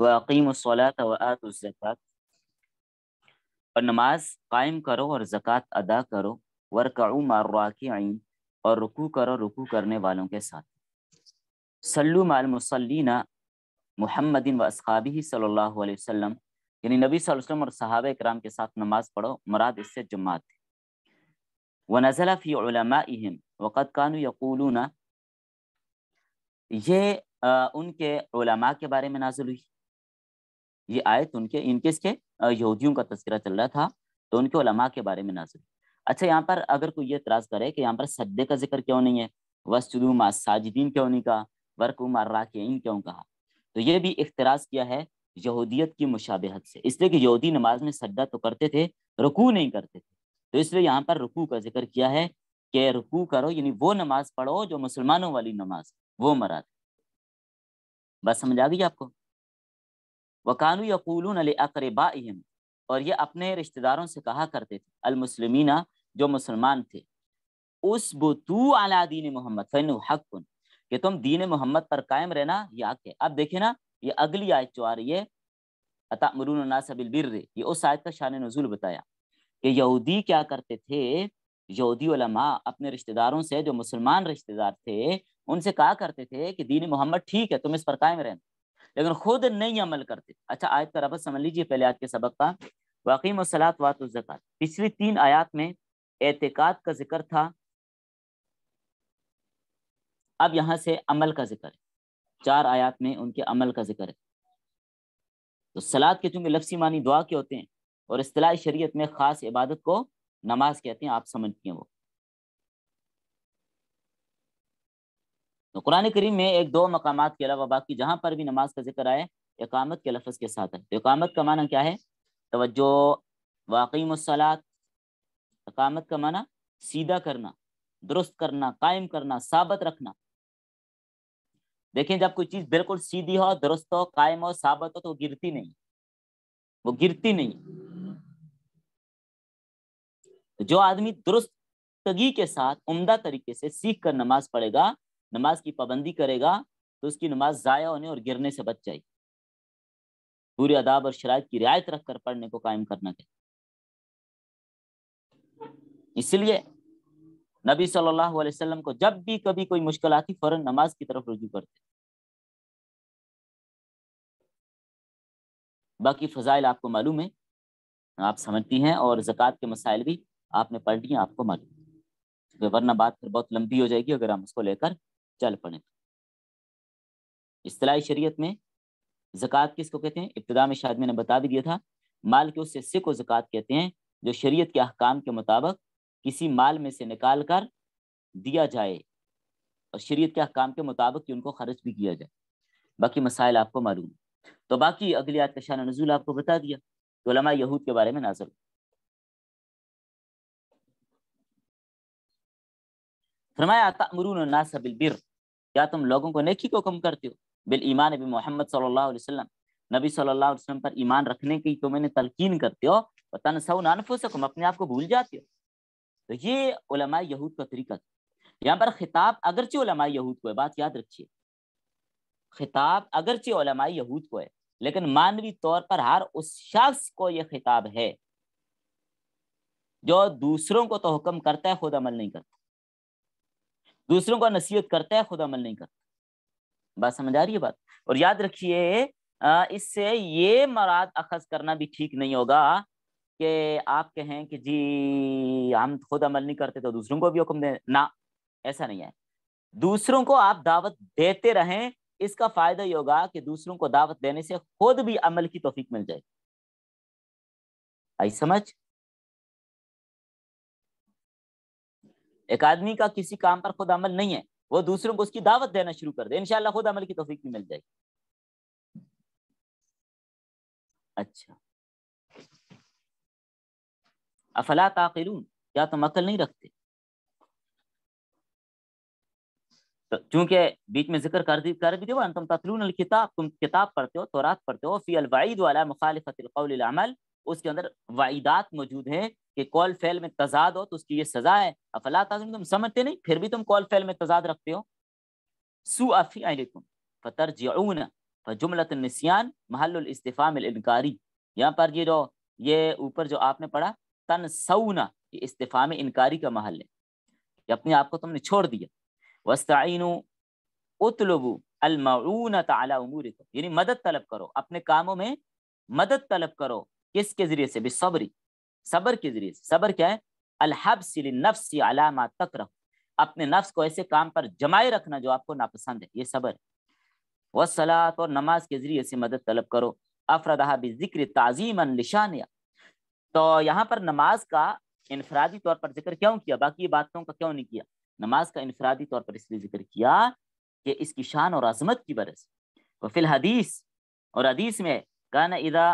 वकीम सलात और नमाज कायम करो और ज़क़़त अदा करो वरकू मार्राक़ीन और रुकू करो रुकू करने वालों के साथ सल्लू माल मुसल्लिना मुहम्मदिन व असहाबी सल्लल्लाहु अलैहि वसल्लम यानी नबी वसल्लम और सहाब कराम के साथ नमाज पढ़ो मुराद इससे जुम्मत है व नज़ला फ़ी उलमाइम वक़द कानू यकूलूना ये आ, उनके के बारे में नाजुल हुई ये आयत तो उनके इनके इसके यहूदियों का तस्करा चल रहा था तो उनके उलमा के बारे में नाजिल अच्छा यहाँ पर अगर कोई ये इतराज करे कि यहाँ पर सद्दे का जिक्र क्यों नहीं है वस्तुमा साजिदीन क्यों नहीं कहा वर्कुमा राकेन क्यों कहा तो ये भी इख्तराज किया है यहूदियत की मुशाबहत से इसलिए कि यहूदी नमाज में सद्दा तो करते थे रुकू नहीं करते थे तो इसलिए यहाँ पर रुकू का जिक्र किया है कि रुकू करो यानी वो नमाज पढ़ो जो मुसलमानों वाली नमाज वो मरा बस समझ आ गई आपको वकानु यकूल अकरबा और ये अपने रिश्तेदारों से कहा करते थे अलमुसलमिना जो मुसलमान थे उस बुतू अला दीन मोहम्मद फ़ैन हक कि तुम दीन मोहम्मद पर कायम रहना यह हक है अब देखे ना ये अगली आयत जो आ रही है अता मरून ये उस आयत का शान नजूल बताया कि यहूदी क्या करते थे यहूदी उलमा अपने रिश्तेदारों से जो मुसलमान रिश्तेदार थे उनसे कहा करते थे कि दीन मोहम्मद ठीक है तुम इस पर कायम रहना लेकिन खुद नहीं अमल करते अच्छा आयत का रबत समझ लीजिए पहले आज के सबक का वाकीम वसलात वात जक़ात पिछली तीन आयात में एहतिकात का जिक्र था अब यहाँ से अमल का जिक्र है चार आयात में उनके अमल का जिक्र है तो सलाद के चूंकि लफ्सी मानी दुआ के होते हैं और असलाह शरीयत में ख़ास इबादत को नमाज कहते हैं आप समझती हैं वो तो कुरान करीम में एक दो मकाम के अलावा बाकी जहाँ पर भी नमाज का जिक्र आए एकामत के लफ्ज़ के साथ है तो एकामत का माना क्या है वाकई वाकीमसलात एकामत का माना सीधा करना दुरुस्त करना कायम करना साबित रखना देखें जब कोई चीज़ बिल्कुल सीधी हो दुरुस्त हो कायम हो साबित हो तो वो गिरती नहीं वो गिरती नहीं जो आदमी दुरुस्तगी के साथ उम्दा तरीके से सीख कर नमाज पढ़ेगा नमाज की पाबंदी करेगा तो उसकी नमाज ज़ाया होने और गिरने से बच जाएगी पूरे अदाब और शरात की रियायत रख कर पढ़ने को कायम करना चाहिए इसलिए नबी सल्लल्लाहु अलैहि वसल्लम को जब भी कभी कोई मुश्किल आती फौरन नमाज की तरफ रुजू करते बाकी फजाइल आपको मालूम है आप समझती हैं और जक़ात के मसाइल भी आपने पढ़ लिए आपको मालूम वरना बात फिर बहुत लंबी हो जाएगी अगर हम उसको लेकर चल पड़े असलाही शरीयत में किस किसको कहते हैं इब्तदा में शायद मैंने बता भी दिया था माल के उस हिस्से को जक़ात कहते हैं जो शरीयत के अहकाम के मुताबिक किसी माल में से निकाल कर दिया जाए और शरीयत के अहकाम के मुताबिक उनको खर्च भी किया जाए बाकी मसाइल आपको मालूम तो बाकी अगली आत का शान नजूल आपको बता दिया तो यहूद के बारे में नाजर फरमाया तमरून क्या तुम लोगों को नेकी को कम करते हो बिल ईमान अभी मोहम्मद सल्लल्लाहु अलैहि वसल्लम नबी सल्लल्लाहु अलैहि वसल्लम पर ईमान रखने की तो मैंने तलकीन करते हो और से अनफुसकुम अपने आप को भूल जाते हो तो ये यहूद का तरीका था यहाँ पर खिताब अगरचे यहूद को है बात याद रखिए खिताब अगरचे यहूद को है लेकिन मानवी तौर पर हर उस शख्स को यह खिताब है जो दूसरों को तो हुक्म करता है खुद अमल नहीं करता दूसरों को नसीहत करता है खुद अमल नहीं करता बात समझ आ रही है बात और याद रखिए इससे ये मराद अखज करना भी ठीक नहीं होगा कि आप कहें कि जी हम खुद अमल नहीं करते तो दूसरों को भी हुक्म दें ना ऐसा नहीं है दूसरों को आप दावत देते रहें इसका फायदा ये होगा कि दूसरों को दावत देने से खुद भी अमल की तोफीक मिल जाएगी आई समझ एक आदमी का किसी काम पर खुद अमल नहीं है वो दूसरों को उसकी दावत देना शुरू कर दे इनशाला खुद अमल की तोफीक भी मिल जाएगी अच्छा अफला ताकिर क्या तुम अकल नहीं रखते तो चूंकि बीच में जिक्र कर दी कर भी दे तुम तत्लून किताब तुम किताब पढ़ते हो तो रात पढ़ते हो फी अलवाईद वाला मुखालफत उसके अंदर वाइदात मौजूद हैं कि कॉल फैल में तजाद हो तो उसकी ये सजा है अफला ताजुम तुम समझते नहीं फिर भी तुम कॉल फैल में तजाद रखते हो सुअफ़ीकुम फतर जऊन जुमलत यहाँ पर ये जो ये ऊपर जो आपने पढ़ा तन सऊना ये इस्तीफ़ा में इनकारी का महल है कि अपने आप को तुमने छोड़ दिया वस्तिन उतलबू अलमाऊन तला उमूर यानी मदद तलब करो अपने कामों में मदद तलब करो किसके जरिए से बेसबरी सबर के जरिए सबर क्या है अलहबसिल अलामा तक रहो अपने नफ्स को ऐसे काम पर जमाए रखना जो आपको नापसंद है ये सबर व सलात और नमाज के जरिए से मदद तलब करो अफरदहा जिक्र ताज़ीम निशानिया तो यहाँ पर नमाज का इनफरादी तौर पर जिक्र क्यों किया बाकी बातों का क्यों नहीं किया नमाज का इनफरादी तौर पर इसलिए जिक्र किया कि इसकी शान और अजमत की बरस वफिल हदीस और हदीस में कान इदा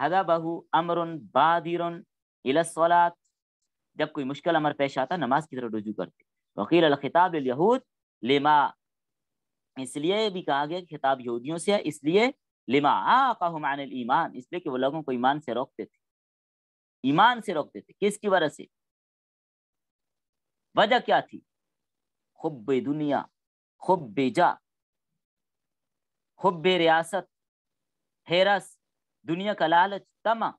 हदबहू अमर बादिर इलासलात जब कोई मुश्किल अमर पेश आता नमाज की तरफ रुजू करते वकील अलखिताब यहूद लिमा इसलिए भी कहा गया कि खिताब यहूदियों से है इसलिए लिमा आकान ईमान इसलिए कि वो लोगों को ईमान से रोकते थे ईमान से रोकते थे किसकी वजह से वजह क्या थी खुब दुनिया खुब बेजा खुब रियासत हेरस दुनिया का लालच तमा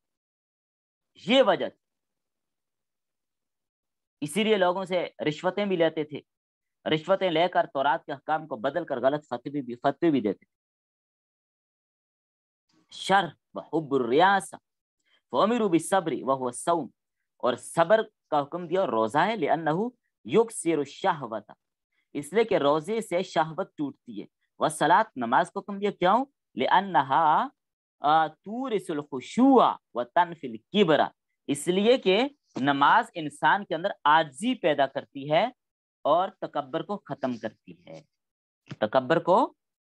ये वजह इसीलिए लोगों से रिश्वतें भी लेते थे रिश्वतें लेकर तो रात के हकाम को बदल कर गलत फतवे भी फतवे भी देते थे शर वहुब्रियासा फमिर सबरी वह सऊ और सबर का हुक्म दिया और रोज़ा है लेनहू युग सिर शाहवता इसलिए कि रोज़े से शाहवत टूटती है वह सलात नमाज को हुक्म दिया क्यों ले अनहा तूरिसल व किबरा इसलिए कि नमाज इंसान के अंदर आजी पैदा करती है और तकबर को ख़त्म करती है तकबर को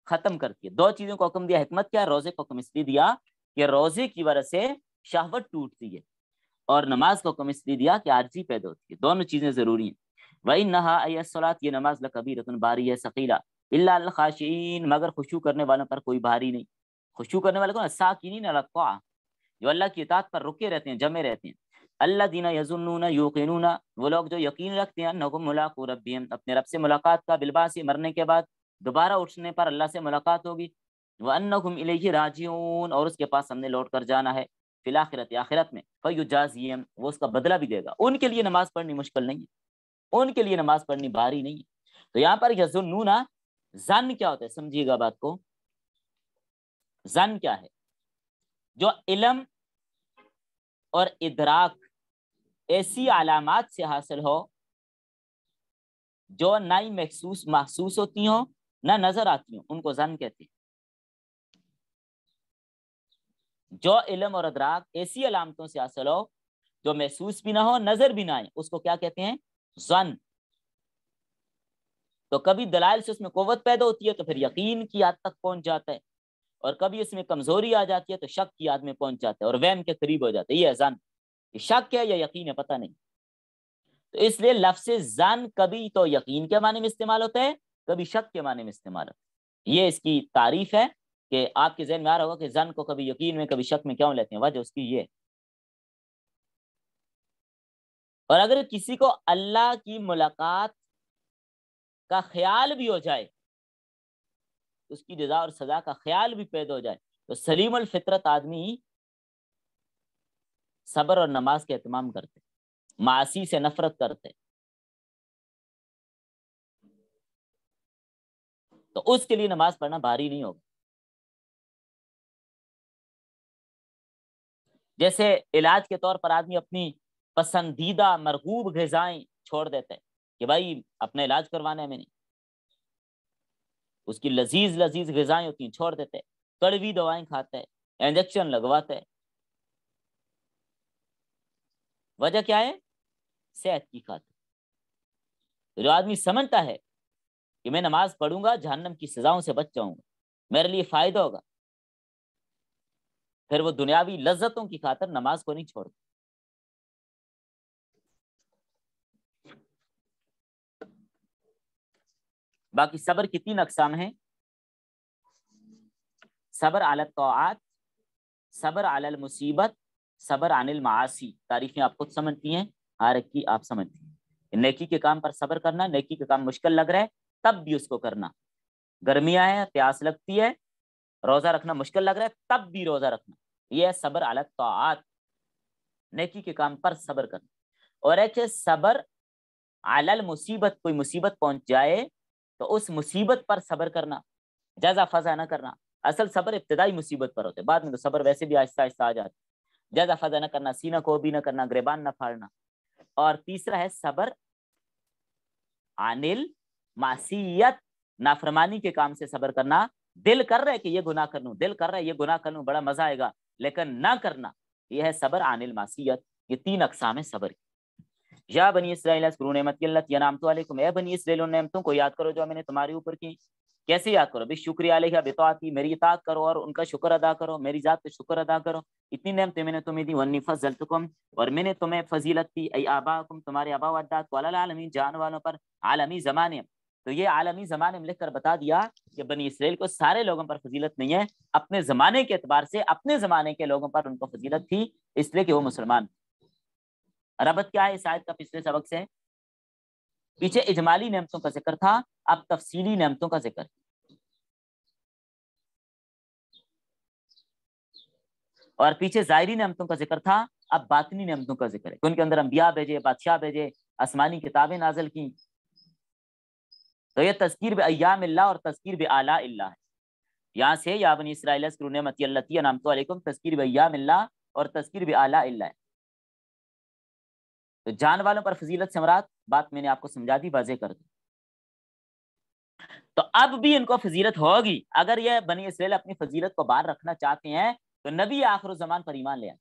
ख़त्म करती है दो चीज़ों को हुक्म दिया हमत क्या रोज़े को हुक्म इसलिए दिया कि रोज़े की वजह से शाहवत टूटती है और नमाज को हुक्म इसलिए दिया कि आजी पैदा होती है दोनों चीज़ें ज़रूरी हैं वही नहात ये नमाज लकबी रतन बारी है सकीला खाशीन मगर खुशू करने वालों पर कोई भारी नहीं खुशू करने वाले को साकिन अलक्वा जो अल्लाह की इतात पर रुके रहते हैं जमे रहते हैं अल्लाह दीना यजुनून यकीनूना वो लोग जो यकीन रखते हैं नगो मुलाको रबी अपने रब से मुलाकात का बिलबास मरने के बाद दोबारा उठने पर अल्लाह से मुलाकात होगी वह अन्नकुम इलेही राजियन और उसके पास हमने लौट कर जाना है फिल आखिरत आखिरत में फ़युजाजियम वो उसका बदला भी देगा उनके लिए नमाज पढ़नी मुश्किल नहीं है उनके लिए नमाज पढ़नी भारी नहीं है तो यहाँ पर ना जन क्या होता है समझिएगा बात को जन क्या है जो इलम और इधराक ऐसी आलामत से हासिल हो जो ना ही महसूस महसूस होती हो ना नजर आती हों उनको जन कहते हैं जो इलम और अदराक ऐसी अलामतों से हासिल हो जो महसूस भी ना हो नजर भी ना आए उसको क्या कहते हैं जन तो कभी दलाल से उसमें कुत पैदा होती है तो फिर यकीन की हद तक पहुंच जाता है और कभी उसमें कमजोरी आ जाती है तो शक की याद में पहुंच जाता है और वहम के करीब हो जाता है ये जन ये शक है या यकीन है पता नहीं तो इसलिए लफ्स जन कभी तो यकीन के माने में इस्तेमाल होता है कभी शक के माने में इस्तेमाल होता है ये इसकी तारीफ है कि आपके जहन में आ रहा होगा कि जन को कभी यकीन में कभी शक में क्यों लेते हैं वजह उसकी ये और अगर किसी को अल्लाह की मुलाकात का ख्याल भी हो जाए तो उसकी रजा और सजा का ख्याल भी पैदा हो जाए तो सलीम अलफितरत आदमी सब्र और नमाज के अहतमाम करते मासी से नफरत करते तो उसके लिए नमाज पढ़ना भारी नहीं होगा जैसे इलाज के तौर पर आदमी अपनी पसंदीदा मरगूब गजाएं छोड़ देते हैं कि भाई अपना इलाज करवाना है मैंने उसकी लजीज लजीज गजाएं होती हैं छोड़ देते हैं कड़वी दवाएं खाते हैं इंजेक्शन लगवाते हैं वजह क्या है सेहत की खातर तो जो आदमी समझता है कि मैं नमाज पढ़ूंगा जहन्नम की सजाओं से बच जाऊंगा मेरे लिए फायदा होगा फिर वो दुनियावी लज्जतों की खातर नमाज को नहीं छोड़ता बाकी सबर की तीन अकसाम है सबर आलत तोआत सबर आलल मुसीबत सबर अनिल मासी तारीफें आप खुद समझती हैं की आप समझती हैं नेकी के काम पर सबर करना नेकी के काम मुश्किल लग रहा है तब भी उसको करना गर्मियाँ हैं प्यास लगती है रोज़ा रखना मुश्किल लग रहा है तब भी रोज़ा रखना यह है सब्र अलग तो नेकी के काम पर सबर करना और एक है सब्र मुसीबत कोई मुसीबत पहुंच जाए तो उस मुसीबत पर सब्र करना जैजा फजा ना करना असल सब्र इब्तदाई मुसीबत पर होते बाद में तो सब्र वैसे भी आहिस्ता आहिस्ता आ जाता जैजा फजा ना करना सीना को भी ना करना ग्रेबान ना फाड़ना और तीसरा है सब्र अनिल मासीत नाफरमानी के काम से सब्र करना दिल कर रहा है कि ये गुनाह कर लूँ दिल कर रहा है ये गुनाह कर लूँ बड़ा मजा आएगा लेकिन ना करना यह है सबर आनिल मासीत ये तीन अकसाम है सबर की या बनी इसराइल नमत नाम तो ए बनी इसराइल उन को याद करो जो मैंने तुम्हारे ऊपर की कैसे याद करो भाई शुक्रिया अलैहा बेताती मेरी इताद करो और उनका शुक्र अदा करो मेरी जात पे शुक्र अदा करो इतनी नमतें मैंने तुम्हें दी वन्नी फजलतुकुम और मैंने तुम्हें फजीलत दी आई आबाकुम तुम्हारे आबा वादात आलमी जान वालों पर आलमी ज़माने तो ये आलमी ज़माने में लिख कर बता दिया कि बनी इसराइल को सारे लोगों पर फजीलत नहीं है अपने ज़माने के अतबार से अपने ज़माने के लोगों पर उनको फजीलत थी इसलिए कि वो मुसलमान रबत क्या है शायद का पिछले सबक से पीछे इजमाली नियमतों का जिक्र था अब तफसीली नियमतों का जिक्र और पीछे जायरी नियमतों का जिक्र था अब बातनी नियमतों का जिक्र है उनके अंदर अम्बिया भेजे बादशाह भेजे आसमानी किताबें नाजल की तो यह तस्कीर बयाम अल्लाह और तस्कीर बला है यहाँ से याबन इसराइल नाम तो तस्कीर बयाम अल्लाह और तस्कीर बला है तो जान वालों पर फजीलत समरात बात मैंने आपको समझा दी वाजे कर दी तो अब भी इनको फजीलत होगी अगर ये बनी इसल अपनी फजीलत को बाहर रखना चाहते हैं तो नबी आखिर जमान पर ईमान ले आए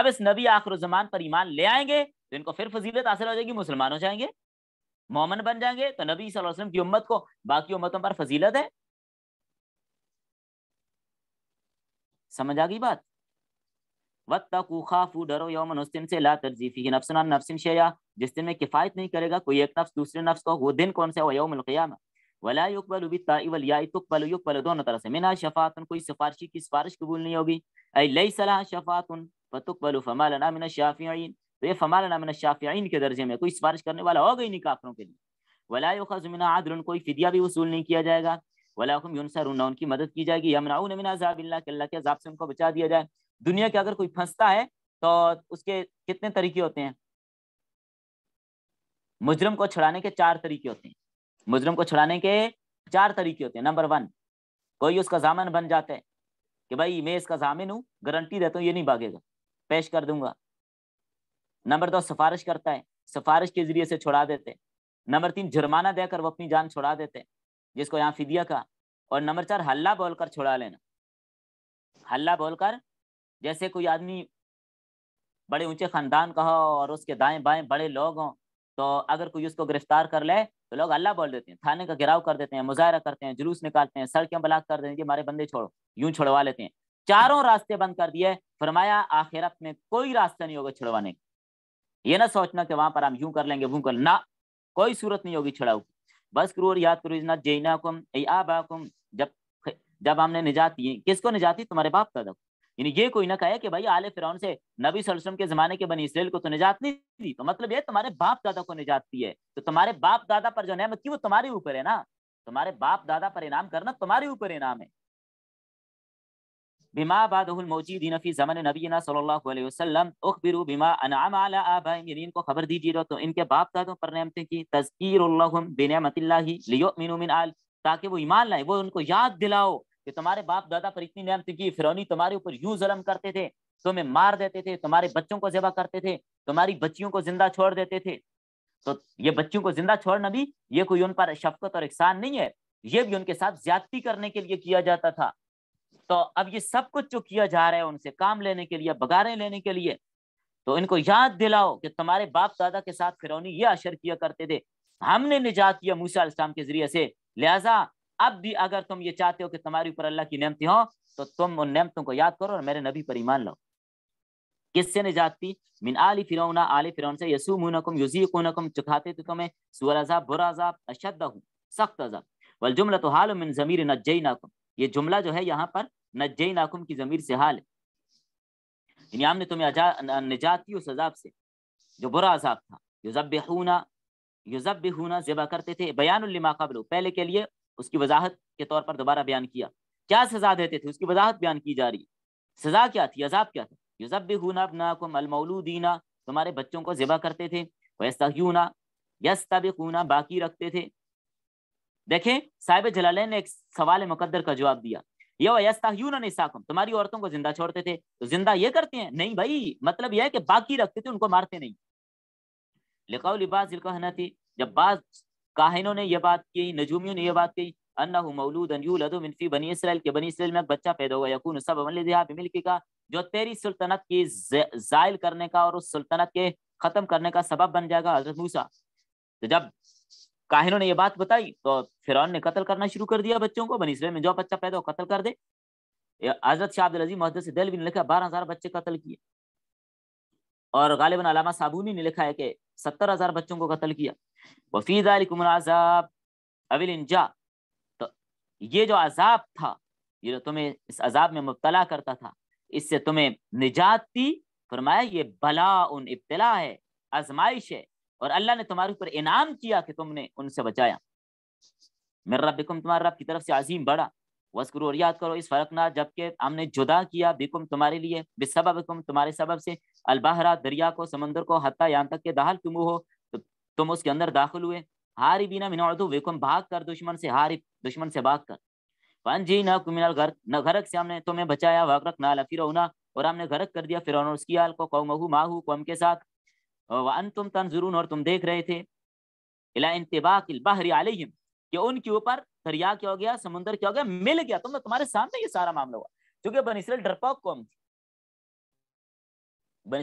अब इस नबी आखिर जमान पर ईमान ले आएंगे तो इनको फिर फजीलत हासिल हो जाएगी मुसलमान हो जाएंगे मोमन बन जाएंगे तो नबी वसल्लम की उम्मत को बाकी उम्मतों पर फजीलत है समझ आ गई बात वत्तकू खाफू डरो यौमन उस दिन से ला तरजीफी नफसन नफसिन शेया जिस दिन में किफ़ायत नहीं करेगा कोई एक नफ्स दूसरे नफ्स को वो दिन कौन सा है यौम दोनों तरह से मिना शफात कोई सिफारशी की सिफारिश कबूल नहीं होगी अई लई शफात शफातुन फतुकबल फमा लना मिन शाफियीन तो ये फमाल लना मिन के दर्जे में कोई सिफारिश करने वाला होगा ही नहीं काफरों के लिए वला युखज मिन आदल कोई फिदिया भी वसूल नहीं किया जाएगा वला हुम युनसरून उनकी मदद की जाएगी यमनाउन मिन के अल्लाह के अजाब से उनको बचा दिया जाए दुनिया के अगर कोई फंसता है तो उसके कितने तरीके होते हैं मुजरम को छुड़ाने के चार तरीके होते हैं मुजरम को छुड़ाने के चार तरीके होते हैं नंबर वन कोई उसका जामन बन जाता है कि भाई मैं इसका जामिन हूँ गारंटी देता हूँ ये नहीं भागेगा पेश कर दूंगा नंबर दो सिफारिश करता है सिफारिश के जरिए से छुड़ा देते नंबर तीन जुर्माना देकर वो अपनी जान छुड़ा देते जिसको यहाँ फिदिया का और नंबर चार हल्ला बोलकर छुड़ा लेना हल्ला बोलकर जैसे कोई आदमी बड़े ऊंचे खानदान का हो और उसके दाएं बाएं बड़े लोग हों तो अगर कोई उसको गिरफ्तार कर ले तो लोग अल्लाह बोल देते हैं थाने का घिराव कर देते हैं मुजाहरा करते हैं जुलूस निकालते हैं सड़कें बलाक कर देते हैं कि हमारे बंदे छोड़ो यूं छुड़वा लेते हैं चारों रास्ते बंद कर दिए फरमाया आखिरत में कोई रास्ता नहीं होगा छुड़वाने का ये ना सोचना कि वहां पर हम यूं कर लेंगे वू कर ना कोई सूरत नहीं होगी छुड़ाऊ बस करो और याद करो इजना जैना कुम ए आबाकुम जब जब हमने निजात किसको निजात तुम्हारे बाप दादा को यानी ये कोई ना कहे कि भाई आले फिर से नबी सलम के जमाने के बनी इसराइल को तो निजात नहीं दी तो मतलब ये तुम्हारे बाप दादा को निजात दी है तो तुम्हारे बाप दादा पर जो नहमत की वो तुम्हारे ऊपर है ना तुम्हारे बाप दादा पर इनाम करना तुम्हारे ऊपर इनाम है بما بعده في زمن نبينا बिमा बादीन फी जमन नबीना सल्लल्लाहु अलैहि वसल्लम उखबिरु बिमा अनआम अला आबाइम تو ان کے باپ तो پر نعمتیں کی تذکیر اللهم بنعمت الله ليؤمنوا من मिन تاکہ وہ ایمان لائیں وہ ان کو یاد دلاؤ कि तुम्हारे बाप दादा पर इतनी नियमती की फिरौनी तुम्हारे ऊपर यूं जुलम करते थे तुम्हें तो मार देते थे तुम्हारे बच्चों को जबा करते थे तुम्हारी बच्चियों को जिंदा छोड़ देते थे तो ये बच्चियों को जिंदा छोड़ना भी ये कोई उन पर शफकत और इकसान नहीं है ये भी उनके साथ ज्यादती करने के लिए किया जाता था तो अब ये सब कुछ जो किया जा रहा है उनसे काम लेने के लिए बगारे लेने के लिए तो इनको याद दिलाओ कि तुम्हारे बाप दादा के साथ फिरौनी ये अशर किया करते थे हमने निजात किया मूसा इस्लाम के जरिए से लिहाजा अब भी अगर तुम ये चाहते हो कि तुम्हारे ऊपर अल्लाह की नियमती हो तो तुम उन नियमतों को याद करो और मेरे नबी पर ईमान लो किससे ने जाती मिन आली फिर आली फिर से यसू यसुमूनकुम युजीकुनकुम चुखाते थे तुम्हें सुअर अजाब बुरा अजाब अशद सख्त अजाब वल जुमला तो हाल मिन जमीर नजई नाकुम ये जुमला जो है यहाँ पर नजई नाकुम की जमीर से हाल है यानी हमने तुम्हें निजात दी उस अजाब से जो बुरा अजाब था युजब हूना युजब हूना ज़िबा करते थे बयान उल्लिमा कबलो पहले के लिए उसकी वजाहत के तौर पर दोबारा बयान किया क्या सजा देते थे उसकी वजाहत बयान की जा रही है सजा क्या थी अजाब क्या था युजब भी हूना अपनाकुम अलमौलूदीना तुम्हारे बच्चों को ज़िबा करते थे वस्तूना यस्तबिकूना बाकी रखते थे देखें साहिब जलाल ने एक सवाल मुकद्दर का जवाब दिया ये वस्तूना निसाकुम तुम्हारी औरतों को जिंदा छोड़ते थे तो जिंदा ये करते हैं नहीं भाई मतलब यह है कि बाकी रखते थे उनको मारते नहीं लिखाओ लिबास जब बाज काहिनों ने यह बात की नजूमियों ने यह बात की अन्ना मौलूद मिनफी बनी इसराइल के बनी इसराइल में एक बच्चा पैदा हुआ यकून सब मिल्की का जो तेरी सुल्तनत की जायल करने का और उस सुल्तनत के ख़त्म करने का सबब बन जाएगा हजरत मूसा तो जब काहिनों ने यह बात बताई तो फिर ने कत्ल करना शुरू कर दिया बच्चों को बनी इसराइल में जो बच्चा पैदा हो कत्ल कर दे हजरत शाह अब्दुल अजीम मोहद से दिल भी ने लिखा बारह हज़ार बच्चे कत्ल किए और गालिबन अलामा साबूनी ने लिखा है कि सत्तर हज़ार बच्चों को कत्ल किया वफ़ीदालिकमजाब अविल इंजा तो ये जो अजाब था ये जो तुम्हें इस अजाब में मुबतला करता था इससे तुम्हें निजात दी फरमाया ये भला उन इब्तला है आजमाइश है और अल्लाह ने तुम्हारे ऊपर इनाम किया कि तुमने उनसे बचाया मेरा बिकुम तुम्हारे रब की तरफ से अजीम बड़ा वस्कुर और याद करो इस फर्क ना जबकि हमने जुदा किया बिकुम तुम्हारे लिए बेसब तुम्हारे सबब से अलबाहरा दरिया को समंदर को हत्या यहाँ तक के दहाल तुम हो तुम तो उसके अंदर दाखिल हुए हारी बिना मिनौदु वेकुम भाग कर दुश्मन से हारी दुश्मन से भाग कर फन जी ना कुमिनल घर न घरक से हमने तुम्हें बचाया वगरक नाला फिर और हमने घरक कर दिया फिर उसकी आल को कौ महू माहू कौम के साथ वन तुम तन जरून और तुम देख रहे थे इला इंतबा इंतबाकिल बहरी आलिहिम कि उनके ऊपर दरिया क्या हो गया समुंदर क्या हो गया मिल गया तुम तुम्हारे सामने ये सारा मामला हुआ क्योंकि बन डरपोक कौम थी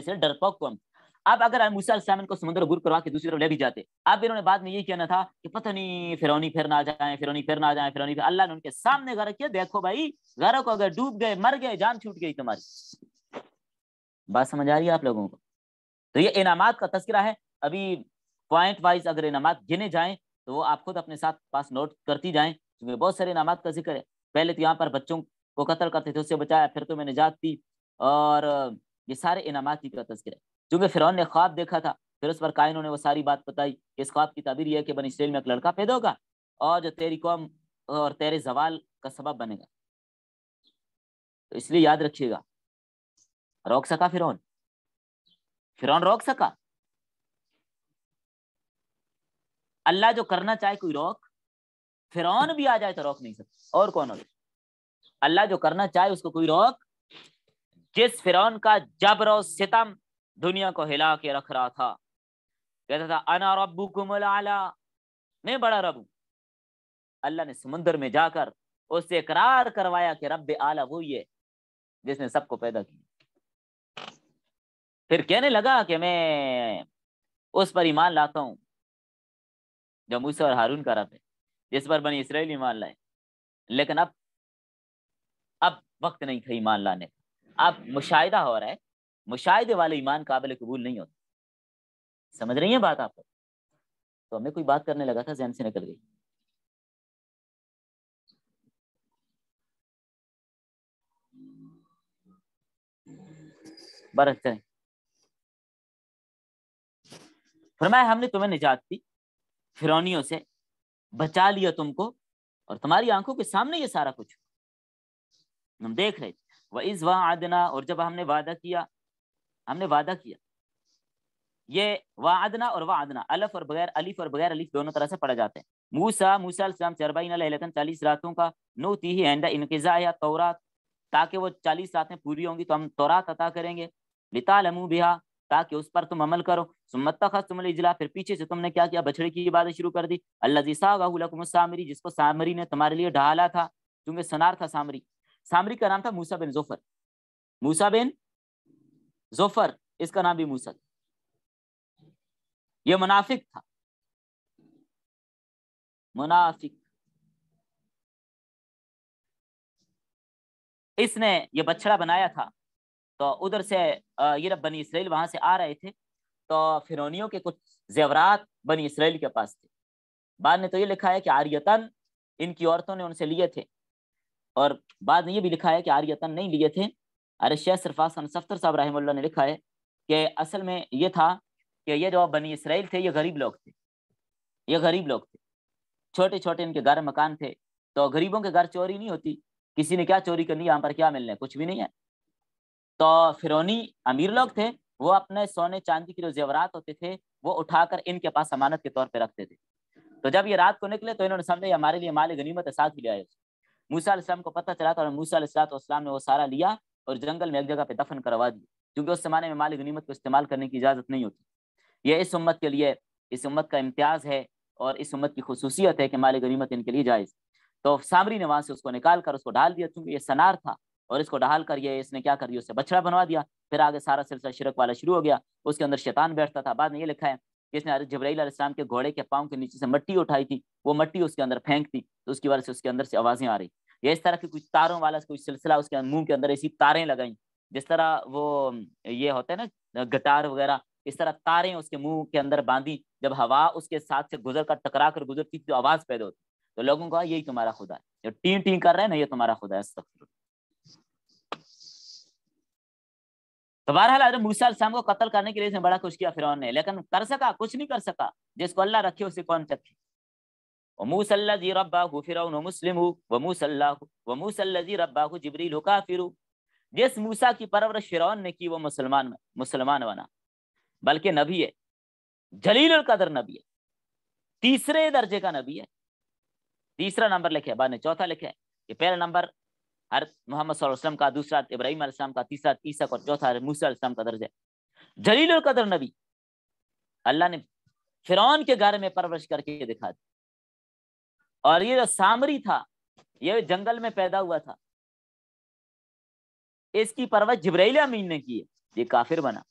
बन डरपोक कौम अब अगर मूसा को समुद्र गुर करवा के दूसरी तरफ ले भी जाते अब इन्होंने बाद में ये कहना था कि पता नहीं फिरौनी फिर ना जाए फिरौनी फिर ना जाए फिरौनी अल्लाह ने उनके सामने घर किया देखो भाई गर्क को अगर डूब गए मर गए जान छूट गई तुम्हारी बात समझ आ रही है आप लोगों को तो ये इनामत का तस्करा है अभी पॉइंट वाइज अगर इनामत गिने जाए तो वो आप खुद अपने साथ पास नोट करती जाए क्योंकि बहुत सारे इनामत का जिक्र है पहले तो यहाँ पर बच्चों को कतल करते थे उससे बचाया फिर तो मैंने जात दी और ये सारे इनामत का तस्करा है चूंकि फिर ने ख्वाब देखा था फिर उस पर कायनों ने वो सारी बात बताई इस ख्वाब की तबीर यह है कि बन इसराइल में एक लड़का पैदा होगा और जो तेरी कौम और तेरे जवाल का सबब बनेगा तो इसलिए याद रखिएगा रोक सका फिर फिर रोक सका अल्लाह जो करना चाहे कोई रोक फिरौन भी आ जाए तो रोक नहीं सकता और कौन हो अल्लाह जो करना चाहे उसको कोई रोक जिस फिरौन का जबर और सितम दुनिया को हिला के रख रहा था कहता था अना रबू कुमला मैं बड़ा रब हूं अल्लाह ने समुंदर में जाकर उससे करार करवाया कि रब आला वो ये जिसने सबको पैदा किया फिर कहने लगा कि मैं उस पर ईमान लाता हूं जो मूसा और हारून का रब है जिस पर बनी इसराइल ईमान लाए लेकिन अब अब वक्त नहीं था ईमान लाने अब मुशाहिदा हो रहा है मुशाहिदे वाले ईमान काबिल कबूल नहीं होते समझ रही है बात आपको तो हमें कोई बात करने लगा था जहन से निकल गई बरत करें फरमाया हमने तुम्हें निजात दी फिरौनियों से बचा लिया तुमको और तुम्हारी आंखों के सामने ये सारा कुछ हम देख रहे थे वह इस वहाँ आदना और जब हमने वादा किया हमने वादा किया ये वादना और वादना अलफ और बगैर अलीफ और बगैर अलीफ दोनों तरह से पढ़ा जाते हैं मूसा मूसा चरबाइन चालीस रातों का नो ती ही एंडा इनकजा या तौरा ताकि वो चालीस रातें पूरी होंगी तो हम तौरात अता करेंगे लिता लमू बिहा ताकि उस पर तुम अमल करो सुमत खस इजला फिर पीछे से तुमने क्या किया बछड़े की इबादत शुरू कर दी अल्लाह सामरी जिसको सामरी ने तुम्हारे लिए ढाला था क्योंकि सनार था सामरी सामरी का नाम था मूसा बिन जोफर मूसा बिन जोफर इसका नाम भी मूसा था मुनाफिक था मुनाफिक इसने ये बछड़ा बनाया था तो उधर से ये बनी इसराइल वहां से आ रहे थे तो फिर के कुछ जेवरात बनी इसराइल के पास थे बाद ने तो ये लिखा है कि आर्यतन इनकी औरतों ने उनसे लिए थे और बाद ने ये भी लिखा है कि आर्यतन नहीं लिए थे अरे शेख सफ्तर साहब रही ने लिखा है कि असल में ये था कि ये जो बनी इसराइल थे ये गरीब लोग थे ये गरीब लोग थे छोटे छोटे इनके घर मकान थे तो गरीबों के घर चोरी नहीं होती किसी ने क्या चोरी करनी यहाँ पर क्या मिलना है कुछ भी नहीं है तो फिरौनी अमीर लोग थे वो अपने सोने चांदी के जो जेवरात होते थे वो उठाकर इनके पास अमानत के तौर पर रखते थे तो जब ये रात को निकले तो इन्होंने समझा हमारे लिए माल गनीमत साथ ही ले आए मूसा को पता चला था और मूसा ने वो सारा लिया और जंगल में एक जगह पे दफन करवा दिए क्योंकि उस जमाने में मालिक नीमत को इस्तेमाल करने की इजाज़त नहीं होती ये इस उम्मत के लिए इस उम्मत का इम्तियाज़ है और इस उम्मत की खसूसियत है कि मालिक गनीमत इनके लिए जायज़ तो सामरी ने वहाँ से उसको निकाल कर उसको डाल दिया क्योंकि ये सनार था और इसको ढाल कर ये इसने क्या कर दिया उससे बछड़ा बनवा दिया फिर आगे सारा सिलसिला शिरक वाला शुरू हो गया उसके अंदर शैतान बैठता था बाद में ये लिखा है कि इसने जबराईलाम के घोड़े के पाँव के नीचे से मट्टी उठाई थी वो मट्टी उसके अंदर फेंक दी तो उसकी वजह से उसके अंदर से आवाज़ें आ रही या इस तरह के कुछ तारों वाला कोई सिलसिला उसके मुंह के अंदर ऐसी तारें लगाई जिस तरह वो ये होता है ना गटार वगैरह इस तरह तारें उसके मुंह के अंदर बांधी जब हवा उसके साथ से गुजर कर टकरा कर गुजरती तो आवाज पैदा होती तो लोगों को यही तुम्हारा खुदा है जो टी टी कर रहे हैं ना ये तुम्हारा खुदा है तो बहरहाल हजरत मूसा शाम को कत्ल करने के लिए इसने बड़ा कुछ किया फिर ने लेकिन कर सका कुछ नहीं कर सका जिसको अल्लाह रखे उसे कौन चखे वमूसल्लि रब्बाहु फिरौन मुस्लिम की परवरश फिरौन वो मुसलमान मुसलमान बना बल्कि नबी है जलील कदर नबी है तीसरे दर्जे का नबी है तीसरा नंबर लिखे बाद ने चौथा लिखे ये पहला नंबर हर मोहम्मद वसल्लम का दूसरा इब्राहिम का तीसरा ईसा और चौथा मूसा अलैहिस्सलाम का दर्जा जलील कदर नबी अल्लाह ने फिरौन के घर में परवरिश करके दिखा दी और ये जो सामरी था ये जंगल में पैदा हुआ था इसकी परवरिश जबराइल अमीन ने की ये काफिर बना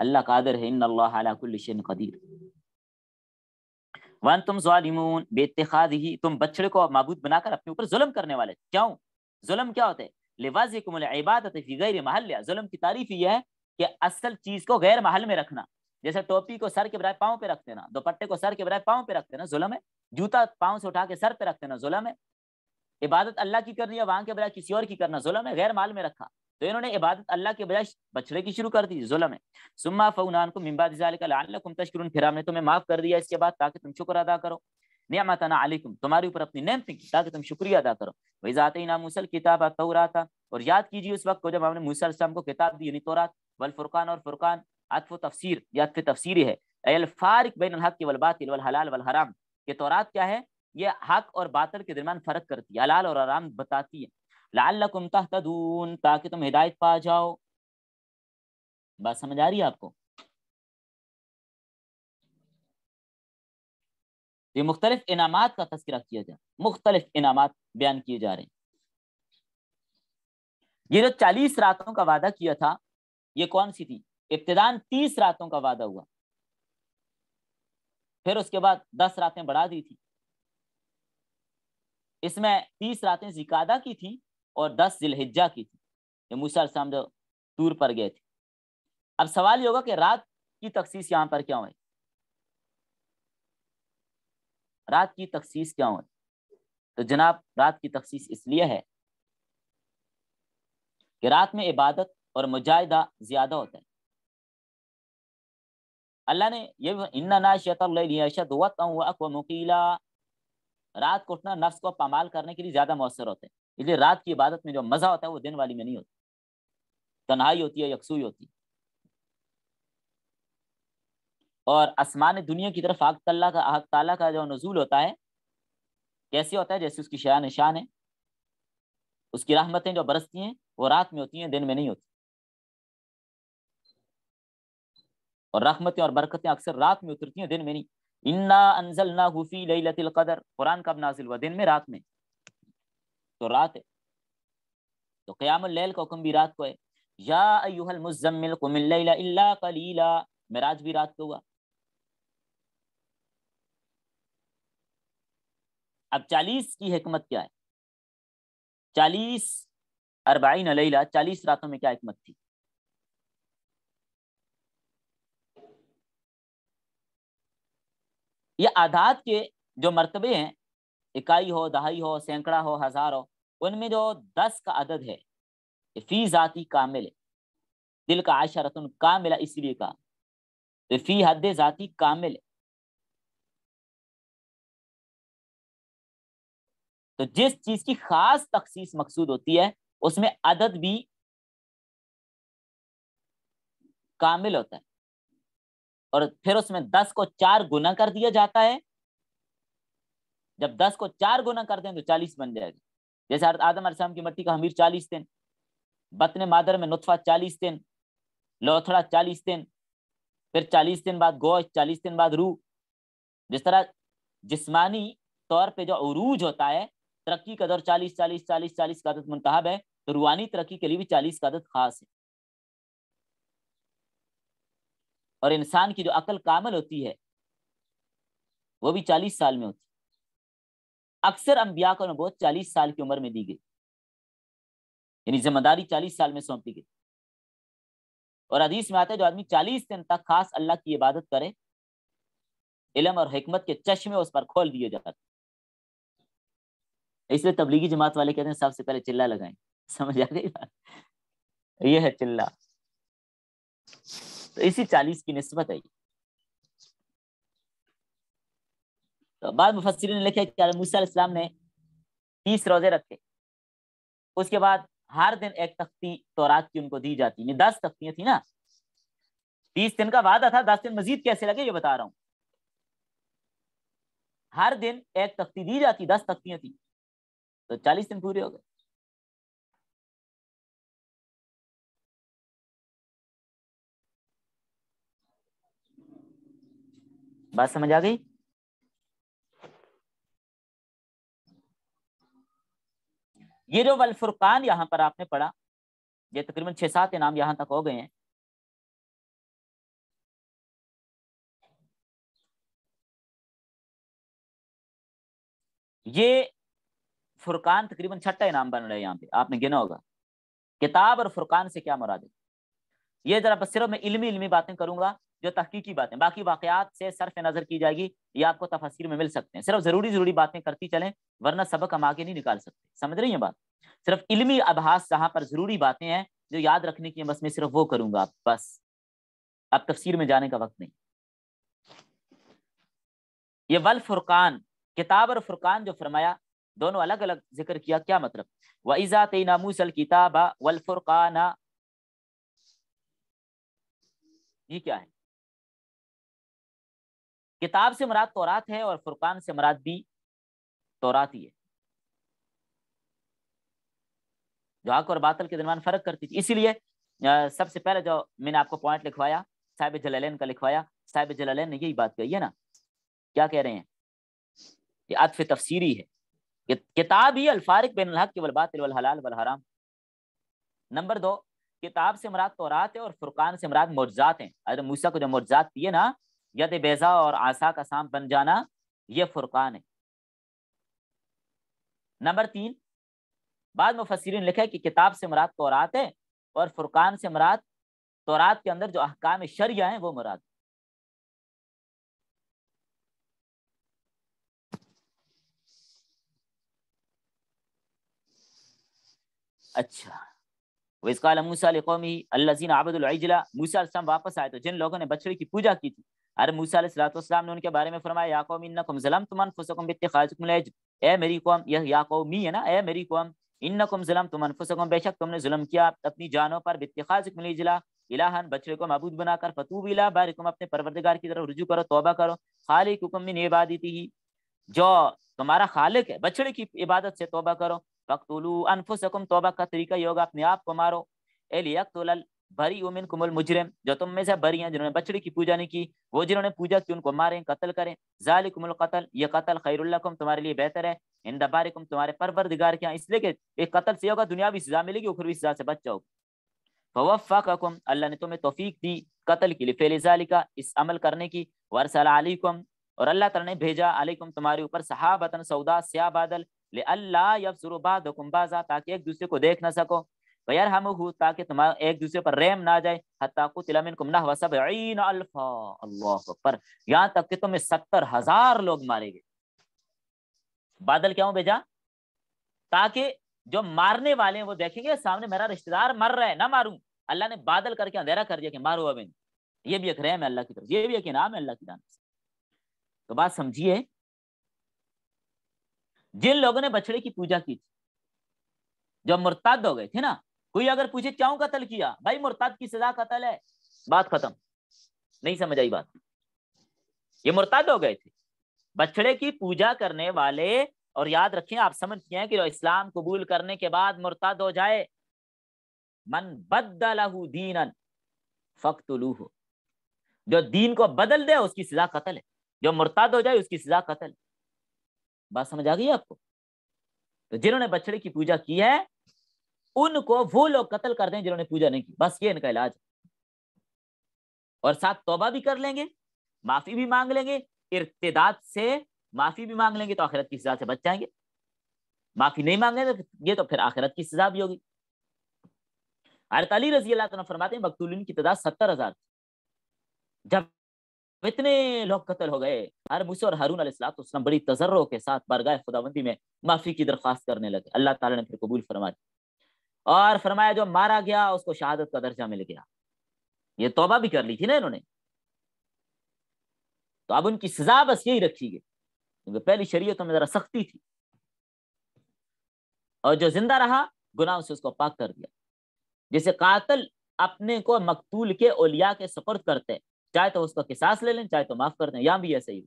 अल्लाह कादर है इन कदीर वन तुम जालिमून बेतखाद ही तुम बछड़े को मबूद बनाकर अपने ऊपर जुलम करने वाले क्यों जुलम क्या होता है लिवाज इबादत गैर महल्या जुलम की तारीफ यह है कि असल चीज को गैर महल में रखना जैसे टोपी को सर के बजाय पाँव पे रख देना दोपट्टे को सर के बजाय पाँव पे रख देना जुलम है जूता पाँव से उठा के सर पे रख देना जुलम है इबादत अल्लाह की करनी है वहाँ के बजाय किसी और की करना जुलम है गैर माल में रखा तो इन्होंने इबादत अल्लाह के बजाय बछड़े की शुरू कर दी जुलम है सुम्मा फ़ौनान को मिम्बादिम तशकर फिर हमने तुम्हें माफ़ कर दिया इसके बाद ताकि तुम शुक्र अदा करो नियामताना अलैकुम तुम्हारे ऊपर अपनी नेम थी ताकि तुम शुक्रिया अदा करो वही ज़ाते इना मूसल किताब आता रहा था और याद कीजिए उस वक्त को जब हमने मूसल को किताब दी तो रात वल फुरकान और फुरकान अतफ तफसर या अतफ तफसर है अलफारिक बैन हक वलबातिल वलहलाल वलहराम ये तौरात क्या है ये हक और बातल के दरमियान फ़र्क करती है हलाल और आराम बताती है लाल तदून ताकि तुम हिदायत पा जाओ बात समझ आ रही है आपको ये मुख्तलिफ इनाम का तस्करा किया जाए मुख्तलिफ इनाम बयान किए जा रहे हैं ये जो चालीस रातों का वादा किया था ये कौन सी थी इब्तदान तीस रातों का वादा हुआ फिर उसके बाद दस रातें बढ़ा दी थी इसमें तीस रातें जिकादा की थी और दस जिलहिज्जा की थी ये मूसा जो टूर पर गए थे अब सवाल ये होगा कि रात की तखसीस यहाँ पर क्या हुई रात की तखसीस क्या हुई तो जनाब रात की तखसीस इसलिए है कि रात में इबादत और मुजाहिदा ज्यादा होता है अल्लाह ने ये इन्ना नाशत वकीला रात को उठना नफ्स को पामाल करने के लिए ज़्यादा मौसर होते हैं इसलिए रात की इबादत में जो मज़ा होता है वो दिन वाली में नहीं होता तन्हाई होती है यकसुई होती है और आसमान दुनिया की तरफ आग तल्ला का आग तला का जो नजूल होता है कैसे होता है जैसे उसकी शया निशान है उसकी रहमतें जो बरसती हैं वो रात में होती हैं दिन में नहीं होती और रहमतें और बरकतें अक्सर रात में उतरती हैं दिन में नहीं इन्ना अनजल ना हुफी लई लतिल कदर कुरान कब नाजिल हुआ दिन में रात में तो रात है तो क़याम लैल का हुक्म भी रात को है या अयुहल मुजम्मिल कुमिल्लैला इल्ला कलीला मेराज भी रात को हुआ अब चालीस की हमत क्या है चालीस अरबाइन लैला चालीस रातों में क्या हमत थी ये आदात के जो मरतबे हैं इकाई हो दहाई हो सैकड़ा हो हज़ार हो उनमें जो दस का अदद है फ़ी ज़ाती कामिल है दिल का का कामिल इसलिए कहा तो फ़ी हद ज़ाती कामिल है तो जिस चीज़ की ख़ास तखसीस मकसूद होती है उसमें अदद भी कामिल होता है और फिर उसमें दस को चार गुना कर दिया जाता है जब दस को चार गुना कर दें तो चालीस बन जाएगा जैसे आदम अरसम की मट्टी का हमीर चालीस दिन बतने मादर में नुतफा चालीस दिन लोथड़ा चालीस दिन फिर चालीस दिन बाद गोश चालीस दिन बाद रू जिस तरह जिस्मानी तौर पे जो अरूज होता है तरक्की का दौर चालीस चालीस चालीस चालीस का आदत मुंतब है तो रूहानी तरक्की के लिए भी चालीस का आदत खास है और इंसान की जो अकल कामल होती है वो भी चालीस साल में होती अक्सर अंबिया को नबोत चालीस साल की उम्र में दी गई यानी जिम्मेदारी चालीस साल में सौंपी गई और अदीस में आता है जो आदमी चालीस दिन तक खास अल्लाह की इबादत करे इलम और हमत के चश्मे उस पर खोल दिए जाते इसलिए तबलीगी जमात वाले कहते हैं सबसे पहले चिल्ला लगाए समझ आ गई बात यह है चिल्ला तो इसी चालीस की नस्बत है तो बाद मुफसरी ने लिखे कि मूसम ने तीस रोजे रखे उसके बाद हर दिन एक तख्ती रात की उनको दी जाती है दस तख्तियां थी ना तीस दिन का वादा था दस दिन मजीद कैसे लगे ये बता रहा हूं हर दिन एक तख्ती दी जाती दस तख्तियां थी तो चालीस दिन पूरे हो गए बात समझ आ गई ये जो वलफुरकान यहाँ पर आपने पढ़ा ये तकरीबन छह सात इनाम यहाँ तक हो गए हैं ये फुरकान तकरीबन छठा इनाम बन रहा है यहाँ पे आपने गिना होगा किताब और फुरकान से क्या मुराद है ये जरा बस सिर्फ मैं इल्मी इल्मी बातें करूंगा जो तहकीकी बातें बाकी वाकयात से सरफ नज़र की जाएगी ये आपको तफसर में मिल सकते हैं सिर्फ ज़रूरी ज़रूरी बातें करती चलें वरना सबक हम आगे नहीं निकाल सकते समझ रही हैं बात सिर्फ इलमी अभास जहाँ पर ज़रूरी बातें हैं जो याद रखने की बस मैं सिर्फ वो करूँगा बस अब तफसीर में जाने का वक्त नहीं ये वल फुरकान किताब और फुरकान जो फरमाया दोनों अलग अलग जिक्र किया क्या मतलब व ईज़ा तेना मूसल किताबा वल फुरकाना ये क्या है किताब से मराद तोरात है और फुरकान से मराद भी तोरात ही है जो हक और बातल के दरमियान फर्क करती थी इसीलिए सबसे पहले जो मैंने आपको पॉइंट लिखवाया साहिब जलालैन का लिखवाया साहिब जलालैन ने यही बात कही है ना क्या कह रहे हैं ये अतफ तफसीरी है किताब ही अल्फारिक बेन हक वलबातिल हलाल वल हराम नंबर दो किताब से मराद तोरात है और फुरकान से मराद मोजात हैं अरे मूसा को जो मोजात दिए ना यद बेजा और आशा का सांप बन जाना ये फुरकान है नंबर तीन बाद लिखा है कि किताब से मुराद तो है और फुरकान से मुराद तो के अंदर जो अहकाम शरिया है वो मुराद अच्छा इसका मूसा कौमी अल्लाजीन आबदुल्लाजिला मूसा वापस आए तो जिन लोगों ने बछड़ी की पूजा की थी अरे मूसा सलाम ने उनके बारे में फरमाया इन्नकुम ज़लमतुम अनफुसकुम बित्तिखाज़िकुम ए मेरी कौम यह है ना ए मेरी कौम इन्नकुम ज़लमतुम अनफुसकुम बेशक तुमने जुल्म किया अपनी जानों पर बित्तिखाज़िकुम इलाहन बछड़े को मबूद बनाकर फतू बारिकुम अपने परवरदिगार की तरफ रुजू करो तौबा करो खालिक हुकुम मिन इबादती ही जो तुम्हारा खालिक है बछड़े की इबादत से तौबा करो फकतुलू अनफुसकुम तौबा का तरीका ये होगा अपने आप को मारो एलियक बरी उमिन कुमल मुजरम जो तुम में से बरी हैं जिन्होंने बछड़ी की पूजा नहीं की वो जिन्होंने पूजा की उनको मारें कत्ल करें जाली कुमल कतल ये कतल खैरुल्लकुम तुम्हारे लिए बेहतर है इन दबारिकुम तुम्हारे परवर परवरदिगार क्या इसलिए कि एक कतल से होगा दुनिया भी सजा मिलेगी उखरवी सजा से बच जाओगे फवफ़ाकुम अल्लाह ने तुम्हें तौफीक दी कत्ल के लिए फेले जालिका इस अमल करने की वरसल अलैकुम और अल्लाह तला ने भेजा अलैकुम तुम्हारे ऊपर सहाबतन सौदा स्या बादल ले अल्लाह यफसुरु बादकुम बाजा ताकि एक दूसरे को देख ना सको वैर तो हम हु ताकि तुम्हारा एक दूसरे पर रेम ना जाए हताकू तिलमिन कुमना हुआ सब अल्फा अल्लाह पर यहाँ तक कि तुम्हें सत्तर हजार लोग मारे गए बादल हो भेजा ताकि जो मारने वाले हैं वो देखेंगे सामने मेरा रिश्तेदार मर रहा है ना मारूं अल्लाह ने बादल करके अंधेरा कर दिया कि मारो अब ये भी एक रेम है अल्लाह की तरफ ये भी एक इनाम है अल्लाह की जान तो बात समझिए जिन लोगों ने बछड़े की पूजा की थी जो मुर्ताद हो गए थे ना कोई अगर पूछे क्यों कतल किया भाई मुर्ताद की सजा कतल है बात खत्म नहीं समझ आई बात ये मुर्ताद हो गए थे बछड़े की पूजा करने वाले और याद रखें आप समझते हैं कि इस्लाम कबूल करने के बाद मुर्ताद हो जाए मन बदलहू दीनन जो दीन को बदल दे उसकी सजा कतल है जो मुर्ताद हो जाए उसकी सजा कतल बात समझ आ गई आपको तो जिन्होंने बछड़े की पूजा की है उनको वो लोग कत्ल कर दें जिन्होंने पूजा नहीं की बस ये इनका इलाज और साथ तोबा भी कर लेंगे माफी भी मांग लेंगे इर्तदाद से माफी भी मांग लेंगे तो आखिरत की सजा से बच जाएंगे माफी नहीं मांगे तो ये तो फिर आखिरत की सजा भी होगी हरत अली रजी अल्लाह फरमाते हैं मकतूलिन की तादाद सत्तर हजार जब इतने लोग कत्ल हो गए हर मुसे और हारून अलैहिस्सलाम बड़ी तजर्रों के साथ बरगाह खुदाबंदी में माफी की दरख्वास्त करने लगे अल्लाह ताला ने फिर कबूल फरमा दिया और फरमाया जो मारा गया उसको शहादत का दर्जा मिल गया ये तोबा भी कर ली थी ना इन्होंने तो अब उनकी सजा बस यही रखी गई क्योंकि पहली शरीयतों में जरा सख्ती थी और जो जिंदा रहा गुनाह से उसको पाक कर दिया जैसे कातल अपने को मकतूल के ओलिया के सपर्द करते हैं चाहे तो उसका किसास ले लें चाहे तो माफ कर दें या भी ऐसे ही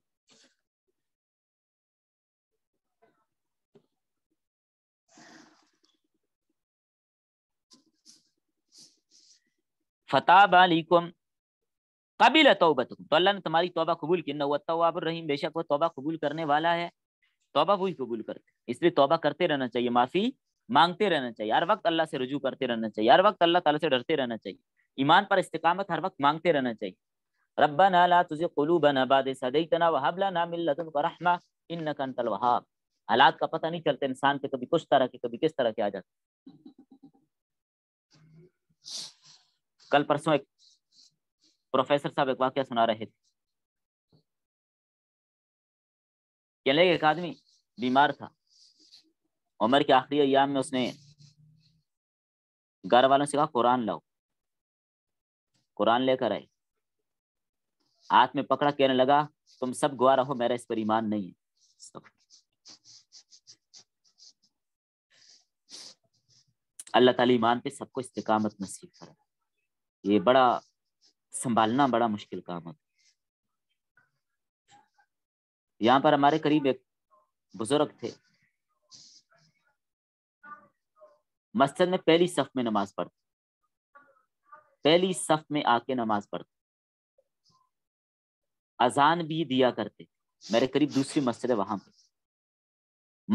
फताब अलैकुम कबिल तोबतुम तो अल्लाह ने तुम्हारी तोबा कबूल की नवाबरहीम बेशक वह तोबा कबूल करने वाला है तोबा वही कबूल करते इसलिए तोबा करते रहना चाहिए माफ़ी मांगते रहना चाहिए हर वक्त अल्लाह से रजू करते रहना चाहिए हर वक्त अल्लाह ताला से डरते रहना चाहिए ईमान पर इस्तकामत हर वक्त मांगते रहना चाहिए रब्बा ना ला तुझे कुलू बना बाद सदैतना वहाबला ना मिल लतुन का रहमा इन नकन तल हालात का पता नहीं चलता इंसान के कभी कुछ तरह के कभी किस तरह के आ जाते कल परसों एक प्रोफेसर साहब एक वाक्य सुना रहे थे कहने एक आदमी बीमार था उम्र के आखिरी अयाम में उसने घर वालों से कहा कुरान लाओ कुरान लेकर आए हाथ में पकड़ा कहने लगा तुम सब गुआ रहो मेरा इस पर ईमान नहीं है अल्लाह ताला ईमान पे सबको इस्तेकामत नसीब करे ये बड़ा संभालना बड़ा मुश्किल काम होता है यहाँ पर हमारे करीब एक बुजुर्ग थे मस्जिद में पहली सफ में नमाज पढ़ते पहली सफ में आके नमाज पढ़ते अजान भी दिया करते मेरे करीब दूसरी मस्जिद है वहां पर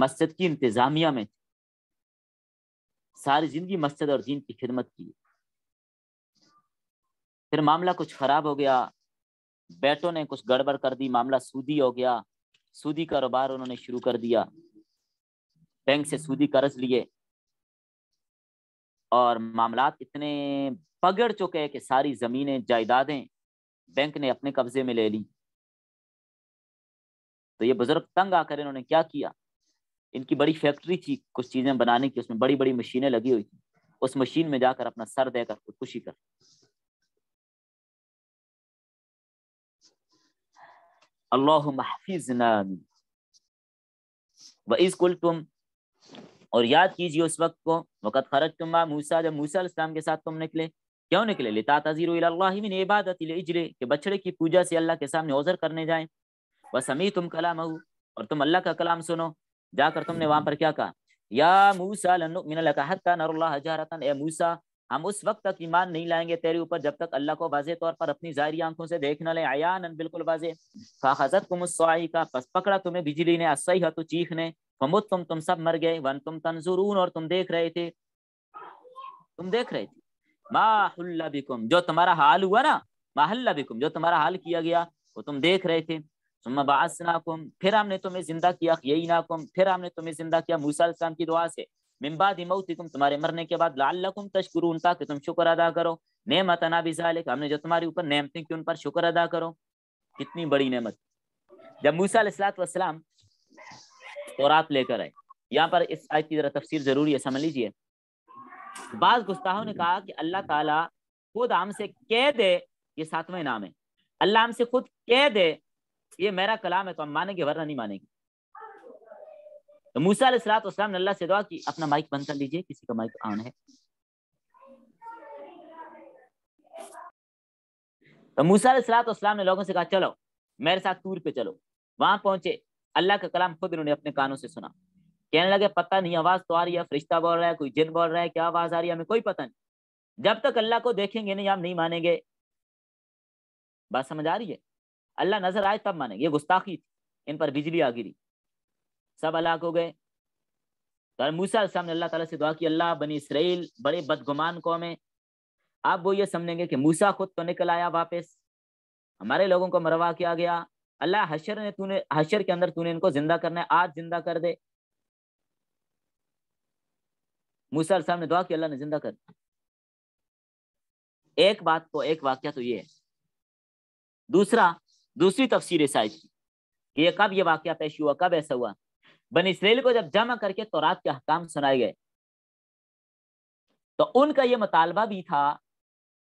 मस्जिद की इंतजामिया में सारी जिंदगी मस्जिद और दीन की खिदमत की फिर मामला कुछ खराब हो गया बैटों ने कुछ गड़बड़ कर दी मामला सूदी हो गया सूदी कारोबार उन्होंने शुरू कर दिया बैंक से सूदी कर्ज लिए और मामला इतने पगड़ चुके हैं कि सारी जमीनें जायदादें बैंक ने अपने कब्जे में ले ली तो ये बुजुर्ग तंग आकर इन्होंने क्या किया इनकी बड़ी फैक्ट्री थी कुछ चीजें बनाने की उसमें बड़ी बड़ी मशीनें लगी हुई थी उस मशीन में जाकर अपना सर देकर खुदकुशी कर अल्लाह हफिजना व इसकुल तुम और याद कीजिए उस वक्त को वक़्त खरज तुम मूसा जब मूसा इस्लाम के साथ तुम निकले क्यों निकले लिता तजीर मिन इबादत इजले के बछड़े की पूजा से अल्लाह के सामने ओजर करने जाए व समी तुम कलाम हो और तुम अल्लाह का कलाम सुनो जाकर तुमने वहां पर क्या कहा या मूसा लनुमिन लका हत्ता नरुल्लाह हजारतन ए मूसा हम उस वक्त तक ईमान नहीं लाएंगे तेरे ऊपर जब तक अल्लाह को वाजे तौर पर अपनी जारी आंखों से देख न लें आयान बिल्कुल वाजे का हजरत को मुस्वाई का पस पकड़ा तुम्हें बिजली ने असही हतु चीख ने फमुत तुम तुम सब मर गए वन तुम तंजुरून और तुम देख रहे थे तुम देख रहे थे माहुल्ला बिकुम जो तुम्हारा हाल हुआ ना माहल्ला बिकुम जो तुम्हारा हाल किया गया वो तुम देख रहे थे बासनाकुम फिर हमने तुम्हें जिंदा किया यही नाकुम फिर हमने तुम्हें जिंदा किया मूसा की दुआ से मिम्बाद तुम्हारे मरने के बाद लाल तशकुरून ताकि तुम शुक्र अदा करो नेमत अना बिजालिक हमने जो तुम्हारे ऊपर नेमतें की उन पर शुक्र अदा करो कितनी बड़ी नेमत जब मूसा तो रात लेकर आए यहाँ पर इस आयत की जरा तफसीर जरूरी है समझ लीजिए बाज गुस्ताहों ने कहा कि अल्लाह ताला खुद हमसे कह दे ये सातवें नाम है अल्लाह हमसे खुद कह दे ये मेरा कलाम है तो हम मानेंगे वरना नहीं मानेंगे तो मूसा सलाम ने अल्लाह से दुआ की अपना माइक बंद कर लीजिए किसी का माइक ऑन है तो मूसा सलाम ने लोगों से कहा चलो मेरे साथ टूर पे चलो वहां पहुंचे अल्लाह का कलाम खुद उन्होंने अपने कानों से सुना कहने लगे पता नहीं आवाज तो आ रही है फरिश्ता बोल रहा है कोई जिन बोल रहा है क्या आवाज आ रही है हमें कोई पता नहीं जब तक अल्लाह को देखेंगे नहीं हम नहीं मानेंगे बात समझ आ रही है अल्लाह नजर आए तब मानेंगे ये गुस्ताखी थी इन पर बिजली आ गिरी सब हलाक हो गए तो मूसा ने अल्लाह ताला से दुआ की अल्लाह बनी इसराइल बड़े बदगुमान कौम है आप वो ये समझेंगे कि मूसा खुद तो निकल आया वापस हमारे लोगों को मरवा किया गया अल्लाह हशर ने तूने हशर के अंदर तूने इनको जिंदा करना है आज जिंदा कर दे मूसा साहब ने दुआ की अल्लाह ने जिंदा कर एक बात तो एक वाक्य तो ये है दूसरा दूसरी तफसीर साइज की ये कब ये वाक्य पेश हुआ कब ऐसा हुआ बन इसराइल को जब जमा करके तौरात के हकाम सुनाए गए तो उनका यह मुतालबा भी था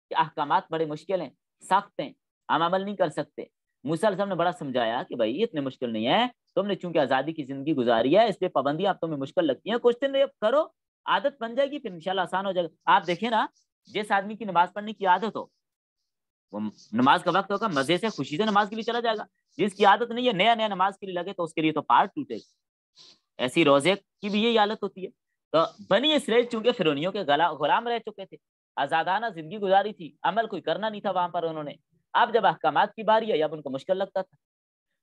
कि अहकाम बड़े मुश्किल हैं सख्त हैं हम अमल नहीं कर सकते मूसा ने बड़ा समझाया कि भाई इतने मुश्किल नहीं है तुमने चूंकि आज़ादी की ज़िंदगी गुजारी है इसलिए पाबंदियाँ आप तुम्हें मुश्किल लगती हैं कुछ दिन करो आदत बन जाएगी फिर इंशाल्लाह आसान हो जाएगा आप देखें ना जिस आदमी की नमाज पढ़ने की आदत हो वो नमाज का वक्त होगा मजे से खुशी से नमाज के लिए चला जाएगा जिसकी आदत नहीं है नया नया नमाज के लिए लगे तो उसके लिए तो पार्ट टूटेगा ऐसी रोजे की भी यही हालत होती है तो बनी इसराइल चूंकि फिर के गला गुलाम रह चुके थे आजादाना जिंदगी गुजारी थी अमल कोई करना नहीं था वहां पर उन्होंने अब जब अहकाम की बारी आई अब उनको मुश्किल लगता था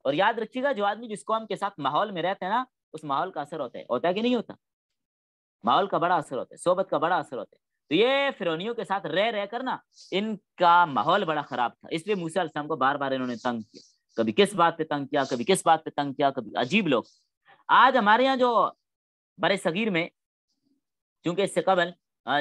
और याद रखिएगा जो आदमी जिसको हम के साथ माहौल में रहते हैं ना उस माहौल का असर होता है होता है कि नहीं होता माहौल का बड़ा असर होता है सोबत का बड़ा असर होता है तो ये फिरोनियों के साथ रह रह कर ना इनका माहौल बड़ा खराब था इसलिए मूसा को बार बार इन्होंने तंग किया कभी किस बात पे तंग किया कभी किस बात पे तंग किया कभी अजीब लोग आज हमारे यहाँ जो बर सगीर में चूंकि इससे कबल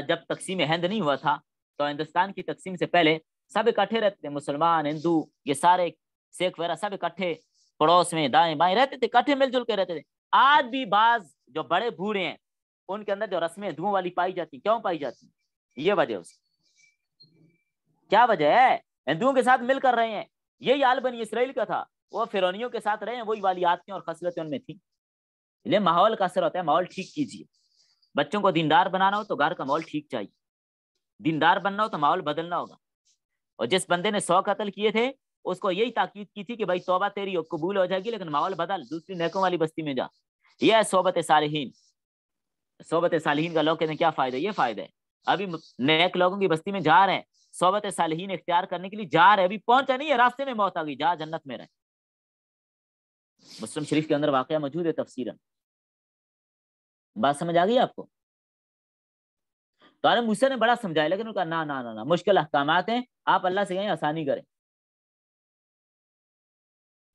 जब तकसीम हिंद नहीं हुआ था तो हिंदुस्तान की तकसीम से पहले सब इकट्ठे रहते थे मुसलमान हिंदू ये सारे सिख वगैरह सब इकट्ठे पड़ोस में दाएं बाएं रहते थे इकट्ठे मिलजुल के रहते थे आज भी बाज जो बड़े बूढ़े हैं उनके अंदर जो रस्में धुओं वाली पाई जाती क्यों पाई जाती ये वजह उसकी क्या वजह है हिंदुओं के साथ मिल कर रहे हैं यही आल बनी इसराइल का था वो फिरौनियों के साथ रहे हैं वही वाली आदतें और खसलतें उनमें थी इसलिए माहौल का असर होता है माहौल ठीक कीजिए बच्चों को दिनदार बनाना हो तो घर का माहौल ठीक चाहिए दिनदार बनना हो तो माहौल बदलना होगा और जिस बंदे ने सौ कतल किए थे उसको यही ताकीद की थी कि भाई तोबा तेरी हो कबूल हो जाएगी लेकिन माहौल बदल दूसरी नेकों वाली बस्ती में जा यह है सोबत सालहीन सोबत सालहीन का लोग कहते हैं क्या फायदा ये फायदा है अभी नेक लोगों की बस्ती में जा रहे हैं सोबत सालहीन इख्तियार करने के लिए जा रहे हैं अभी पहुंचा नहीं है रास्ते में मौत आ गई जा जन्नत में रहे मुस्लिम शरीफ के अंदर वाक़ मौजूद है तफसीरा बात समझ आ गई आपको तो आलम मूसा ने बड़ा समझाया लेकिन उनका ना ना ना ना मुश्किल अहकाम हैं आप अल्लाह से कहें आसानी करें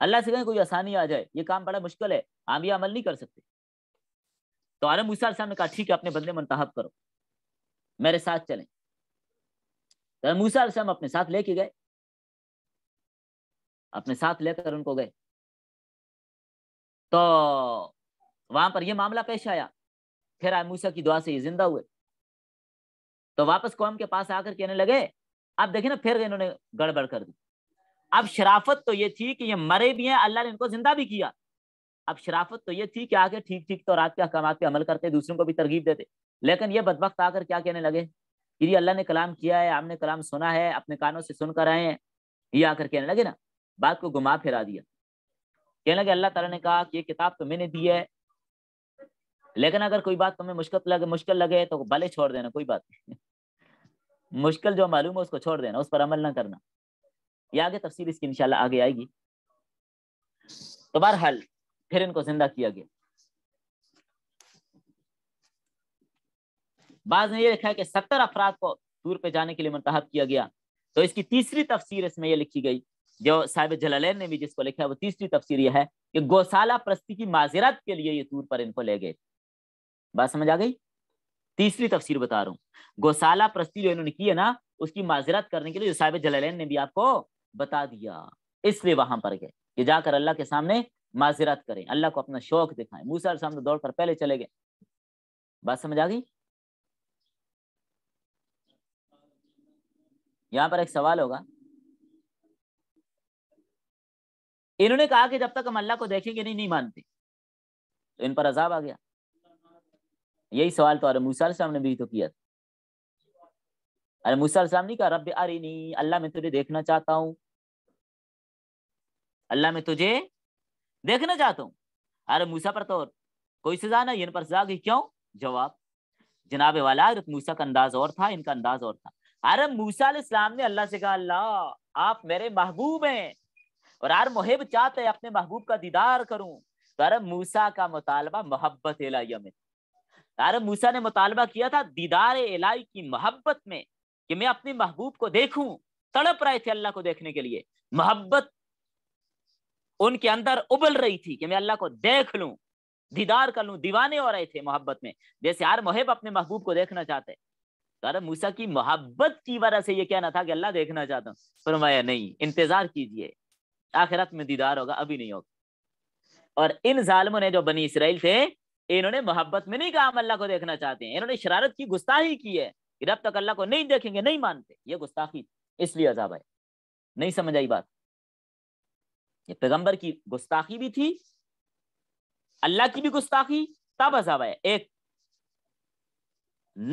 अल्लाह से कहें कोई आसानी आ जाए ये काम बड़ा मुश्किल है आप ये अमल नहीं कर सकते तो आलम मूसा ने कहा ठीक है अपने बंदे मुंतहब करो मेरे साथ चलें तो मूसा अपने साथ लेके गए अपने साथ लेकर उनको गए तो वहां पर यह मामला पेश आया फिर आए मूसा की दुआ से ये जिंदा हुए तो वापस कौम के पास आकर कहने लगे अब देखे ना फिर इन्होंने गड़बड़ कर दी अब शराफत तो ये थी कि ये मरे भी हैं अल्लाह ने इनको जिंदा भी किया अब शराफत तो ये थी कि आगे ठीक ठीक तो रात के अहकाम पे अमल करते दूसरों को भी तरगीब देते लेकिन ये बदबक आकर क्या कहने लगे कि अल्लाह ने कलाम किया है हमने कलाम सुना है अपने कानों से सुनकर आए हैं ये आकर कहने लगे ना बात को घुमा फिरा दिया कहने लगे अल्लाह तला ने कहा कि ये किताब तो मैंने दी है लेकिन अगर कोई बात तुम्हें मुश्किल लगे मुश्किल लगे तो भले छोड़ देना कोई बात नहीं मुश्किल जो मालूम है उसको छोड़ देना उस पर अमल ना करना ये आगे तफसील इसकी इनशाला आगे आएगी तो बहरहाल फिर इनको जिंदा किया गया बाज ने ये लिखा है कि सत्तर अफराद को टूर पे जाने के लिए मुंतब किया गया तो इसकी तीसरी तफसीर इसमें यह लिखी गई जो साहिब जलालैन ने भी जिसको लिखा है वो तीसरी तफसीर यह है कि गौशाला प्रस्ती की माजरत के लिए ये तूर पर इनको ले गए बात समझ आ गई तीसरी तफसीर बता रहा हूँ गौशाला प्रस्ती जो इन्होंने की है ना उसकी माजरत करने के लिए जो साहिब जलालैन ने भी आपको बता दिया इसलिए वहां पर गए कि जाकर अल्लाह के सामने माजिरत करें अल्लाह को अपना शौक दिखाएं मूसा सामने तो दौड़ कर पहले चले गए बात समझ आ गई यहाँ पर एक सवाल होगा इन्होंने कहा कि जब तक हम अल्लाह को देखेंगे नहीं नहीं मानते तो इन पर अजाब आ गया यही सवाल तो अरे मूसा ने भी तो किया था अरे मूसा ने कहा रब अरे नहीं अल्लाह में तुझे देखना चाहता हूँ अल्लाह में तुझे देखना चाहता हूँ अरे मूसा पर तो कोई सजा नहीं इन पर सजा गई क्यों जवाब जनाबे वाला मूसा का अंदाज और था इनका अंदाज और था अरे मूसा ने अल्लाह से कहा अल्लाह आप मेरे महबूब हैं और आर मुहिब चाहते अपने महबूब का दीदार करूं तो अरे मूसा का मुतालबा मोहब्बत एलाहिया में अरे तो मूसा ने मुतालबा किया था दीदार एलाई की मोहब्बत में कि मैं अपने महबूब को देखूं तड़प रहे थे अल्लाह को देखने के लिए मोहब्बत उनके अंदर उबल रही थी कि मैं अल्लाह को देख लूं दीदार कर लूं दीवाने हो रहे थे मोहब्बत में जैसे यार मोहब अपने महबूब को देखना चाहते अरे तो मूसा की मोहब्बत की वजह से ये कहना था कि अल्लाह देखना चाहता हूँ फरमाया नहीं इंतजार कीजिए आखिरत में दीदार होगा अभी नहीं होगा और इन जालमों ने जो बनी इसराइल थे इन्होंने मोहब्बत में नहीं कहा हम अल्लाह को देखना चाहते हैं इन्होंने शरारत की गुस्ताही की है कि रब तक अल्लाह को नहीं देखेंगे नहीं मानते ये गुस्ताखी इसलिए अजाब है नहीं समझ आई बात ये पैगंबर की गुस्ताखी भी थी अल्लाह की भी गुस्ताखी तब अजाब है एक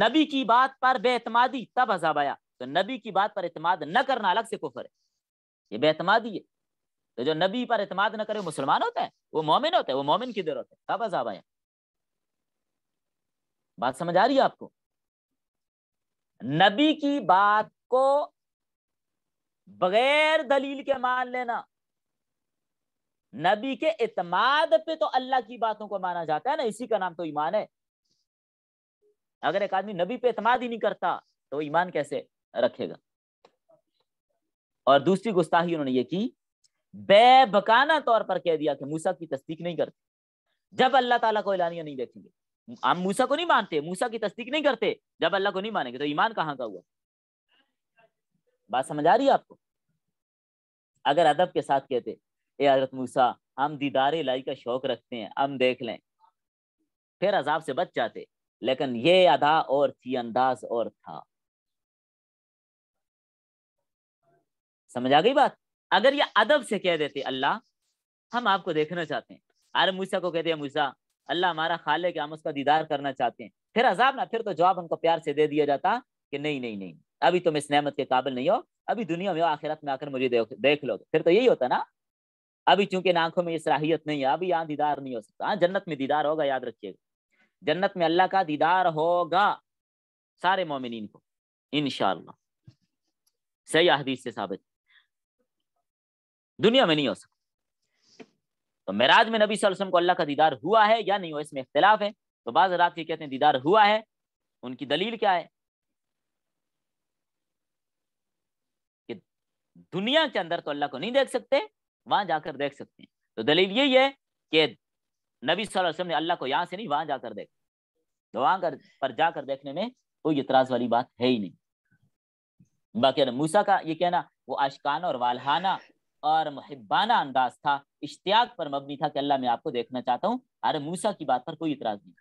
नबी की बात पर बेतमादी तब अजाब आया तो नबी की बात पर एतमाद न करना अलग से कुफर है ये बेतमादी है तो जो नबी पर अतमाद न करे मुसलमान होता है वो मोमिन होता है वो मोमिन किधर होता है कब अजाब आया बात समझ आ रही है आपको नबी की बात को बगैर दलील के मान लेना नबी के इतमाद पे तो अल्लाह की बातों को माना जाता है ना इसी का नाम तो ईमान है अगर एक आदमी नबी पे इतमाद ही नहीं करता तो ईमान कैसे रखेगा और दूसरी गुस्ताही उन्होंने ये की बेबकाना तौर पर कह दिया कि मूसा की तस्दीक नहीं करते जब अल्लाह ताला को ऐलानिया नहीं देखेंगे हम मूसा को नहीं मानते मूसा की तस्दीक नहीं करते जब अल्लाह को नहीं मानेंगे तो ईमान कहाँ का हुआ बात समझ आ रही है आपको अगर अदब के साथ कहते ए हजरत मूसा हम दीदार लाई का शौक रखते हैं हम देख लें फिर अजाब से बच जाते लेकिन ये अदा और थी अंदाज और था समझ आ गई बात अगर ये अदब से कह देते अल्लाह हम आपको देखना चाहते हैं आर मूसा को कह दिया मूसा अल्लाह हमारा खाले के हम उसका दीदार करना चाहते हैं फिर अजाब ना फिर तो जवाब उनको प्यार से दे दिया जाता कि नहीं नहीं नहीं अभी तुम इस नहमत के काबिल नहीं हो अभी दुनिया में हो आखिरत में आकर मुझे देख लो फिर तो यही होता ना अभी चूंकि आंखों में ये सलाहियत नहीं है अभी यहाँ दीदार नहीं हो सकता हाँ जन्नत में दीदार होगा याद रखिएगा जन्नत में अल्लाह का दीदार होगा सारे मोमिन को इन सही अहदीस से साबित दुनिया में नहीं हो सकता तो मेराज में नबी सल्लल्लाहु अलैहि वसल्लम को अल्लाह का दीदार हुआ है या नहीं हुआ इसमें इख्तलाफ है तो बाज रात के कहते हैं दीदार हुआ है उनकी दलील क्या है कि दुनिया के अंदर तो अल्लाह को नहीं देख सकते वहां जाकर देख सकते हैं तो दलील यही है कि नबी वसल्लम ने अल्लाह को यहाँ से नहीं वहां जाकर देख तो वहां कर पर जाकर देखने में कोई इतराज वाली बात है ही नहीं बाकी मूसा का ये कहना वो आशकाना और वालहाना और महिबाना अंदाज था इश्तियाक पर मबनी था कि अल्लाह मैं आपको देखना चाहता हूँ अरे मूसा की बात पर कोई इतराज नहीं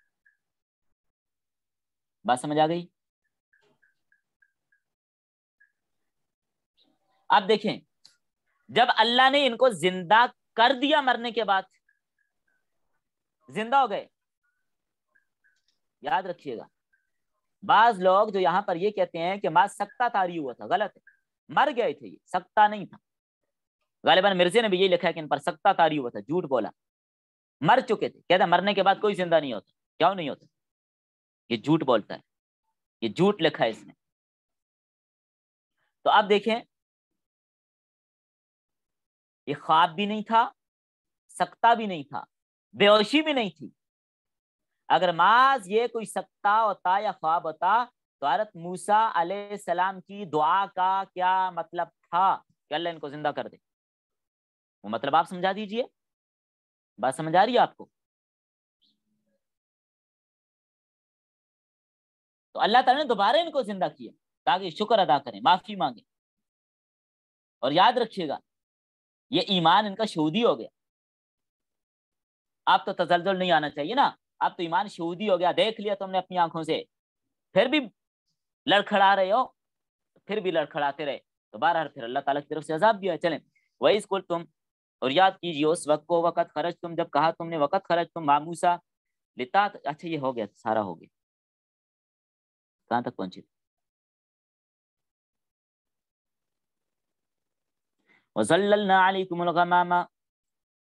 बात समझ आ गई आप देखें जब अल्लाह ने इनको जिंदा कर दिया मरने के बाद जिंदा हो गए याद रखिएगा बाज लोग जो यहां पर ये कहते हैं कि मां सकता तारी हुआ था गलत है मर गए थे ये सकता नहीं था गालिबा मिर्जे ने भी यही लिखा है कि इन पर सख्ता तारी हुआ था झूठ बोला मर चुके थे कहते मरने के बाद कोई जिंदा नहीं होता क्यों नहीं होता ये झूठ बोलता है ये झूठ लिखा है इसने तो आप देखें ये ख्वाब भी नहीं था सकता भी नहीं था बेहोशी भी नहीं थी अगर माज ये कोई सकता होता या ख्वाब होता तो आरत मूसा सलाम की दुआ का क्या मतलब था कि अल्लाह इनको जिंदा कर दे वो मतलब आप समझा दीजिए बात समझ आ रही है आपको तो अल्लाह ताला ने दोबारा इनको जिंदा किया ताकि शुक्र अदा करें माफी मांगे और याद रखिएगा ये ईमान इनका शहूदी हो गया आप तो तजलजल नहीं आना चाहिए ना आप तो ईमान शहूदी हो गया देख लिया तुमने अपनी आंखों से फिर भी लड़खड़ा रहे हो फिर भी लड़खड़ाते रहे तो फिर अल्लाह ताला की तरफ से अजाब दिया चले वही स्कूल तुम और याद कीजिए उस वक्त को वक़्त खर्च तुम जब कहा तुमने वक़्त खर्च तुम मामूसा लिता अच्छा ये हो गया सारा हो गया कहाँ तक पहुंचे वजल्लना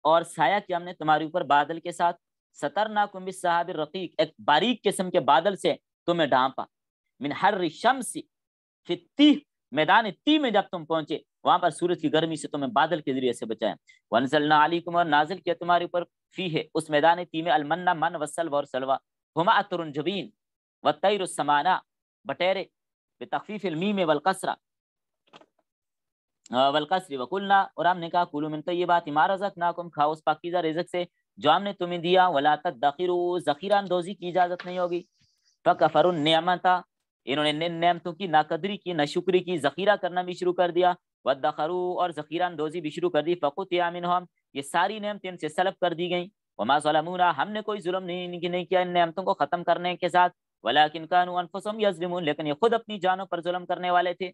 और साया कि हमने तुम्हारे ऊपर बादल के साथ सतर ना कुम्ब साहब रकीक एक बारीक किस्म के बादल से तुम्हें ढांपा मिन हर शमसी फित्ती मैदान ती में जब तुम पहुंचे वहां पर सूरज की गर्मी से तुम्हें बादल के जरिए से बचाए वनसलना अली कुमार नाजिल किया तुम्हारे ऊपर फी है उस मैदान तीमे अलमन्ना मन वसल और सलवा हुमा अतरुन जबीन व तयरसमाना बटेरे बेतखीफ मीम वलकसरा वलकसरी वकुलना और हमने कहा कुलू मिन रजक ना कुम खाओ उस पाकिजा रिज़क से जो हमने तुम्हें दिया वला तक तदखिरु ज़खीरा अंदोजी की इजाजत नहीं होगी अफर नियमत इन्होंने नियमतों की नाकदरी की नशुक्री की जखीरा करना भी शुरू कर दिया व और ज़ख़ीरा अंदोज़ी भी शुरू कर दी फ़कुत यामिन हम ये सारी नमत इनसे सलब कर दी गई वमा ज़लमूना हमने कोई जुल्म नहीं, नहीं किया इन नियमतों को ख़त्म करने के साथ वलाकिन कानू अनफुसम यजलिमून लेकिन ये खुद अपनी जानों पर जुल्म करने वाले थे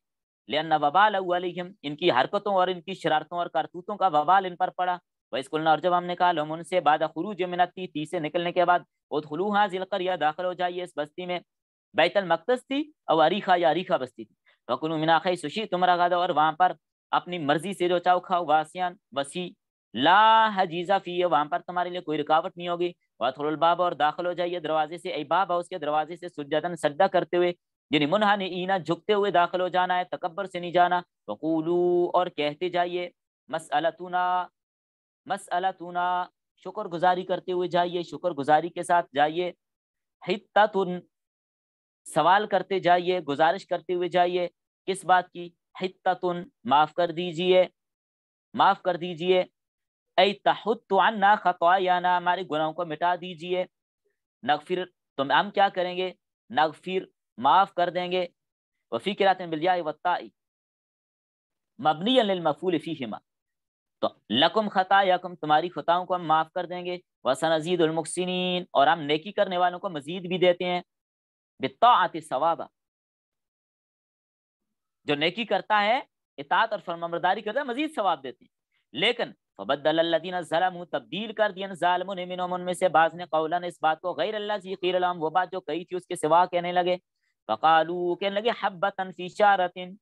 लेना वबाल अलैहिम इनकी हरकतों और इनकी शरारतों और करतूतों का वबाल इन पर पड़ा वैसकुलना और जब हमने कहा हम उनसे बाद खरूज मिनती ती से निकलने के बाद उदखलूहा जिलकर या दाखिल हो जाइए इस बस्ती में बैतल मकदस थी और अरीखा या अरीखा बस्ती थी वकुल मिनाखी सुशी तुम रखा दो और वहां पर अपनी मर्जी से जो चाहो खाओ वासियान वसी ला हजीजा फी वहां पर तुम्हारे लिए कोई रुकावट नहीं होगी वाथुलबाब और दाखिल हो जाइए दरवाजे से अबाब और उसके दरवाजे से सुजदन सद्दा करते हुए यानी मुनहा ने ईना झुकते हुए दाखिल हो जाना है तकबर से नहीं जाना वकूलू और कहते जाइए मस मस मसअलतूना शुक्र गुजारी करते हुए जाइए शुक्र गुजारी के साथ जाइए हित्ततुन सवाल करते जाइए गुजारिश करते हुए जाइए किस बात की हित्तुन माफ़ कर दीजिए माफ़ कर दीजिए ऐ या ना हमारे गुनाहों को मिटा दीजिए नगफिर तो हम क्या करेंगे नगफिर माफ़ कर देंगे वफ़ी किरात बिलिया वत्ताई मबनी मफूल हिमा तो लकुम खता यकुम तुम्हारी खताओं को हम माफ़ कर देंगे वसन अजीदुलमसिन और हम नेकी करने वालों को मजीद भी देते हैं बिता सवाबा जो नेकी करता है इतात और फरमाबरदारी करता है मजीद सवाब देती है लेकिन तब्दील कर से बाज ने कौला इस बात को गैर वो बात जो कही थी उसके सिवा कहने लगे फ़कालू कहने लगे तनफीशा रतिन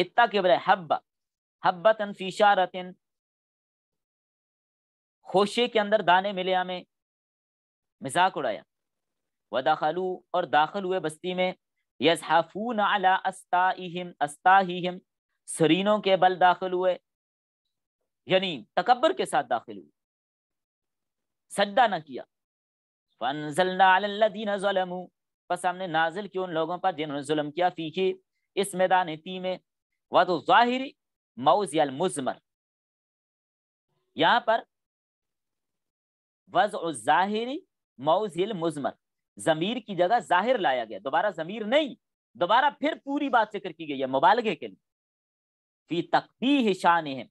के बजाय तनफीशा रतिन खोशे के अंदर दाने मिले हमें मिजाक उड़ाया व दाखलू और दाखिल हुए बस्ती में यज अला अस्ताहिम अस्ताहिम सरीनों के बल दाखिल हुए यानी तकबर के साथ दाखिल हुए सज्दा न किया बस हमने नाजिल की उन लोगों पर जिन्होंने जुलम किया फीकी इस मैदान ती में वह तो मुजमर यहाँ पर वज ज़ाहिरी मऊजिल मुजमर जमीर की जगह जाहिर लाया गया दोबारा जमीर नहीं दोबारा फिर पूरी बात जिक्र की गई है मुबालगे के लिए फी तकबी शान है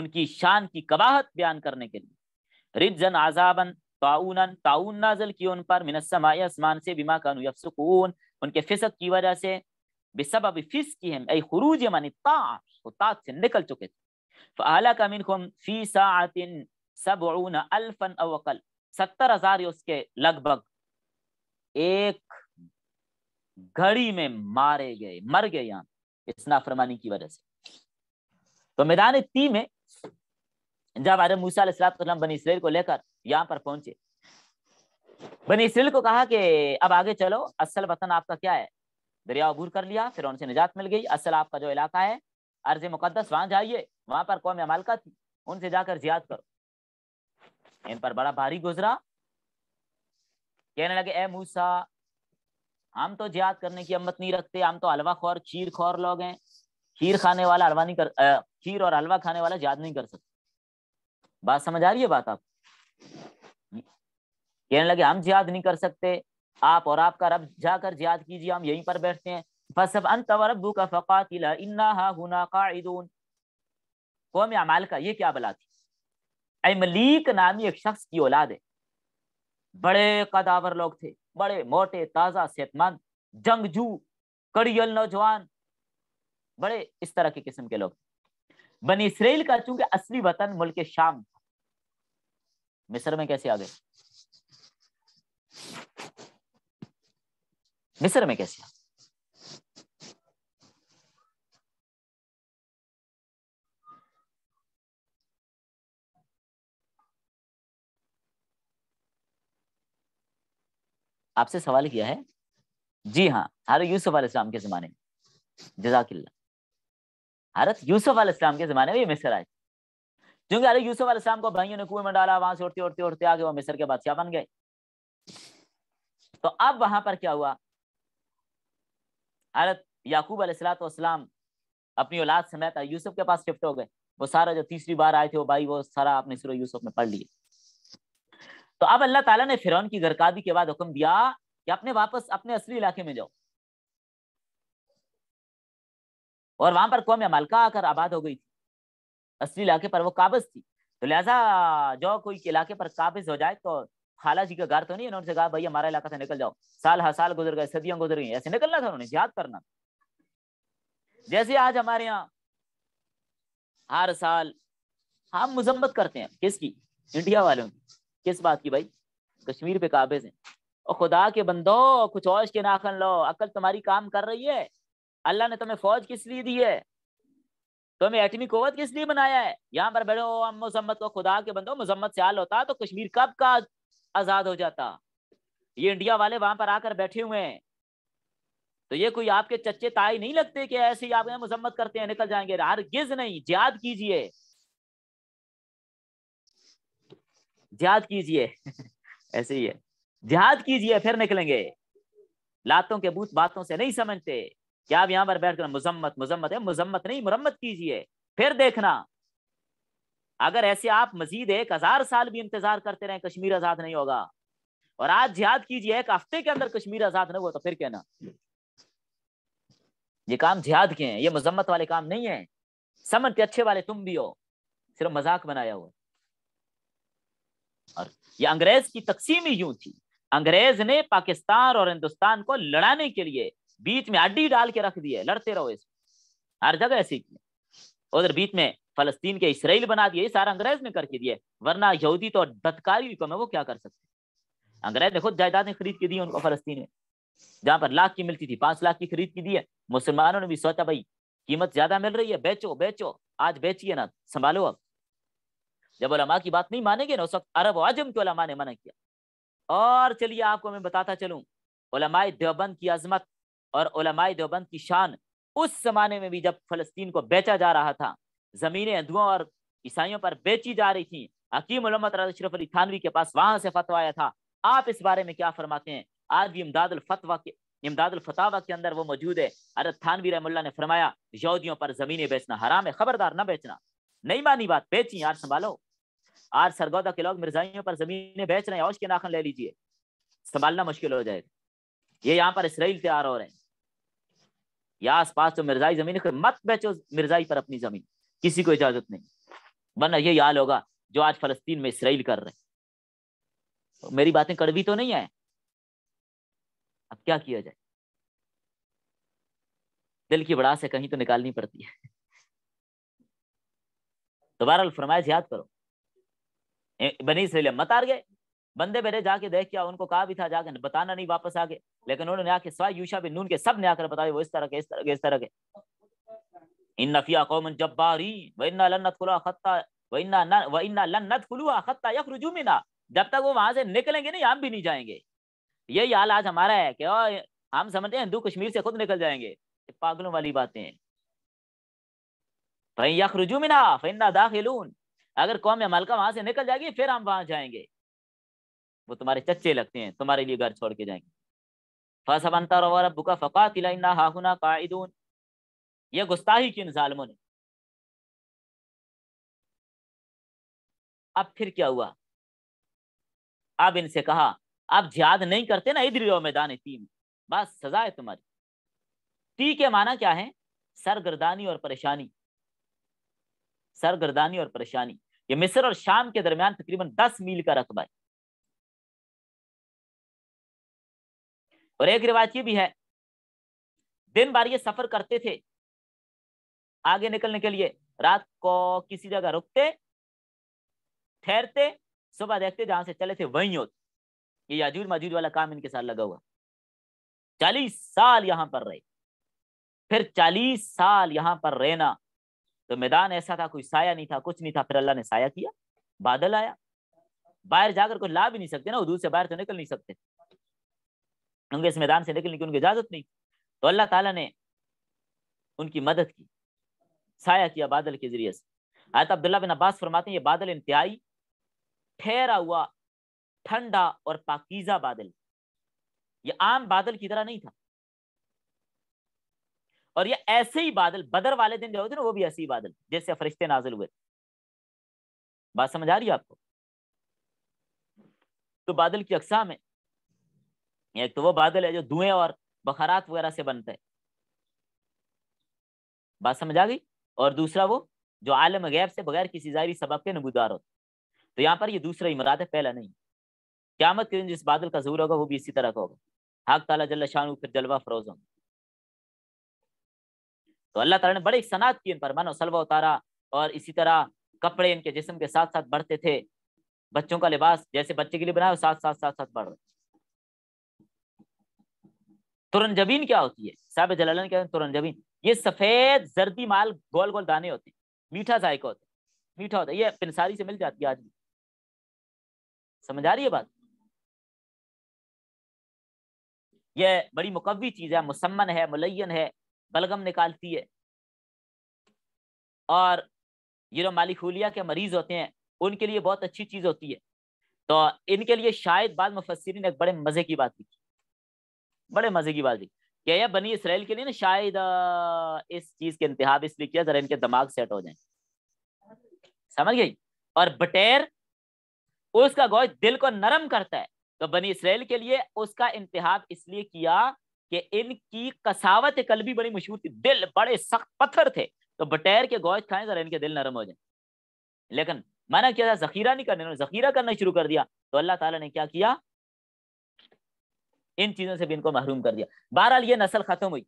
उनकी शान की कबाहत बयान करने के लिए रिजन आजाबन ताउन ताउन नाजल की उन पर मिनसम मिनसमाय आसमान से बिमा कानू यफसकून उनके फिसक की वजह से बेसब फिस की है ऐ खरूज मानी ता से निकल चुके थे फ़ाला का मिन खुम फी सातिन सब अल्फन अवकल सत्तर हज़ार उसके लगभग एक घड़ी में मारे गए मर गए यहां इस नाफरमानी की वजह से तो मैदान ती में जब आदम मूसा बनी इसराइल को लेकर यहाँ पर पहुंचे बनी इसराइल को कहा कि अब आगे चलो असल वतन आपका क्या है दरिया अबूर कर लिया फिर उनसे निजात मिल गई असल आपका जो इलाका है अर्ज मुकदस वहां जाइए वहां पर कौम अमालका थी उनसे जाकर जियाद करो इन पर बड़ा भारी गुजरा कहने लगे ए मूसा हम तो जिहाद करने की अम्मत नहीं रखते हम तो हलवा खोर खीर खोर लोग हैं खीर खाने वाला हलवा नहीं कर खीर और हलवा खाने वाला जिहाद नहीं कर सकते बात समझ आ रही है बात आप कहने लगे हम जिहाद नहीं कर सकते आप और आपका रब जाकर जिहाद कीजिए हम यहीं पर बैठते हैं फसब अंत रबू का फ़कातिला इन्ना हा हुना काइदून कौम का ये क्या बला थी अमलीक नामी एक शख्स की औलाद है बड़े कदावर लोग थे बड़े मोटे ताजा सेहतमंद जंगजू कड़ियल नौजवान बड़े इस तरह के किस्म के लोग बनी इसराइल का चूंकि असली वतन मुल्क शाम था मिस्र में कैसे आ गए मिस्र में कैसे आ आपसे सवाल किया है जी हाँ हर यूसुफ अलैहिस्सलाम के ज़माने में जजाकिल्ला हरत यूसुफ अलैहिस्सलाम के ज़माने में ये मिस्र आए क्योंकि अरे यूसुफ अलैहिस्सलाम को भाइयों ने कुएं में डाला वहां से उड़ते उड़ते उड़ते आगे वो मिस्र के बादशाह बन गए तो अब वहां पर क्या हुआ हरत याकूब अलैहिस्सलाम अपनी औलाद समेत यूसुफ के पास शिफ्ट हो गए वो सारा जो तीसरी बार आए थे वो भाई वो सारा आपने सूर्य यूसुफ में पढ़ लिया तो अब अल्लाह ताला ने फिरौन की गरकादी के बाद हुक्म दिया कि अपने वापस अपने असली इलाके में जाओ और वहां पर कौम मलका आकर आबाद हो गई थी असली इलाके पर वो काबज थी तो लिहाजा जो कोई इलाके पर काबिज हो जाए तो खाला जी का घर तो नहीं उन्होंने कहा भाई हमारा इलाका से निकल जाओ साल हर साल गुजर गए सदियां गुजर गई ऐसे निकलना था उन्होंने याद करना जैसे आज हमारे यहाँ हर साल हम मुजम्मत करते हैं किसकी इंडिया वालों की किस बात की भाई कश्मीर पे काबिज हैं और खुदा के बंदो कुछ और के नाखन लो अकल तुम्हारी काम कर रही है अल्लाह ने तुम्हें फौज किस लिए दी है तुम्हें एटमी कोवत किस लिए बनाया है यहाँ पर बैठो मुजम्मत को खुदा के बंदो मुजम्मत से हाल होता तो कश्मीर कब का आज़ाद हो जाता ये इंडिया वाले वहां पर आकर बैठे हुए हैं तो ये कोई आपके चच्चे ताई नहीं लगते कि ऐसे ही आप मुजम्मत करते हैं निकल जाएंगे हर गिज नहीं याद कीजिए जिहाद कीजिए ऐसे ही है जिहाद कीजिए फिर निकलेंगे लातों के बूथ बातों से नहीं समझते क्या आप यहां पर बैठकर मुजम्मत मुजम्मत है मुजम्मत नहीं मुरम्मत कीजिए फिर देखना अगर ऐसे आप मजीद एक हजार साल भी इंतजार करते रहे कश्मीर आजाद नहीं होगा और आज जिहाद कीजिए एक हफ्ते के अंदर कश्मीर आजाद नहीं हुआ तो फिर कहना ये काम जिहाद के हैं ये मजम्मत वाले काम नहीं है समझते अच्छे वाले तुम भी हो सिर्फ मजाक बनाया हुआ और ये अंग्रेज की तकसीम ही यूं थी अंग्रेज ने पाकिस्तान और हिंदुस्तान को लड़ाने के लिए बीच में अड्डी डाल के रख दिए लड़ते रहो इसमें हर जगह ऐसी उधर बीच में फलस्तीन के इसराइल बना दिए सारा अंग्रेज ने करके दिए वरना यहूदी तो दत्कारी कम है वो क्या कर सकते अंग्रेज ने खुद जायदादें खरीद के दी उनको फलस्तीन में जहां पर लाख की मिलती थी पांच लाख की खरीद की दी है मुसलमानों ने भी सोचा भाई कीमत ज्यादा मिल रही है बेचो बेचो आज बेचिए ना संभालो अब जब उलमा की बात नहीं मानेंगे ना उस वक्त अरब आजम के उलमा ने मना किया और चलिए आपको मैं बताता चलूँ उलमाए देवबंद की अजमत और उलमाए देवबंद की शान उस जमाने में भी जब फलस्तीन को बेचा जा रहा था ज़मीनें हिंदुओं और ईसाइयों पर बेची जा रही थी हकीम उलमत अशरफ अली थानवी के पास वहाँ से फतवा आया था आप इस बारे में क्या फरमाते हैं आज भी इमदाद फतवा के इमदाद फतावा के अंदर वो मौजूद है अरे थानवी रहमुल्ला ने फरमाया यहूदियों पर ज़मीनें बेचना हराम है खबरदार ना बेचना नहीं मानी बात बेची यार संभालो आज सरगौदा के लोग मिर्जाइयों पर जमीनें बेच रहे हैं औश के नाखन ले लीजिए संभालना मुश्किल हो जाएगा ये यहाँ पर इसराइल तैयार हो रहे हैं या आस पास तो मिर्जाई जमीन मत बेचो मिर्जाई पर अपनी जमीन किसी को इजाजत नहीं वरना ये याद होगा जो आज फलस्तीन में इसराइल कर रहे तो मेरी बातें कड़वी तो नहीं है अब क्या किया जाए दिल की बड़ा से कहीं तो निकालनी पड़ती है दोबारा फरमाइश याद करो बनी इसराइल मत हार गए बंदे मेरे जाके देख क्या उनको कहा भी था जाके बताना नहीं वापस आगे लेकिन उन्होंने आके स्वाय यूशा भी नून के सब ने आकर बताया वो इस तरह के इस तरह के इस तरह के इन नफिया कौमन बारी वन्ना लन्नत खुला खत्ता वन्ना वन्ना लन्नत खुलुआ जब तक वो वहां से निकलेंगे नहीं हम भी नहीं जाएंगे यही हाल आज हमारा है कि हम समझते हैं हिंदू कश्मीर से खुद निकल जाएंगे पागलों वाली बातें भाई यखरुजू मिना फन्ना दाखिलून अगर कौम मलका वहां से निकल जाएगी फिर हम वहां जाएंगे वो तुम्हारे चच्चे लगते हैं तुम्हारे लिए घर छोड़ के जाएंगे फसबनता रबुका फ़का तिलना हाहुना गुस्ताही की इन ने अब फिर क्या हुआ अब इनसे कहा आप ज्याद नहीं करते ना इधर मैदान तीन बस सजा है तुम्हारी ती के माना क्या है सरगर्दानी और परेशानी सरगर्दानी और परेशानी ये मिस्र और शाम के दरमियान तकरीबन दस मील का रकबा है और एक रिवाज ये भी है दिन बार ये सफर करते थे आगे निकलने के लिए रात को किसी जगह रुकते ठहरते सुबह देखते जहां से चले थे वहीं होते ये याजूर मजूर वाला काम इनके साथ लगा हुआ चालीस साल यहां पर रहे फिर चालीस साल यहां पर रहना तो मैदान ऐसा था कोई साया नहीं था कुछ नहीं था फिर अल्लाह ने साया किया बादल आया बाहर जाकर कोई ला भी नहीं सकते ना दूर से बाहर तो निकल नहीं सकते उनके इस मैदान से निकलने की उनकी इजाजत नहीं तो अल्लाह ताला ने उनकी मदद की साया किया बादल के जरिए से आयत अब्दुल्ला बिन अब्बास फरमाते हैं ये बादल इंतहाई ठहरा हुआ ठंडा और पाकिजा बादल ये आम बादल की तरह नहीं था और ये ऐसे ही बादल बदर वाले दिन जो होते ना वो भी ऐसे ही बादल जैसे फरिश्ते नाजिल हुए बात समझ आ रही है आपको तो बादल की अकसाम है एक तो वो बादल है जो धुएं और बखारात वगैरह से बनते हैं बात समझ आ गई और दूसरा वो जो आलम गैब से बगैर किसी जारी सबक के नबूदार होते तो यहाँ पर ये दूसरा इमराद है पहला नहीं क्यामत के दिन जिस बादल का जहूर होगा वो भी इसी तरह का होगा हाक ताला जल्ला शाह फिर जलवा फरोज होंगे तो अल्लाह तला ने बड़ी सनात की इन पर मानो सलवा उतारा और इसी तरह कपड़े इनके जिसम के साथ साथ बढ़ते थे बच्चों का लिबास जैसे बच्चे के लिए बनाए साथ साथ साथ साथ बढ़ रहे जबीन क्या होती है साहब जलालन क्या जबीन ये सफेद जर्दी माल गोल गोल दाने होते हैं मीठा जायका होता है मीठा होता है ये पिनसारी से मिल जाती है आज भी समझ आ रही है बात यह बड़ी मुकवी चीज़ है मुसमन है मुलैन है बलगम निकालती है और ये जो मालिकूलिया के मरीज होते हैं उनके लिए बहुत अच्छी चीज़ होती है तो इनके लिए शायद बाद ने एक बड़े मज़े की बात लिखी बड़े मज़े की बात लिखी क्या यह बनी इसराइल के लिए ना शायद इस चीज़ के इंतहा इसलिए किया ज़रा इनके दिमाग सेट हो जाए समझ गई और बटेर उसका गोश दिल को नरम करता है तो बनी इसराइल के लिए उसका इंतहा इसलिए किया कि इनकी कसावत कल भी बड़ी मशहूर थी दिल बड़े सख्त पत्थर थे तो बटैर के गोश खाएं जरा इनके दिल नरम हो जाए लेकिन मैंने क्या था जखीरा नहीं करने जखीरा करना शुरू कर दिया तो अल्लाह ताला ने क्या किया इन चीजों से भी इनको महरूम कर दिया बहरहाल ये नस्ल खत्म हुई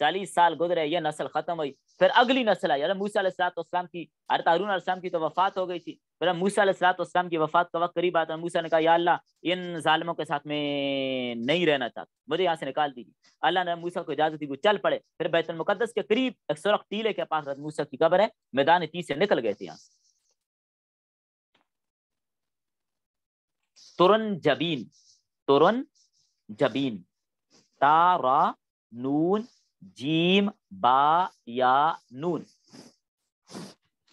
चालीस साल गुजरे यह नस्ल खत्म हुई फिर अगली नस्ल आई मूसलाम की अरत अरुण की तो वफात हो गई थी फिर मूसलाम की वफात का वक्त करीब आता मूसा ने कहा या अल्लाह इन ालमों के साथ में नहीं रहना चाहता मुझे यहाँ से निकाल दीजिए अल्लाह ने मूसा को इजाजत दी वो चल पड़े फिर बैतुलमुकदस के करीब एक सुरख टीले के पास मूसा की कबर है मैदान तीस से निकल गए थे यहाँ से तुरन जबीन तुरन जबीन तारा नून जीम बा या नून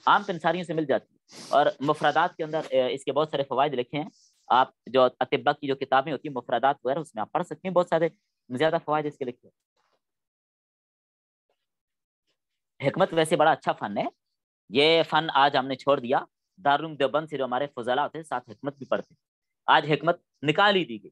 आम पंसारियों तो से मिल जाती है और मुफरादात के अंदर इसके बहुत सारे फवायद लिखे हैं आप जो अतिबा की जो किताबें होती है मुफरादात वगैरह उसमें आप पढ़ सकते हैं बहुत सारे ज्यादा फवायद इसके लिखे हैं हमत वैसे बड़ा अच्छा फन है ये फन आज हमने छोड़ दिया दारुम देवबंद से जो हमारे फजला होते साथ हमत भी पढ़ते आज हमत निकाल ही दी गई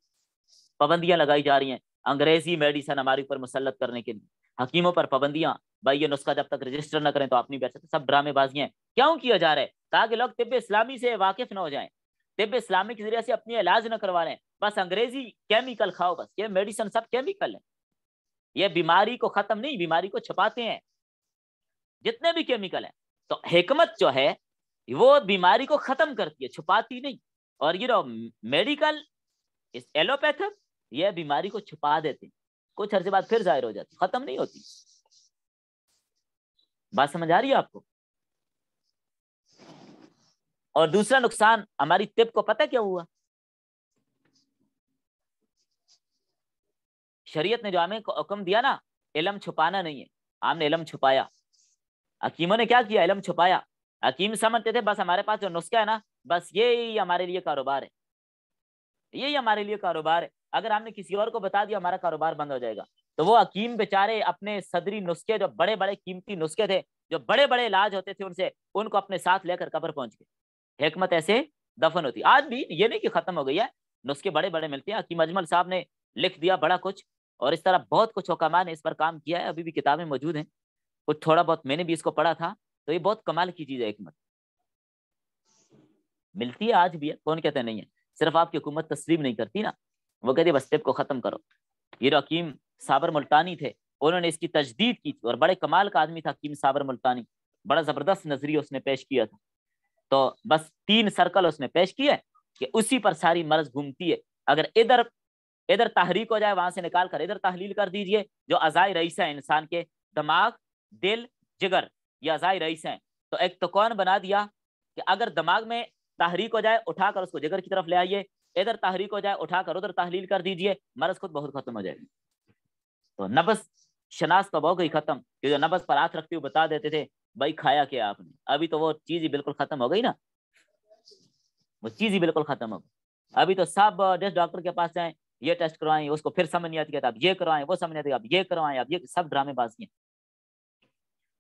पाबंदियां लगाई जा रही हैं अंग्रेजी मेडिसन हमारे ऊपर मुसलत करने के लिए हकीमों पर पाबंदियां भाई ये नुस्खा जब तक रजिस्टर न करें तो आप नहीं बैठ सकते सब ड्रामेबाजियां क्यों किया जा रहा है ताकि लोग तिब इस्लामी से वाकिफ ना हो जाए तिब इस्लामी के जरिए से अपनी इलाज न करवा रहे बस अंग्रेजी केमिकल खाओ बस ये मेडिसिन सब केमिकल है ये बीमारी को ख़त्म नहीं बीमारी को छपाते हैं जितने भी केमिकल हैं तो हमत जो है वो बीमारी को ख़त्म करती है छुपाती नहीं और ये नो मेडिकल एलोपैथक ये बीमारी को छुपा देते हैं कुछ अरसे बाद फिर जाहिर हो जाती खत्म नहीं होती बात समझ आ रही है आपको और दूसरा नुकसान हमारी तिप को पता क्या हुआ शरीयत ने जो हमें हुक्म दिया ना इलम छुपाना नहीं है हमने इलम छुपाया हकीमों ने क्या किया इलम छुपाया हकीम समझते थे बस हमारे पास जो नुस्खा है ना बस यही हमारे लिए कारोबार है यही हमारे लिए कारोबार है अगर हमने किसी और को बता दिया हमारा कारोबार बंद हो जाएगा तो वो अकीम बेचारे अपने सदरी नुस्खे जो बड़े बड़े कीमती नुस्खे थे जो बड़े बड़े इलाज होते थे उनसे उनको अपने साथ लेकर कबर पहुंच गए हेकमत ऐसे दफन होती आज भी ये नहीं कि खत्म हो गई है नुस्खे बड़े बड़े मिलते हैं अकीम अजमल साहब ने लिख दिया बड़ा कुछ और इस तरह बहुत कुछ हुकामा ने इस पर काम किया है अभी भी किताबें मौजूद हैं कुछ थोड़ा बहुत मैंने भी इसको पढ़ा था तो ये बहुत कमाल की चीज़ है हमत मिलती है आज भी है कौन कहते नहीं है सिर्फ आपकी हुकूमत तस्लीम नहीं करती ना वो कहते बस स्टेप को ख़त्म करो ये जो हकीम साबर मुल्तानी थे उन्होंने इसकी तजदीद की थी और बड़े कमाल का आदमी था हकीम साबर मुल्तानी बड़ा ज़बरदस्त नज़रिया उसने पेश किया था तो बस तीन सर्कल उसने पेश किए कि उसी पर सारी मर्ज घूमती है अगर इधर इधर तहरीक हो जाए वहां से निकाल कर इधर तहलील कर दीजिए जो अजाय रईस है इंसान के दिमाग दिल जिगर ये अजाय रईस हैं तो एक तो कौन बना दिया कि अगर दिमाग में तहरीक हो जाए उठाकर उसको जिगर की तरफ ले आइए इधर तहरीक हो जाए उठाकर उधर तहलील कर दीजिए मरज खुद बहुत खत्म हो जाएगी तो नबस शनास तो बहुत गई खत्म क्योंकि नबस पर हाथ रखते हुए बता देते थे भाई खाया क्या आपने अभी तो वो चीज ही बिल्कुल खत्म हो गई ना वो चीज ही बिल्कुल खत्म हो गई अभी तो सब जिस डॉक्टर के पास जाए ये टेस्ट करवाएं उसको फिर समझ नहीं आती आप ये करवाएं वो समझ नहीं आती आप ये करवाएं आप ये सब बाजी हैं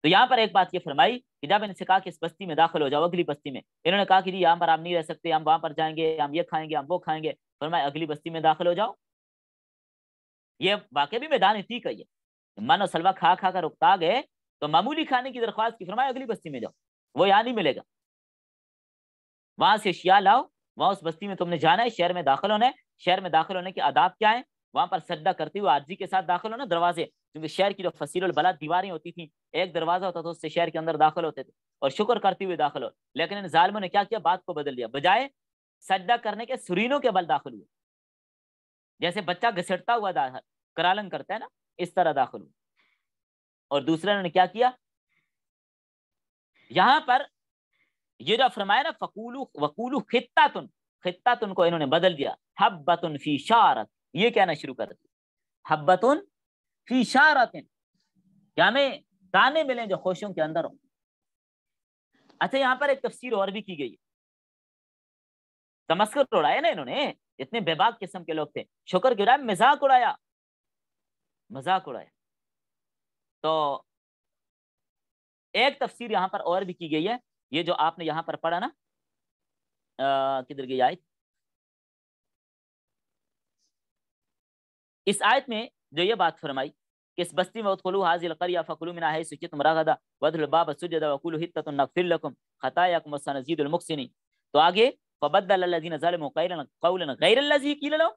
तो यहाँ पर एक बात ये फरमाई कि जब इनसे कहा कि इस बस्ती में दाखिल हो जाओ अगली बस्ती में इन्होंने कहा कि जी यहाँ पर आप नहीं रह सकते हम वहां पर जाएंगे हम ये खाएंगे हम वो खाएंगे फरमाए अगली बस्ती में दाखिल हो जाओ ये वाकई भी मैदान ठीक है ये मन और सलवा खा खा कर उकता गए तो मामूली खाने की दरख्वास्त की फरमाए अगली बस्ती में जाओ वो यहाँ नहीं मिलेगा वहां से शिया लाओ वहां उस बस्ती में तुमने जाना है शहर में दाखिल होना है शहर में दाखिल होने के आदाब क्या है वहां पर सद्दा करते हुए आजी के साथ दाखिल होना दरवाजे क्योंकि शहर की जो फसील बला दीवारें होती थी एक दरवाजा होता था उससे शहर के अंदर दाखिल होते थे और शुक्र करते हुए दाखिल हो लेकिन इन जालमों ने क्या किया बात को बदल दिया बजाय सद्दा करने के सुरीनों के बल दाखिल हुए जैसे बच्चा घसीटता हुआ दाखिल करालन करता है ना इस तरह दाखिल हुए और दूसरे ने क्या किया यहाँ पर ये जो फरमाया ना फकूलू वकूलू खिता तुन खिता तुन को इन्होंने बदल दिया हब्बतुन फी शारत ये कहना शुरू कर दिया हब्बतुन फी शारतिन क्या हमें दाने मिले जो खुशियों के अंदर हों अच्छा यहाँ पर एक तफसीर और भी की गई है तमस्कर उड़ाया ना इन्होंने इतने बेबाक किस्म के लोग थे शुक्र के उड़ाया मजाक उड़ाया मजाक उड़ाया तो एक तफसीर यहाँ पर और भी की गई है ये जो आपने यहाँ पर पढ़ा ना किधर गई आयत इस आयत में जो ये बात फरमाई कि इस बस्ती में उतखलू हाजिल करिया फकलू मिना है सुचित मरागदा वदल बाब सुजद वकुल हित्ततुन नगफिर लकुम तो आगे कैलन कौलन गैर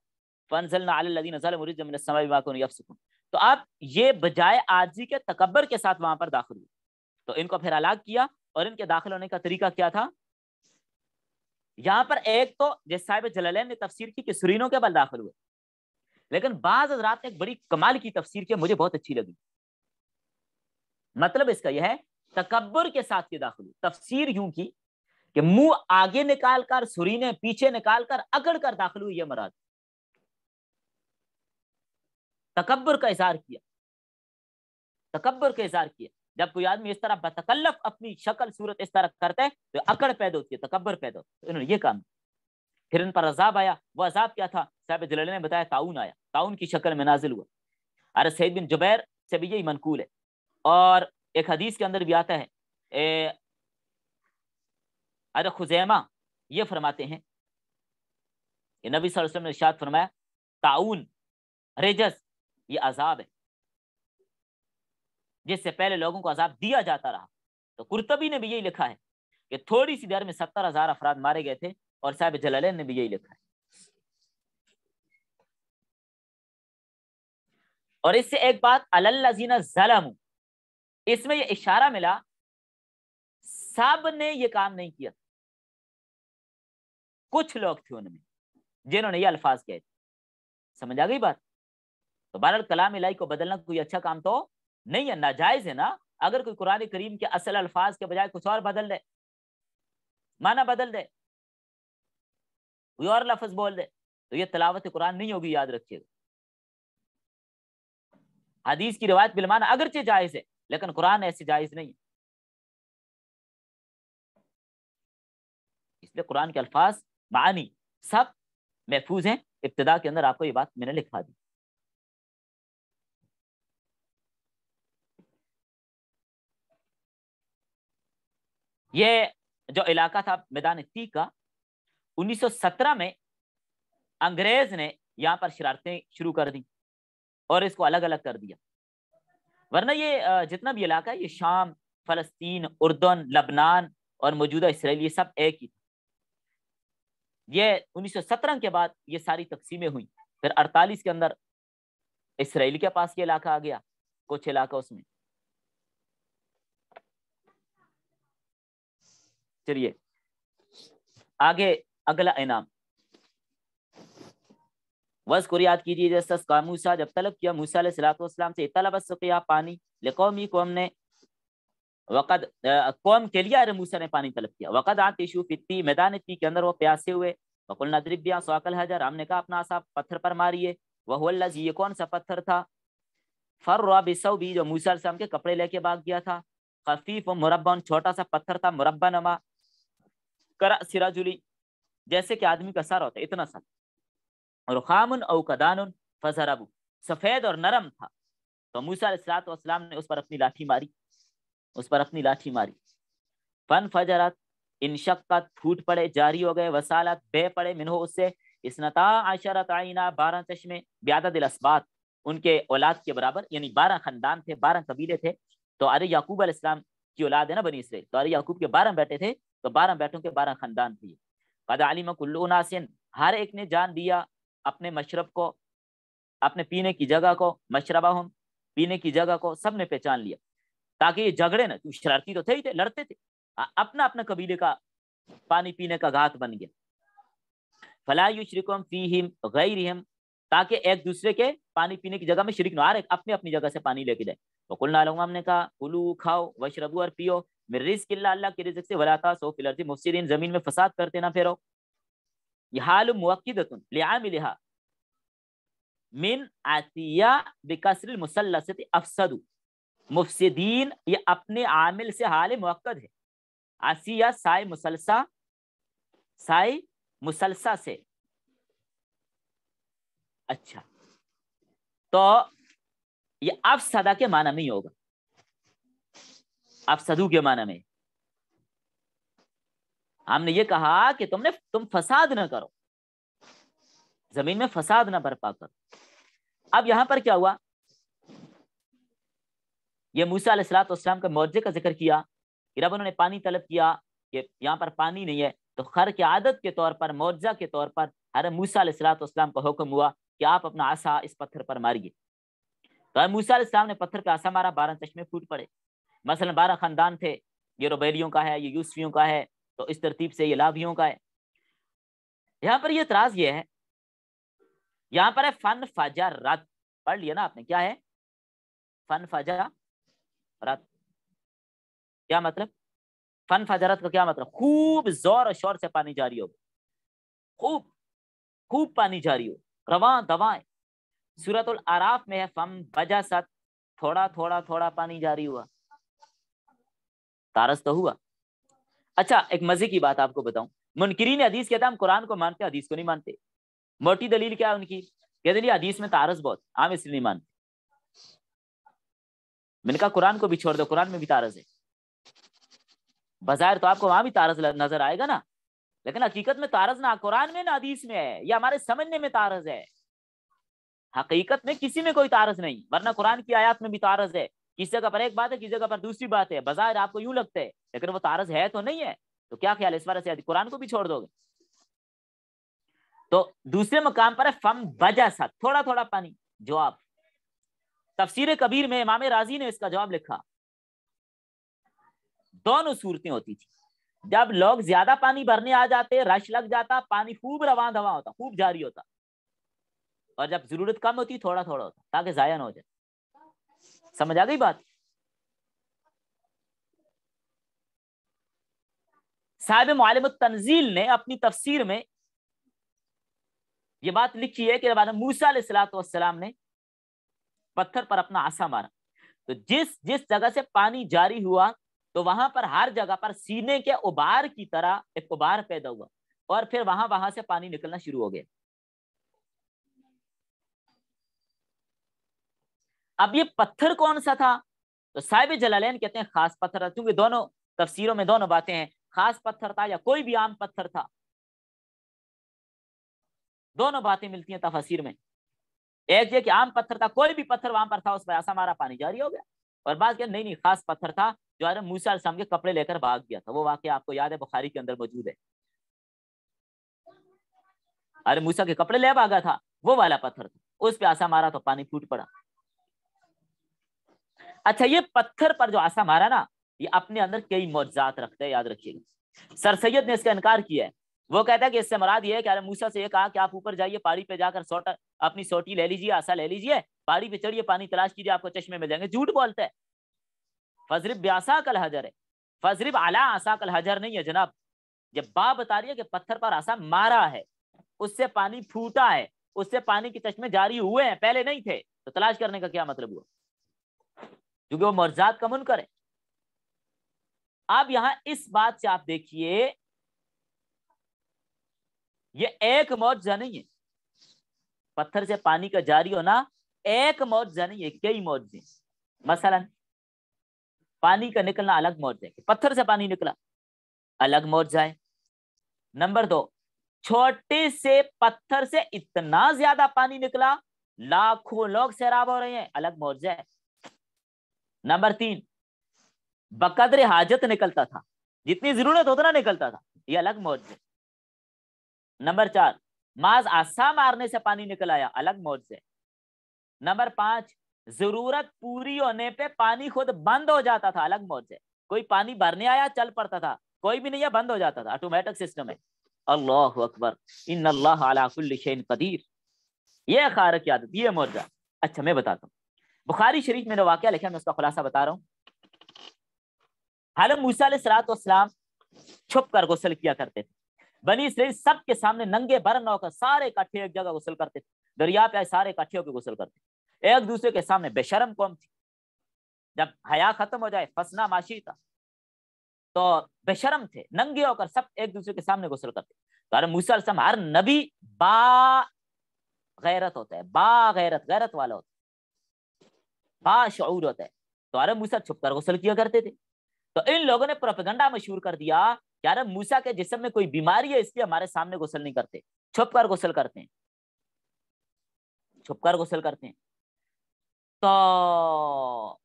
फनजलना अल समाई यफसुकुन तो आप ये बजाय आजी के तकबर के साथ वहां पर दाखिल हुए तो इनको फिर अलग किया और इनके दाखिल होने का तरीका क्या था यहाँ पर एक तो जैसे साहब जलालैन ने तफसर की कि सुरीनों के बल दाखिल हुए लेकिन बाज हजरात ने एक बड़ी कमाल की तफसीर की मुझे बहुत अच्छी लगी मतलब इसका यह है तकबर के साथ ये दाखिल तफसीर यूं की कि मुंह आगे निकाल कर सुरीने पीछे निकाल कर अकड़ कर दाखिल हुई यह मराज तकबर का इजहार किया तकबर का इजहार किया जब कोई आदमी इस तरह बतकल्लफ अपनी शक्ल सूरत इस तरह करते हैं तो अकड़ पैदा होती है तकबर पैदा होती है तो इन्होंने ये काम किया हिरन पर अजाब आया वह अजाब क्या था साहब जलाल ने बताया ताउन आया ताउन की शक्ल में नाजिल हुआ अरे सैद बिन जुबैर से भी यही मनकूल है और एक हदीस के अंदर भी आता है अरे खुजैमा ये फरमाते हैं ये नबी वसल्लम ने फरमाया ताउन रेजस ये अजाब है जिससे पहले लोगों को अजाब दिया जाता रहा तो कुर्तबी ने भी यही लिखा है कि थोड़ी सी देर में सत्तर हजार अफराद मारे गए थे और साहब जलाल ने भी यही लिखा है और इससे एक बात अल्लाजीना जलम इसमें यह इशारा मिला सब ने यह काम नहीं किया कुछ लोग थे उनमें जिन्होंने ये अल्फाज कहे थे समझ आ गई बात तो बार कलाम इलाई को बदलना कोई अच्छा काम तो नहीं है नाजायज है ना अगर कोई कुरान करीम के असल अल्फाज के बजाय कुछ और बदल दे माना बदल दे कोई और लफज बोल दे तो ये तलावत कुरान नहीं होगी याद रखिएगा हदीस की रिवायत बिलमान अगरचे जायज है लेकिन कुरान ऐसी जायज नहीं है इसलिए कुरान के अल्फाज मानी सब महफूज हैं इब्तदा के अंदर आपको ये बात मैंने लिखा दी ये जो इलाका था मैदान ती का 1917 में अंग्रेज ने यहाँ पर शरारतें शुरू कर दी और इसको अलग अलग कर दिया वरना ये जितना भी इलाका है ये शाम फलस्तीन उर्दन लबनान और मौजूदा इसराइल ये सब एक ही ये 1917 के बाद ये सारी तकसीमें हुई फिर 48 के अंदर इसराइल के पास ये इलाका आ गया कुछ इलाका उसमें चलिए आगे अगला इनाम वस को याद कीजिए जैसा मूसा जब तलब किया मूसा सलातम से तलब सकिया पानी ले कौमी कौम ने वक़द कौम के लिए अरे मूसा ने पानी तलब किया वक़द आतिशु फिती मैदान इत्ती के अंदर वो प्यासे हुए वकुल नदरिबिया सोकल हजर हमने कहा अपना आसा पत्थर पर मारिए वह ये कौन सा पत्थर था फर बिसौ भी जो मूसा सलाम के कपड़े लेके भाग गया था खफीफ व मुरबन छोटा सा पत्थर था मुरबा नमा करा सिराजुली जैसे कि आदमी का सर होता है इतना सर और खामन और कदान सफ़ेद और नरम था तो मूसा ने उस पर अपनी लाठी मारी उस पर अपनी लाठी मारी फन फजरत शक्त फूट पड़े जारी हो गए वसालत बे पड़े मिनहो उससे इसनता आशरत आईना बारह चश्मे ब्यादत असबात उनके औलाद के बराबर यानी बारह खानदान थे बारह कबीले थे तो अरे याकूब अलैहिस्सलाम की औलाद है ना बनी इसलिए तो अरे याकूब के बारह बेटे थे तो बारह बेटों के बारह खानदान थे कदालिम कुल्लुनासिन हर एक ने जान दिया अपने मशरब को अपने पीने की जगह को मशरबा हम पीने की जगह को सब ने पहचान लिया ताकि ये झगड़े ना शरारती तो थे ही थे लड़ते थे अपना अपना कबीले का पानी पीने का घात बन गया फलायु श्रिकम गई रिहम ताकि एक दूसरे के पानी पीने की जगह में शरीक ना अपनी अपनी जगह से पानी लेके जाए तो कुल नालूंगा ने कहा कुलू खाओ वशरबू और पियो मिर्रिस्किल्ला जमीन में फसाद करते ना फेरो यह मिन अफसदु ये अपने आमिल से हाल मुक्द है आसिया साय मुसलसा साय मुसलसा से अच्छा तो ये अफसदा के माना नहीं होगा अफसदू के माना में हमने ये कहा कि तुमने तुम फसाद ना करो जमीन में फसाद ना बर्पा करो अब यहां पर क्या हुआ ये मूसा सलाम के मुआवजे का जिक्र किया रब उन्होंने पानी तलब किया कि यहाँ पर पानी नहीं है तो खर की आदत के तौर पर मुआवजा के तौर पर हर मूसा सलाम का हुक्म हुआ कि आप अपना आशा इस पत्थर पर मारिए तो मूसा ने पत्थर पर आशा मारा बारह चश्मे फूट पड़े मसला बारह ख़ानदान थे ये रोबेलियों का है ये यूसफियों का है तो इस तरतीब से ये लाभियों का है यहाँ पर ये इतराज़ ये है यहाँ पर है फन फजा रत पढ़ लिया ना आपने क्या है फन फाजा रत क्या मतलब फन फजरत का क्या मतलब खूब जोर और शोर से पानी जारी हो खूब खूब पानी जारी हो रवा दवाएं सूरत आराफ में है फम बजा सत थोड़ा थोड़ा थोड़ा पानी जारी हुआ तारस तो हुआ अच्छा एक मजे की बात आपको बताऊं मुनकरीन हदीस कहता हम कुरान को मानते हदीस को नहीं मानते मोटी दलील क्या है उनकी कहते नहीं हदीस में तारस बहुत हम इसलिए नहीं मानते मैंने कहा कुरान को भी छोड़ दो कुरान में भी तारस है बाजार तो आपको वहां भी तारस नजर आएगा ना लेकिन हकीकत में तारस ना कुरान में ना हदीस में है या हमारे समझने में तारस है हकीकत में किसी में कोई तारस नहीं वरना कुरान की आयात में भी तारस है किस जगह पर एक बात है किस जगह पर दूसरी बात है बाजार आपको यूं लगता है लेकिन वो तारस है तो नहीं है तो क्या ख्याल है इस बार से कुरान को भी छोड़ दोगे तो दूसरे मकाम पर है फम बजा सा थोड़ा थोड़ा पानी जवाब तफसीर कबीर में इमाम राजी ने इसका जवाब लिखा दोनों सूरतें होती थी जब लोग ज्यादा पानी भरने आ जाते रश लग जाता पानी खूब रवा दवा होता खूब जारी होता और जब जरूरत कम होती थोड़ा थोड़ा होता ताकि जाया ना हो जाए समझ आ गई बात साहब मालम तंजील ने अपनी तफसीर में यह बात लिखी है कि मूसा सलाम ने पत्थर पर अपना आशा मारा तो जिस जिस जगह से पानी जारी हुआ तो वहां पर हर जगह पर सीने के उबार की तरह एक उबार पैदा हुआ और फिर वहां वहां से पानी निकलना शुरू हो गया अब ये पत्थर कौन सा था तो साहिब जलालैन कहते हैं खास पत्थर था क्योंकि दोनों तफसीरों में दोनों बातें हैं खास पत्थर था या कोई भी आम पत्थर था दोनों बातें मिलती हैं तफसीर में एक ये कि आम पत्थर था कोई भी पत्थर वहां पर था उस पर ऐसा मारा पानी जारी हो गया और बात क्या नहीं नहीं खास पत्थर था जो अरे मूसा साम के कपड़े लेकर भाग गया था वो वाक्य आपको याद है बुखारी के अंदर मौजूद है अरे मूसा के कपड़े ले भागा था वो वाला पत्थर था उस पर आसा मारा तो पानी फूट पड़ा अच्छा ये पत्थर पर जो आशा मारा ना ये अपने अंदर कई मौजात रखते हैं याद रखिएगा सर सैयद ने इसका इनकार किया है वो कहता है कि इससे मराद ये है मूसा से ये कहा कि आप ऊपर जाइए पहाड़ी पे जाकर सोट अपनी सोटी ले लीजिए आशा ले लीजिए पहाड़ी पे चढ़िए पानी तलाश कीजिए आपको चश्मे मिल जाएंगे झूठ बोलता है फजरब ब्यासा कल हजर है फजरब आला आशा कल हजर नहीं है जनाब जब बा बता रही है कि पत्थर पर आशा मारा है उससे पानी फूटा है उससे पानी के चश्मे जारी हुए हैं पहले नहीं थे तो तलाश करने का क्या मतलब हुआ क्योंकि वो मर्जात का मुनकर है अब यहां इस बात से आप देखिए ये एक मुआवजा नहीं है पत्थर से पानी का जारी होना एक मुआवजा नहीं है कई मुआवजे मसलन पानी का निकलना अलग मौत है पत्थर से पानी निकला अलग मौत है नंबर दो छोटे से पत्थर से इतना ज्यादा पानी निकला लाखों लोग सैराब हो रहे हैं अलग मुआवजा है नंबर तीन बकद्र हाजत निकलता था जितनी जरूरत उतना निकलता था ये अलग मुआवजे नंबर चार माज आसा मारने से पानी निकल आया अलग मुआवजे नंबर पांच जरूरत पूरी होने पे पानी खुद बंद हो जाता था अलग मुआवजे कोई पानी भरने आया चल पड़ता था कोई भी नहीं है बंद हो जाता था ऑटोमेटिक सिस्टम है अल्लाह अकबर इन अल्लाह कदीर ये खारक याद ये मुआवजा अच्छा मैं बताता हूँ बुखारी शरीफ में वाक्य लिखा मैं उसका खुलासा बता रहा हूँ हालम मूसा सलाम छुप कर गुसल किया करते थे बनी इसराइल सबके सामने नंगे बरन होकर सारे इकट्ठे एक जगह गुसल करते थे दरिया पे सारे इकट्ठे होकर गुसल करते एक दूसरे के सामने बेशरम कौम थी जब हया खत्म हो जाए फसना माशी था तो बेशरम थे नंगे होकर सब एक दूसरे के सामने गुसल करते तो अरे मूसा हर नबी बा गैरत होता है बा गैरत गैरत वाला होता है बाशर होता है तो अरब मूसा छुपकर गसल किया करते थे तो इन लोगों ने प्रोपेगंडा मशहूर कर दिया कि अरब मूसा के जिसम में कोई बीमारी है इसलिए हमारे सामने गसल नहीं करते छुपकर गसल करते हैं छुपकर गसल करते हैं तो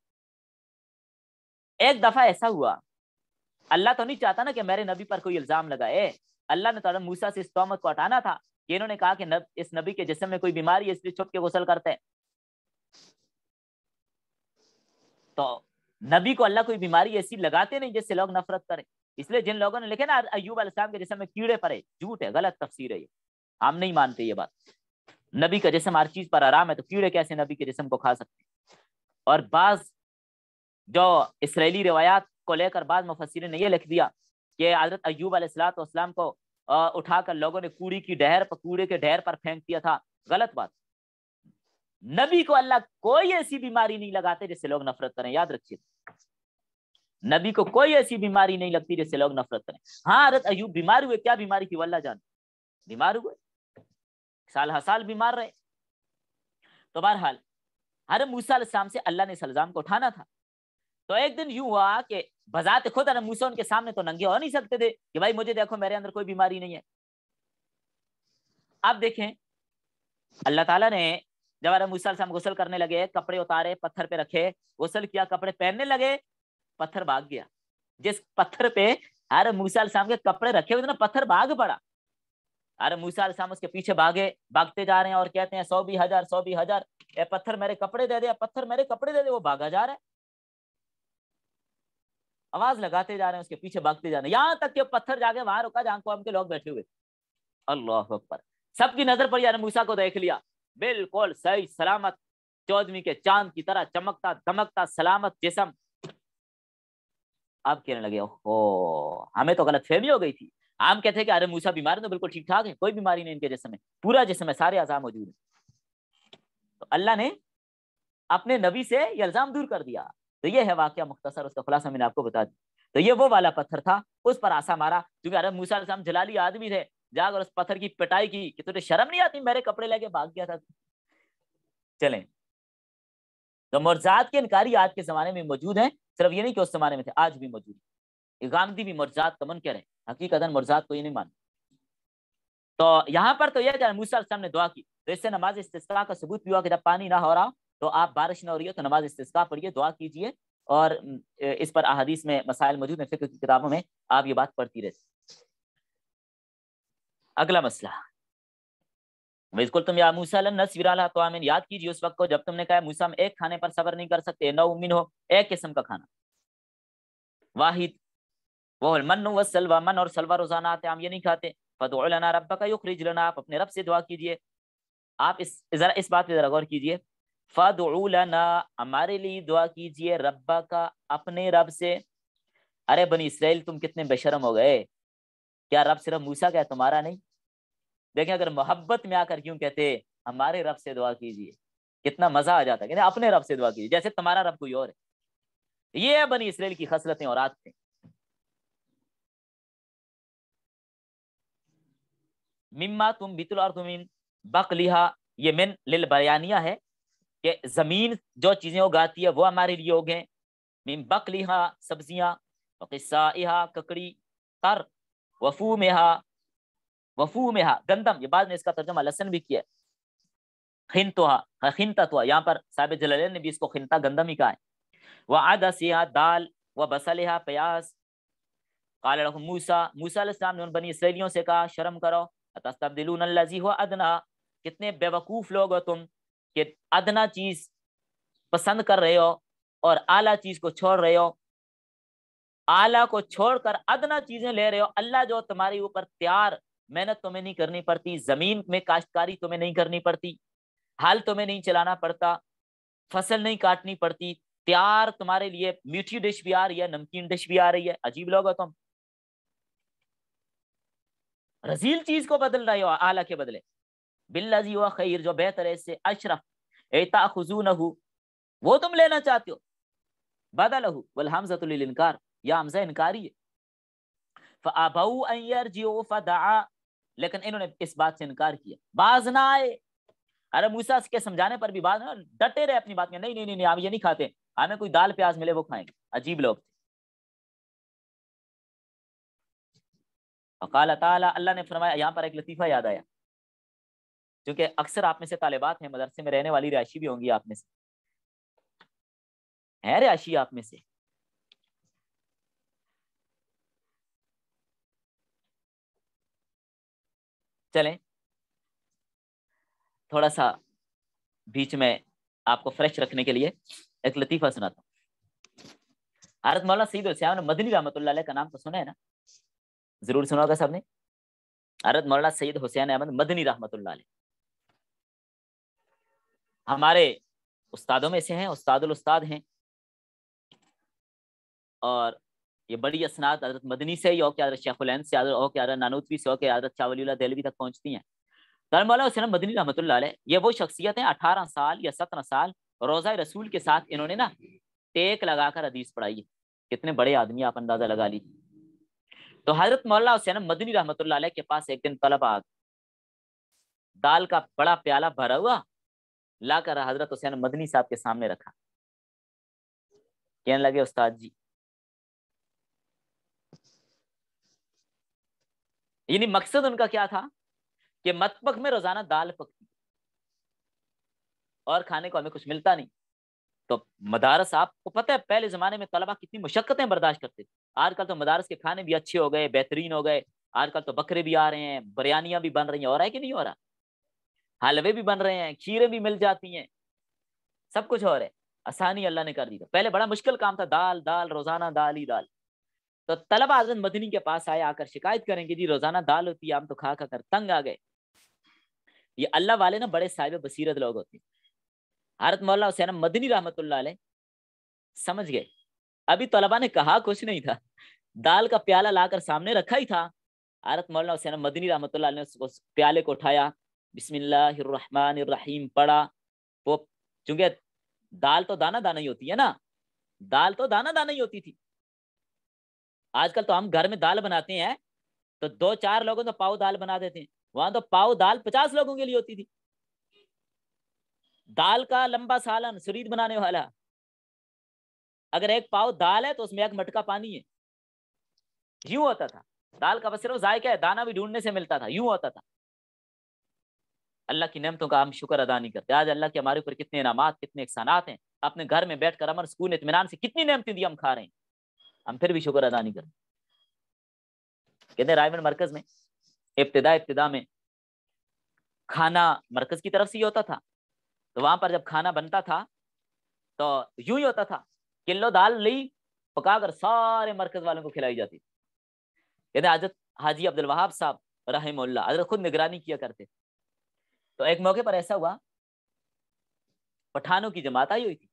एक दफा ऐसा हुआ अल्लाह तो नहीं चाहता ना कि मेरे नबी पर कोई इल्जाम लगाए अल्लाह ने तो मूसा से इस तोमत को हटाना था कि इन्होंने कहा कि नब, इस नबी के जिसम में कोई बीमारी है इसलिए छुप के गसल करते हैं तो नबी को अल्लाह कोई बीमारी ऐसी लगाते नहीं जिससे लोग नफरत करें इसलिए जिन लोगों ने लिखे ना अयूब के जिसम में कीड़े पड़े झूठ है गलत तफसीर है ये हम नहीं मानते ये बात नबी का जिसम हर चीज पर आराम है तो कीड़े कैसे नबी के जिसम को खा सकते हैं और बाज जो इसराइली रिवायात को लेकर बाद मुफसर ने यह लिख दिया कि हजरत अयूब अलैहिस्सलाम को उठाकर लोगों ने कूड़ी की डहर पर कूड़े के डहर पर फेंक दिया था गलत बात नबी को अल्लाह कोई ऐसी बीमारी नहीं लगाते जिससे लोग नफरत करें याद रखिए नबी को कोई ऐसी बीमारी नहीं लगती जिससे लोग नफरत करें हाँ अरत अयूब बीमार हुए क्या बीमारी थी वल्ला जान बीमार हुए साल हर साल बीमार रहे तो बहरहाल हर मूसा से अल्लाह ने सलजाम को उठाना था तो एक दिन यूं हुआ कि बजात खुद अरे मूसा उनके सामने तो नंगे हो नहीं सकते थे कि भाई मुझे देखो मेरे अंदर कोई बीमारी नहीं है आप देखें अल्लाह ताला ने जब आदम से हम गुसल करने लगे कपड़े उतारे पत्थर पे रखे गुसल किया कपड़े पहनने लगे पत्थर भाग गया जिस पत्थर पे आदम शाम के कपड़े रखे हुए थे ना पत्थर भाग पड़ा अरे मूसा शाम उसके पीछे भागे भागते जा रहे हैं और कहते हैं सौ भी हजार सौ भी हजार ए पत्थर मेरे कपड़े दे दे पत्थर मेरे कपड़े दे दे वो भागा जा रहा है आवाज लगाते जा रहे हैं उसके पीछे भागते जा रहे हैं यहाँ तक कि पत्थर जाके वहां रुका जहां को हम के लोग बैठे हुए अल्लाह अकबर सबकी नजर पड़ी यार मूसा को देख लिया बिल्कुल सही सलामत चौदवी के चांद की तरह चमकता धमकता सलामत जिसम अब कहने लगे ओहो हमें तो गलत फहमी हो गई थी हम कहते हैं कि अरे मूसा बीमार तो बिल्कुल ठीक ठाक है कोई बीमारी नहीं इनके जिसमें पूरा जिसम है सारे आजाम मौजूद है तो अल्लाह ने अपने नबी से ये इल्जाम दूर कर दिया तो ये है वाक्य मुख्तसर उसका खुलासा मैंने आपको बता दिया तो ये वो वाला पत्थर था उस पर आशा मारा क्योंकि अरे मूसा जलाली आदमी थे जाग और उस पत्थर की पिटाई की कि तुझे शर्म नहीं आती मेरे कपड़े लेके भाग गया था चले तो मुरजात के इनकारी आज के जमाने में मौजूद हैं सिर्फ ये नहीं कि उस जमाने में थे आज भी मौजूद गांधी भी मुरजात का कह रहे हकीकतन मुरजात को ये नहीं मानता तो यहाँ पर तो यह क्या मूसा ने दुआ की तो इससे नमाज इसका का सबूत भी हुआ कि जब पानी ना हो रहा तो आप बारिश ना हो रही हो तो नमाज इस्तेस्का पढ़िए दुआ कीजिए और इस पर अहदीस में मसाइल मौजूद हैं फिक्र की किताबों में आप ये बात पढ़ती रहती अगला मसला बिल्कुल तुम या मूसा नसविराला तो आमिन याद कीजिए उस वक्त को जब तुमने कहा मूसा हम एक खाने पर सबर नहीं कर सकते नौ उम्मीन हो एक किस्म का खाना वाहिद वो मन व सलवा मन और सलवा रोजाना आते हम ये नहीं खाते फतोलना रब्बा का युखरिज लना आप अपने रब से दुआ कीजिए आप इस ज़रा इस बात पे ज़रा गौर कीजिए फदना हमारे लिए दुआ कीजिए रब्बा का अपने रब से अरे बनी इसराइल तुम कितने बेशरम हो गए क्या रब सिर्फ मूसा का है तुम्हारा नहीं देखें अगर मोहब्बत में आकर क्यों कहते हमारे रब से दुआ कीजिए कितना मजा आ जाता कहते अपने रब से दुआ कीजिए जैसे तुम्हारा रब कोई और है ये है बनी इसराइल की खसलतें और आदतें मिम्मा तुम बितुल और तुमिन बक लिहा ये मिन लिल बयानिया है कि ज़मीन जो चीज़ें उगाती है वो हमारे लिए हो मिम बक लिहा सब्जियाँ ककड़ी तर वफू में वफू में हा गंदम ये बाद में इसका तर्जमा लसन भी किया खिनतोहा खिनतवा तो यहाँ पर साहब जलाल ने भी इसको खिनता गंदम ही कहा है व आदसिया दाल व बसलहा प्याज काल मूसा मूसा ने उन बनी इसराइलियों से कहा शर्म करो तब्दिलजी हो अदना कितने बेवकूफ़ लोग हो तुम कि अदना चीज़ पसंद कर रहे हो और आला चीज़ को छोड़ रहे हो आला को छोड़कर अदना चीज़ें ले रहे हो अल्लाह जो तुम्हारे ऊपर त्यार मेहनत तुम्हें नहीं करनी पड़ती जमीन में काश्तकारी तुम्हें नहीं करनी पड़ती हल तुम्हें नहीं चलाना पड़ता फसल नहीं काटनी पड़ती तैयार तुम्हारे लिए मीठी डिश भी आ रही है नमकीन डिश भी आ रही है अजीब लोग हो तुम रजील चीज को बदल रहे हो आला के बदले बिल्लाजी व खैर जो बेहतर है इससे अशरफ एता खजू वो तुम लेना चाहते हो बदल हो वल हमजतुल इनकार या हमजा इनकारी है फअबऊ अन यरजिउ फदआ लेकिन इन्होंने इस बात से इनकार किया बाज ना आए अरे मूसा के समझाने पर भी बाज ना डटे रहे अपनी बात में नहीं नहीं नहीं, हम ये नहीं खाते हमें कोई दाल प्याज मिले वो खाएंगे अजीब लोग अकाल ताला अल्लाह ने फरमाया यहाँ पर एक लतीफ़ा याद आया क्योंकि अक्सर आप में से तालिबात हैं मदरसे में रहने वाली रिहायशी भी होंगी आप में से है रिहायशी आप में से चलें थोड़ा सा बीच में आपको फ्रेश रखने के लिए एक लतीफा सुनाता हूँ हजरत मौलाना सईद ने मदनी रहमत का नाम तो सुना है ना जरूर सुना होगा सबने हजरत मौलाना सईद हुसैन अहमद मदनी रहमत हमारे उस्तादों में से हैं उस्तादुल उस्ताद हैं और ये बड़ी असनाद हजरत मदनी से और क्या शेख शेखुलैन से और क्या हजरत नानूतवी से और क्या हजरत शाह तक पहुँचती हैं धर्मवाला हुसैन मदनी रहमत ये वो शख्सियत हैं अठारह साल या सत्रह साल रोज़ा रसूल के साथ इन्होंने ना टेक लगाकर हदीस पढ़ाई कितने बड़े आदमी आप अंदाज़ा लगा ली तो हजरत मौला हुसैन मदनी रहमत के पास एक दिन तलब आ दाल का बड़ा प्याला भरा हुआ लाकर हजरत हुसैन मदनी साहब के सामने रखा कहने लगे उस्ताद जी यानी मकसद उनका क्या था कि मतपक में रोजाना दाल पकती और खाने को हमें कुछ मिलता नहीं तो मदारस आपको पता है पहले जमाने में तलबा कितनी मुशक्कतें बर्दाश्त करते थे आजकल तो मदारस के खाने भी अच्छे हो गए बेहतरीन हो गए आजकल तो बकरे भी आ रहे हैं बिरयानियां भी बन रही हैं और है कि नहीं हो रहा हलवे भी बन रहे हैं खीरे भी मिल जाती हैं सब कुछ हो रहा है आसानी अल्लाह ने कर दी तो पहले बड़ा मुश्किल काम था दाल दाल रोजाना दाल ही दाल तो तलब हजरत मदनी के पास आए आकर शिकायत करेंगे जी रोजाना दाल होती है हम तो खा खा कर तंग आ गए ये अल्लाह वाले ना बड़े साहिब बसीरत लोग होते हैं हरत मौला हुसैन मदनी रहमत समझ गए अभी तलबा ने कहा कुछ नहीं था दाल का प्याला लाकर सामने रखा ही था हरत मौला हुसैन मदनी रहमत ने उस प्याले को उठाया बिस्मिल्लाम पड़ा वो चूंकि दाल तो दाना दाना ही होती है ना दाल तो दाना दाना ही होती थी आजकल तो हम घर में दाल बनाते हैं तो दो चार लोगों तो पाव दाल बना देते हैं वहां तो पाव दाल पचास लोगों के लिए होती थी दाल का लंबा सालन शरीर बनाने वाला अगर एक पाव दाल है तो उसमें एक मटका पानी है यूं होता था दाल का बस सिर्फ जायका है दाना भी ढूंढने से मिलता था यूं होता था अल्लाह की नियमतों का हम शुक्र अदा नहीं करते आज अल्लाह के हमारे ऊपर कितने इनामत कितने इकसानात हैं अपने घर में बैठकर अमर अमन सुकून इतमान से कितनी नमतें दी हम खा रहे हैं हम फिर भी शुक्र अदा नहीं करते कहते हैं मरकज में इब्तदा इब्तदा में खाना मरकज की तरफ से ही होता था तो वहां पर जब खाना बनता था तो यूं ही होता था किलो दाल ली पकाकर सारे मरकज वालों को खिलाई जाती कहते हजरत हाजी अब्दुल वहाब साहब रहमल्ला हजरत खुद निगरानी किया करते तो एक मौके पर ऐसा हुआ पठानों की जमात आई हुई थी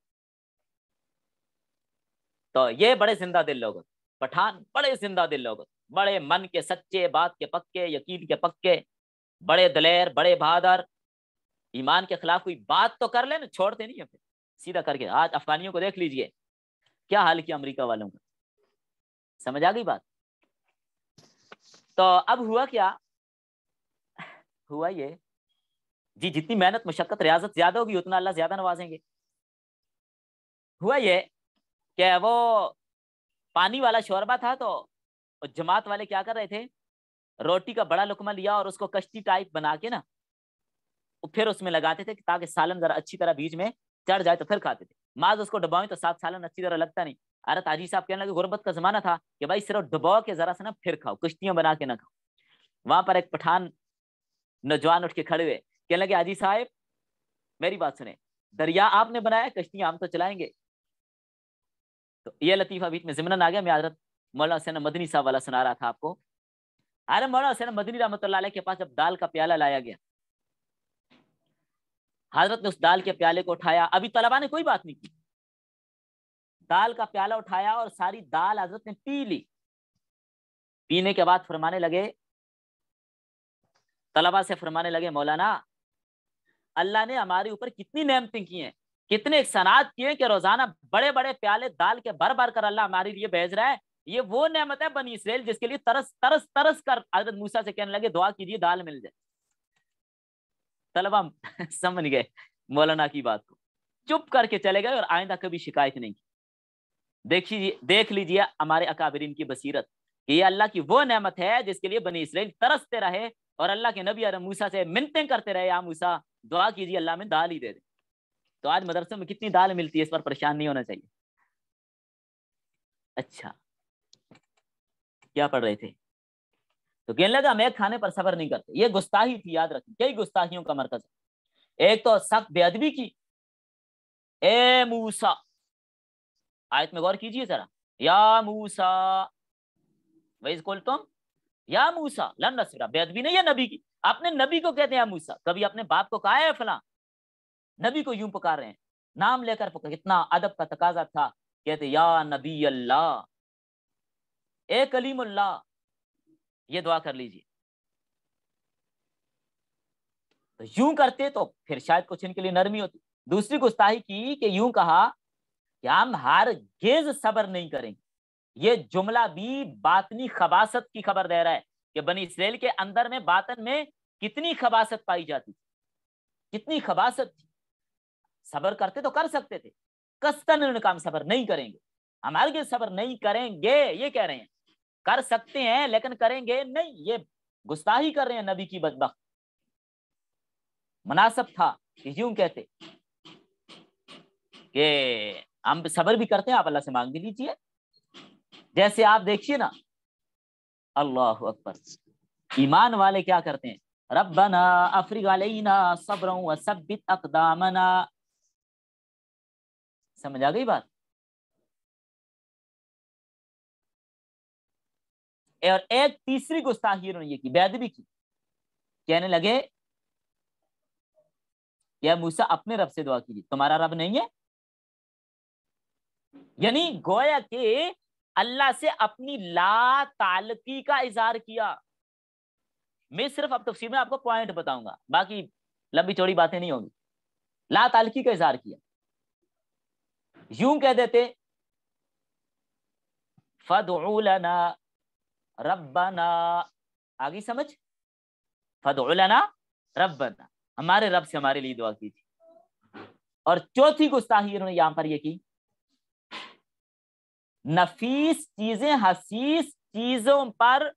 तो ये बड़े जिंदा दिल लोग पठान बड़े जिंदा दिल लोग बड़े मन के सच्चे बात के पक्के यकीन के पक्के बड़े दलेर बड़े बहादुर ईमान के खिलाफ कोई बात तो कर ले ना छोड़ते नहीं है फिर सीधा करके आज अफगानियों को देख लीजिए क्या हाल किया अमरीका वालों का समझ आ गई बात तो अब हुआ क्या हुआ ये जी जितनी मेहनत मुशक्कत रियाजत ज्यादा होगी उतना अल्लाह ज्यादा नवाजेंगे हुआ ये क्या वो पानी वाला शोरबा था तो जमात वाले क्या कर रहे थे रोटी का बड़ा लुकमा लिया और उसको कश्ती टाइप बना के ना फिर उसमें लगाते थे ताकि सालन जरा अच्छी तरह बीज में चढ़ जाए तो फिर खाते थे माज उसको डबाएं तो सात सालन अच्छी तरह लगता नहीं अरे ताजी साहब कहने लगे गुर्बत का जमाना था कि भाई सिर्फ डबाओ के जरा से ना फिर खाओ कश्तियां बना के ना खाओ वहां पर एक पठान नौजवान उठ के खड़े हुए कहने लगे आजी साहब मेरी बात सुने दरिया आपने बनाया कश्तियां हम तो चलाएंगे तो ये लतीफ़ा बीच में ज़िमन आ गया मैं हजरत मौला हुसैन मदनी साहब वाला सुना रहा था आपको आलम मौला हुसैन मदनी रहमत के पास जब दाल का प्याला लाया गया हजरत ने उस दाल के प्याले को उठाया अभी तलबा ने कोई बात नहीं की दाल का प्याला उठाया और सारी दाल हजरत ने पी ली पीने के बाद फरमाने लगे तलबा से फरमाने लगे मौलाना अल्लाह ने हमारे ऊपर कितनी नेमतें की हैं कितने सनात किए कि रोजाना बड़े बड़े प्याले दाल के भर भर कर अल्लाह हमारे लिए भेज रहा है ये वो नेमत है बनी इसराइल जिसके लिए तरस तरस तरस कर हजरत मूसा से कहने लगे दुआ कीजिए दाल मिल जाए तलबा समझ गए मौलाना की बात को चुप करके चले गए और आइंदा कभी शिकायत नहीं की देखिए देख लीजिए हमारे अकाबरीन की बसीरत ये अल्लाह की वो नहमत है जिसके लिए बनी इसराइल तरसते रहे और अल्लाह के नबी मूसा से मिनतें करते रहे या मूसा दुआ कीजिए अल्लाह में दाल ही दे दे तो आज मदरसे में कितनी दाल मिलती है इस पर परेशान नहीं होना चाहिए अच्छा क्या पढ़ रहे थे तो कहने लगा मैं खाने पर सफर नहीं करते ये गुस्ताही थी याद रखी कई गुस्ताहियों का मरकज है एक तो सख्त बेअदबी की ए मूसा आयत में गौर कीजिए जरा या मूसा वही बोल तुम या मूसा लन नसरा बेअदबी नहीं है नबी की अपने नबी को कहते हैं या मूसा कभी अपने बाप को कहा है फला नबी को यूं पुकार रहे हैं नाम लेकर पुकार कितना अदब का तकाजा था कहते या नबी अल्लाह ए कलीमुल्ला ये दुआ कर लीजिए तो यूं करते तो फिर शायद कुछ इनके लिए नरमी होती दूसरी गुस्ताही की कि यूं कहा कि हम हर गेज सबर नहीं करेंगे ये जुमला भी बातनी खबासत की खबर दे रहा है कि बनी इसराइल के अंदर में बातन में कितनी खबासत पाई जाती कितनी खबासत थी सबर करते तो कर सकते थे कस्तन काम सबर नहीं करेंगे हम लिए सबर नहीं करेंगे ये कह रहे हैं कर सकते हैं लेकिन करेंगे नहीं ये गुस्ताही कर रहे हैं नबी की बदबक मुनासब था कि यूं कहते कि हम सबर भी करते हैं आप अल्लाह से मांग भी लीजिए जैसे आप देखिए ना अल्लाह अकबर ईमान वाले क्या करते हैं रबना अफ्रीका सबरों सब अकदामना समझ आ गई बात और एक तीसरी गुस्ताखी उन्होंने ये की बेदबी की कहने लगे या मूसा अपने रब से दुआ कीजिए तुम्हारा रब नहीं है यानी गोया के अल्लाह से अपनी ला तालकी का इजहार किया मैं सिर्फ अब तफसी में आपको पॉइंट बताऊंगा बाकी लंबी चौड़ी बातें नहीं होंगी ला तालकी का इजहार किया यूं कह देते फदना रबना आगे समझ फदना रबना हमारे रब से हमारे लिए दुआ की थी और चौथी गुस्ताही उन्होंने यहां पर यह की नफीस चीजें हसीस चीजों पर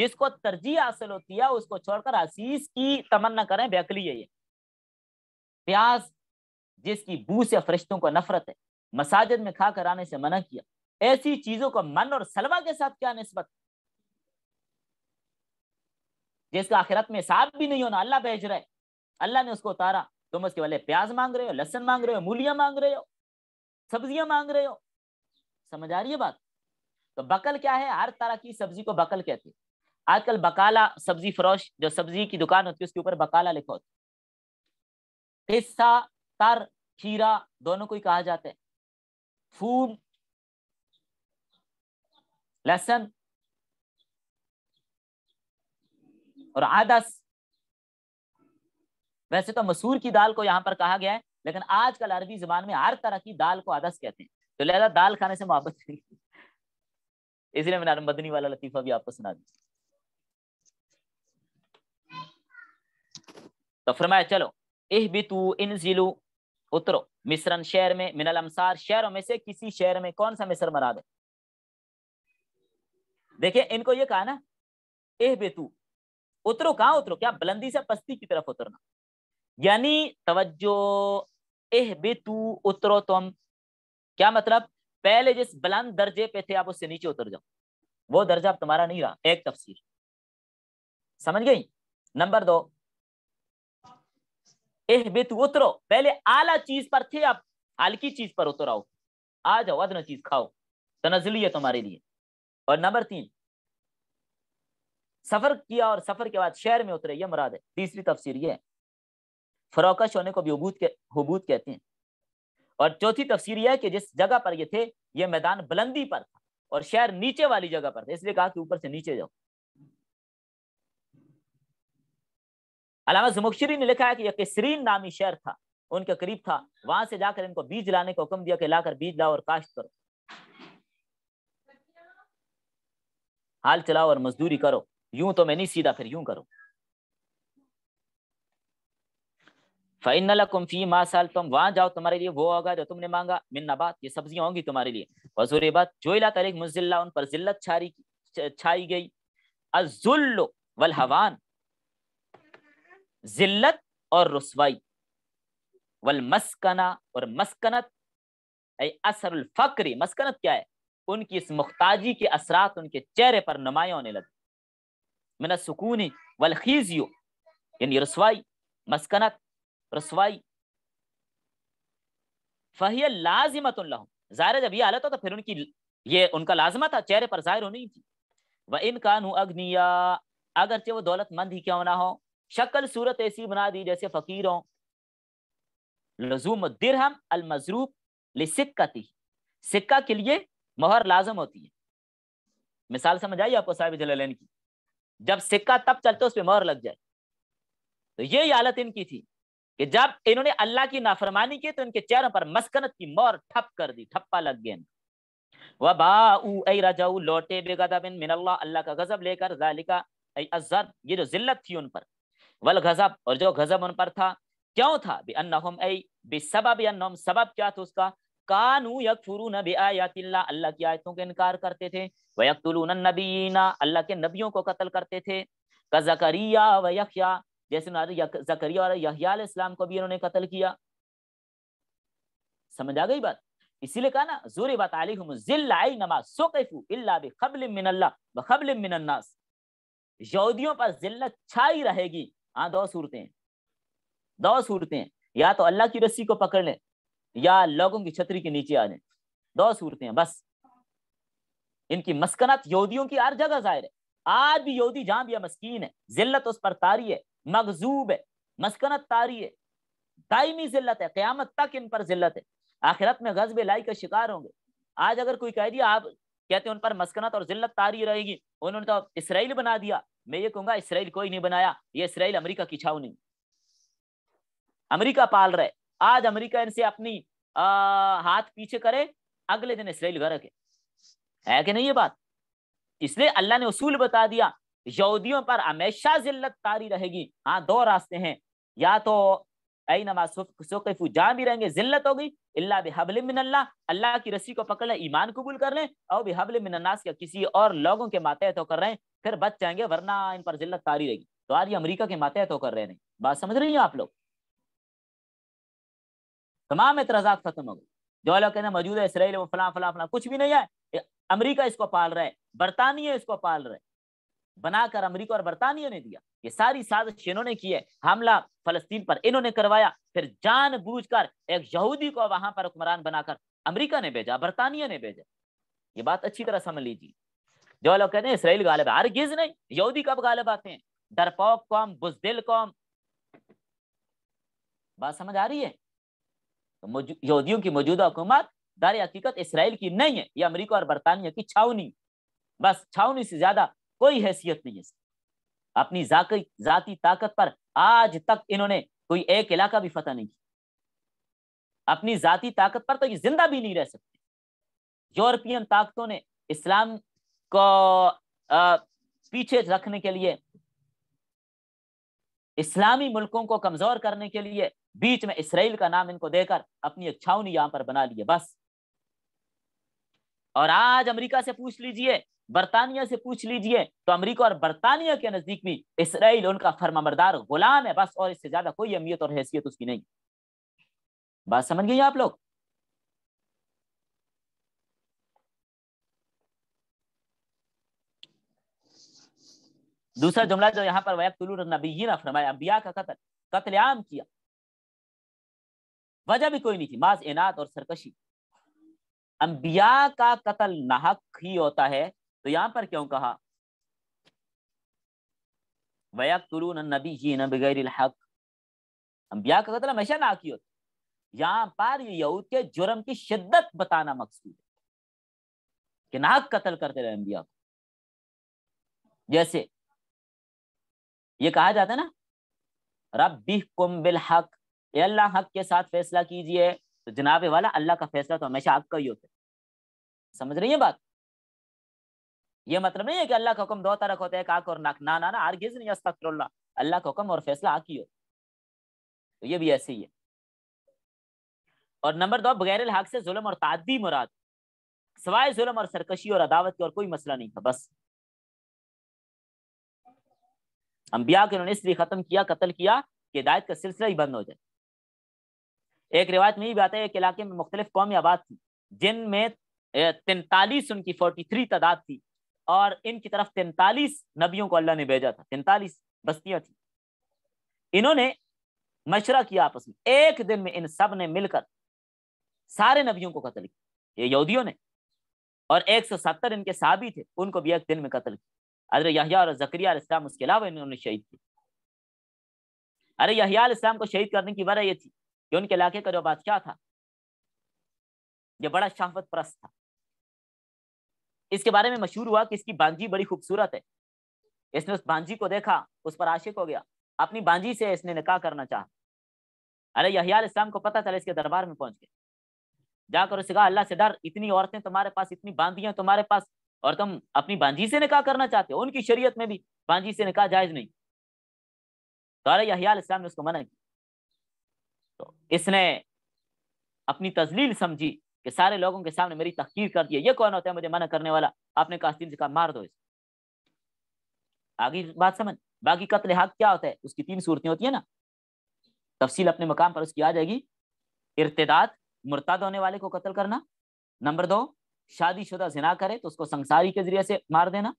जिसको तरजीह हासिल होती है उसको छोड़कर हसीस की तमन्ना करें बेअली है ये प्याज जिसकी बू से फरिश्तों को नफरत है मसाजिद में खा कर आने से मना किया ऐसी चीजों को मन और सलवा के साथ क्या नस्बत जिसका आखिरत में साफ भी नहीं होना अल्लाह भेज रहे अल्लाह ने उसको उतारा तुम उसके वाले प्याज मांग रहे हो लहसन मांग रहे हो मूलियां मांग रहे हो सब्जियां मांग रहे हो समझ आ रही है बात तो बकल क्या है हर तरह की सब्जी को बकल कहते हैं आजकल बकाला सब्जी फरोश जो सब्जी की दुकान होती है उसके ऊपर बकाला लिखा होता है पिस्सा तर खीरा दोनों को ही कहा जाता है food, लहसन और आदस वैसे तो मसूर की दाल को यहां पर कहा गया है लेकिन आजकल अरबी जबान में हर तरह की दाल को आदस कहते हैं तो लिहाजा दाल खाने से मोहब्बत इसलिए मैंने मदनी वाला लतीफा भी आपको सुना दी तो फरमाया चलो एह बितू इन जिलू उतरो मिश्रण शहर में मिनल अमसार शहरों में से किसी शहर में कौन सा मिसर मराद है देखिये इनको ये कहा ना एह बेतु उतरो कहाँ उतरो क्या बुलंदी से पस्ती की तरफ उतरना यानी तवज्जो एह बेतु उतरो तुम क्या मतलब पहले जिस बुलंद दर्जे पे थे आप उससे नीचे उतर जाओ वो दर्जा अब तुम्हारा नहीं रहा एक तफसीर समझ गई नंबर दो उतरो पहले आला चीज पर थे आप हल्की चीज पर उतर आओ आ जाओ अदना चीज खाओ तनजली है तुम्हारे लिए और नंबर तीन सफर किया और सफर के बाद शहर में उतरे ये मुराद है तीसरी तफसीर यह है फरोकश होने को भी हबूत के हबूत कहते हैं और चौथी तफसीर यह है कि जिस जगह पर ये थे ये मैदान बुलंदी पर था और शहर नीचे वाली जगह पर था इसलिए कहा कि ऊपर से नीचे जाओ अलामा जुमुक्षरी ने लिखा है कि यह किसरीन नामी शहर था उनके करीब था वहां से जाकर इनको बीज लाने का हुक्म दिया कि लाकर बीज लाओ और काश्त करो हाल चलाओ और मजदूरी करो यूं तो मैं नहीं सीधा फिर यूं करो फ़ैन लकुम मा साल तुम वहां जाओ तुम्हारे लिए वो होगा जो तुमने मांगा मिन नबात ये सब्जियां होंगी तुम्हारे लिए वजूर बात जो इला तारीख मुजिल्ला उन पर जिल्लत छारी छाई गई अजुल्लो वल हवान जिल्लत और रसवाई वल मस्कना और मस्कनत असर फकरी मस्कनत क्या है उनकी इस मुख्ताजी के असरात उनके चेहरे पर नुमाया होने लगे मिन सुकून वलखीजियो यानी रसवाई मस्कनत रसवाई फहिय लाजिमत ज़ाहिर जब ये हालत हो तो फिर उनकी ये उनका लाजमा था चेहरे पर जाहिर होनी थी वह इन कानू अग्निया अगरचे वो दौलतमंद ही क्यों ना हो शक्ल सूरत ऐसी बना दी जैसे फकीरों लजूम दिरहम अल मजरूब लिसिक्कती सिक्का के लिए मोहर लाजम होती है मिसाल समझ आई आपको साहिब जलालैन की जब सिक्का तब चलते उस पर मोहर लग जाए तो ये हालत इनकी थी कि जब इन्होंने अल्लाह की नाफरमानी की तो इनके चेहरों पर मस्कनत की मोहर ठप कर दी ठप्पा लग गया वबाऊ लौटे बिन मिनल्ला अल्लाह का गजब लेकर जालिका ये जो जिल्लत थी उन पर वल गजब और जो गजब उन पर था क्यों था बे अन्नहुम ऐ बे सबब अन्नहुम सबब क्या था उसका कानू यकफुरून बे आयातिल्ला अल्लाह की आयतों के इनकार करते थे व यकतुलून नबीना अल्लाह के नबियों को कत्ल करते थे कजकरिया व यहया जैसे जकरिया और यहया इस्लाम को भी इन्होंने कत्ल किया समझ आ गई बात इसीलिए कहा ना जोर बात नमाज यहूदियों पर जिल्लत छाई रहेगी हाँ दो सूरतें हैं दो सूरतें हैं या तो अल्लाह की रस्सी को पकड़ लें या लोगों की छतरी के नीचे आ जाए दो सूरतें हैं बस इनकी मस्कनत यहूदियों की हर जगह जाहिर है आज भी यहूदी जहां भी मस्किन है जिल्लत उस पर तारी है मकजूब है मस्कनत तारी है दायमी जिल्लत है क्यामत तक इन पर जिल्लत है आखिरत में गजब लाई का शिकार होंगे आज अगर कोई कह दिया आप कहते हैं उन पर मस्कनत और जिल्लत तारी रहेगी उन्होंने तो इसराइल बना दिया मैं ये कहूंगा इसराइल कोई नहीं बनाया ये इसराइल अमरीका की छाव नहीं अमरीका पाल रहे आज अमरीका इनसे अपनी आ, हाथ पीछे करे अगले दिन इसराइल घर है है कि नहीं ये बात इसलिए अल्लाह ने उसूल बता दिया यहूदियों पर हमेशा जिल्लत तारी रहेगी हाँ दो रास्ते हैं या तो नमाजू नमा जहाँ भी रहेंगे जिल्लत होगी अल्लाह बेहबल मिनल्ला अल्लाह की रस्सी को पकड़ लें ईमान कबूल कर लें और बेहबल मिनन्नास के किसी और लोगों के मातहत होकर रहें फिर बच जाएंगे वरना इन पर जिल्लत तारी रहेगी तो आज ये अमरीका के मातहत होकर रहे नहीं बात समझ रही हैं आप लोग तमाम एतराजा खत्म हो गए जो लोग कहना मौजूद है इसराइल वो फला फला फला कुछ भी नहीं है अमरीका इसको पाल रहा है बरतानिया इसको पाल रहा है बनाकर अमरीका और बरतानिया ने दिया ये सारी साजिश इन्होंने की है हमला फलस्तीन पर इन्होंने करवाया फिर जान एक यहूदी को वहां पर हुक्मरान बनाकर अमरीका ने भेजा बरतानिया ने भेजा ये बात अच्छी तरह समझ लीजिए जो लोग कहते हैं इसराइल गालिब हर गिज नहीं यहूदी कब गालिब आते हैं डरपोक कौम बुजदिल कौम बात समझ आ रही है तो यहूदियों की मौजूदा हुकूमत दर हकीकत इसराइल की नहीं है ये अमरीका और बरतानिया की छावनी बस छावनी से ज्यादा कोई हैसियत नहीं है अपनी जाती ताकत पर आज तक इन्होंने कोई एक इलाका भी फतेह नहीं किया अपनी जाती ताकत पर तो ये जिंदा भी नहीं रह सकते यूरोपियन ताकतों ने इस्लाम को आ, पीछे रखने के लिए इस्लामी मुल्कों को कमजोर करने के लिए बीच में इसराइल का नाम इनको देकर अपनी एक छावनी यहां पर बना लिए बस और आज अमेरिका से पूछ लीजिए बर्तानिया से पूछ लीजिए तो अमेरिका और बर्तानिया के नजदीक में इसराइल उनका फर्मामरदार गुलाम है बस और इससे ज्यादा कोई अहमियत और हैसियत उसकी नहीं बात समझ गई आप लोग दूसरा जुमला जो यहां पर ना फरमाया अम्बिया का कतल कतलेआम किया वजह भी कोई नहीं थी माज एनात और सरकशी अंबिया का कत्ल नाहक ही होता है तो यहां पर क्यों कहा वयकतलून नबी ही नबगैर हक अंबिया का कत्ल हमेशा नाहक ही होता यहां पर यहूद के जुर्म की शिद्दत बताना मकसूद है कि नाहक कत्ल करते रहे अंबिया को जैसे ये कहा जाता है ना रब बिल हक अल्लाह हक के साथ फैसला कीजिए तो जनाबे वाला अल्लाह का फैसला तो हमेशा आपका ही होता है समझ रही है बात ये मतलब नहीं है कि अल्लाह का हुक्म दो तरह होता है काक और नाक ना ना ना आरगिज नहीं अस्तफरल्ला अल्लाह का हुक्म और फैसला आँख ही होता है तो ये भी ऐसे ही है और नंबर दो बगैर हक से जुलम और तादी मुराद सवाए जुलम और सरकशी और अदावत की और कोई मसला नहीं था बस अम्बिया के उन्होंने इसलिए ख़त्म किया कत्ल किया कि हिदायत का सिलसिला ही बंद हो जाए एक रिवायत में ये भी आता है एक इलाके में मुख्तलिफ कौमी आबाद थी जिनमें तैंतालीस उनकी फोर्टी थ्री तादाद थी और इनकी तरफ तैंतालीस नबियों को अल्लाह ने भेजा था तैंतालीस बस्तियां थी इन्होंने मशरा किया आपस में एक दिन में इन सब ने मिलकर सारे नबियों को कत्ल किया ये यहूदियों ने और 170 इनके साबी थे उनको भी एक दिन में कत्ल किया अरे यहिया और जकरिया इस्लाम उसके अलावा इन्होंने शहीद किया अरे यहिया इस्लाम को शहीद करने की वजह यह थी कि उनके इलाके का जो बादशाह था ये बड़ा शहावत परस्त था इसके बारे में मशहूर हुआ कि इसकी बांझी बड़ी खूबसूरत है इसने उस बांझी को देखा उस पर आशिक हो गया अपनी बांझी से इसने निकाह करना चाहा अरे यहिया इस्लाम को पता चला इसके दरबार में पहुंच गए जाकर उसे कहा अल्लाह से डर इतनी औरतें तुम्हारे पास इतनी बांधियां तुम्हारे पास और तुम अपनी बांझी से निकाह करना चाहते हो उनकी शरीयत में भी बांझी से निकाह जायज नहीं तो अरे यहिया इस्लाम ने उसको मना किया तो इसने अपनी तजलील समझी कि सारे लोगों के सामने मेरी तहकीर कर दी ये कौन होता है मुझे मना करने वाला आपने कास्तीन से कहा मार दो आगे बात समझ बाकी कत्ल हाक क्या होता है उसकी तीन सूरतें होती है ना तफसील अपने मकाम पर उसकी आ जाएगी इर्तदाद मुर्ताद होने वाले को कत्ल करना नंबर दो शादीशुदा जिना करे तो उसको संसारी के जरिए से मार देना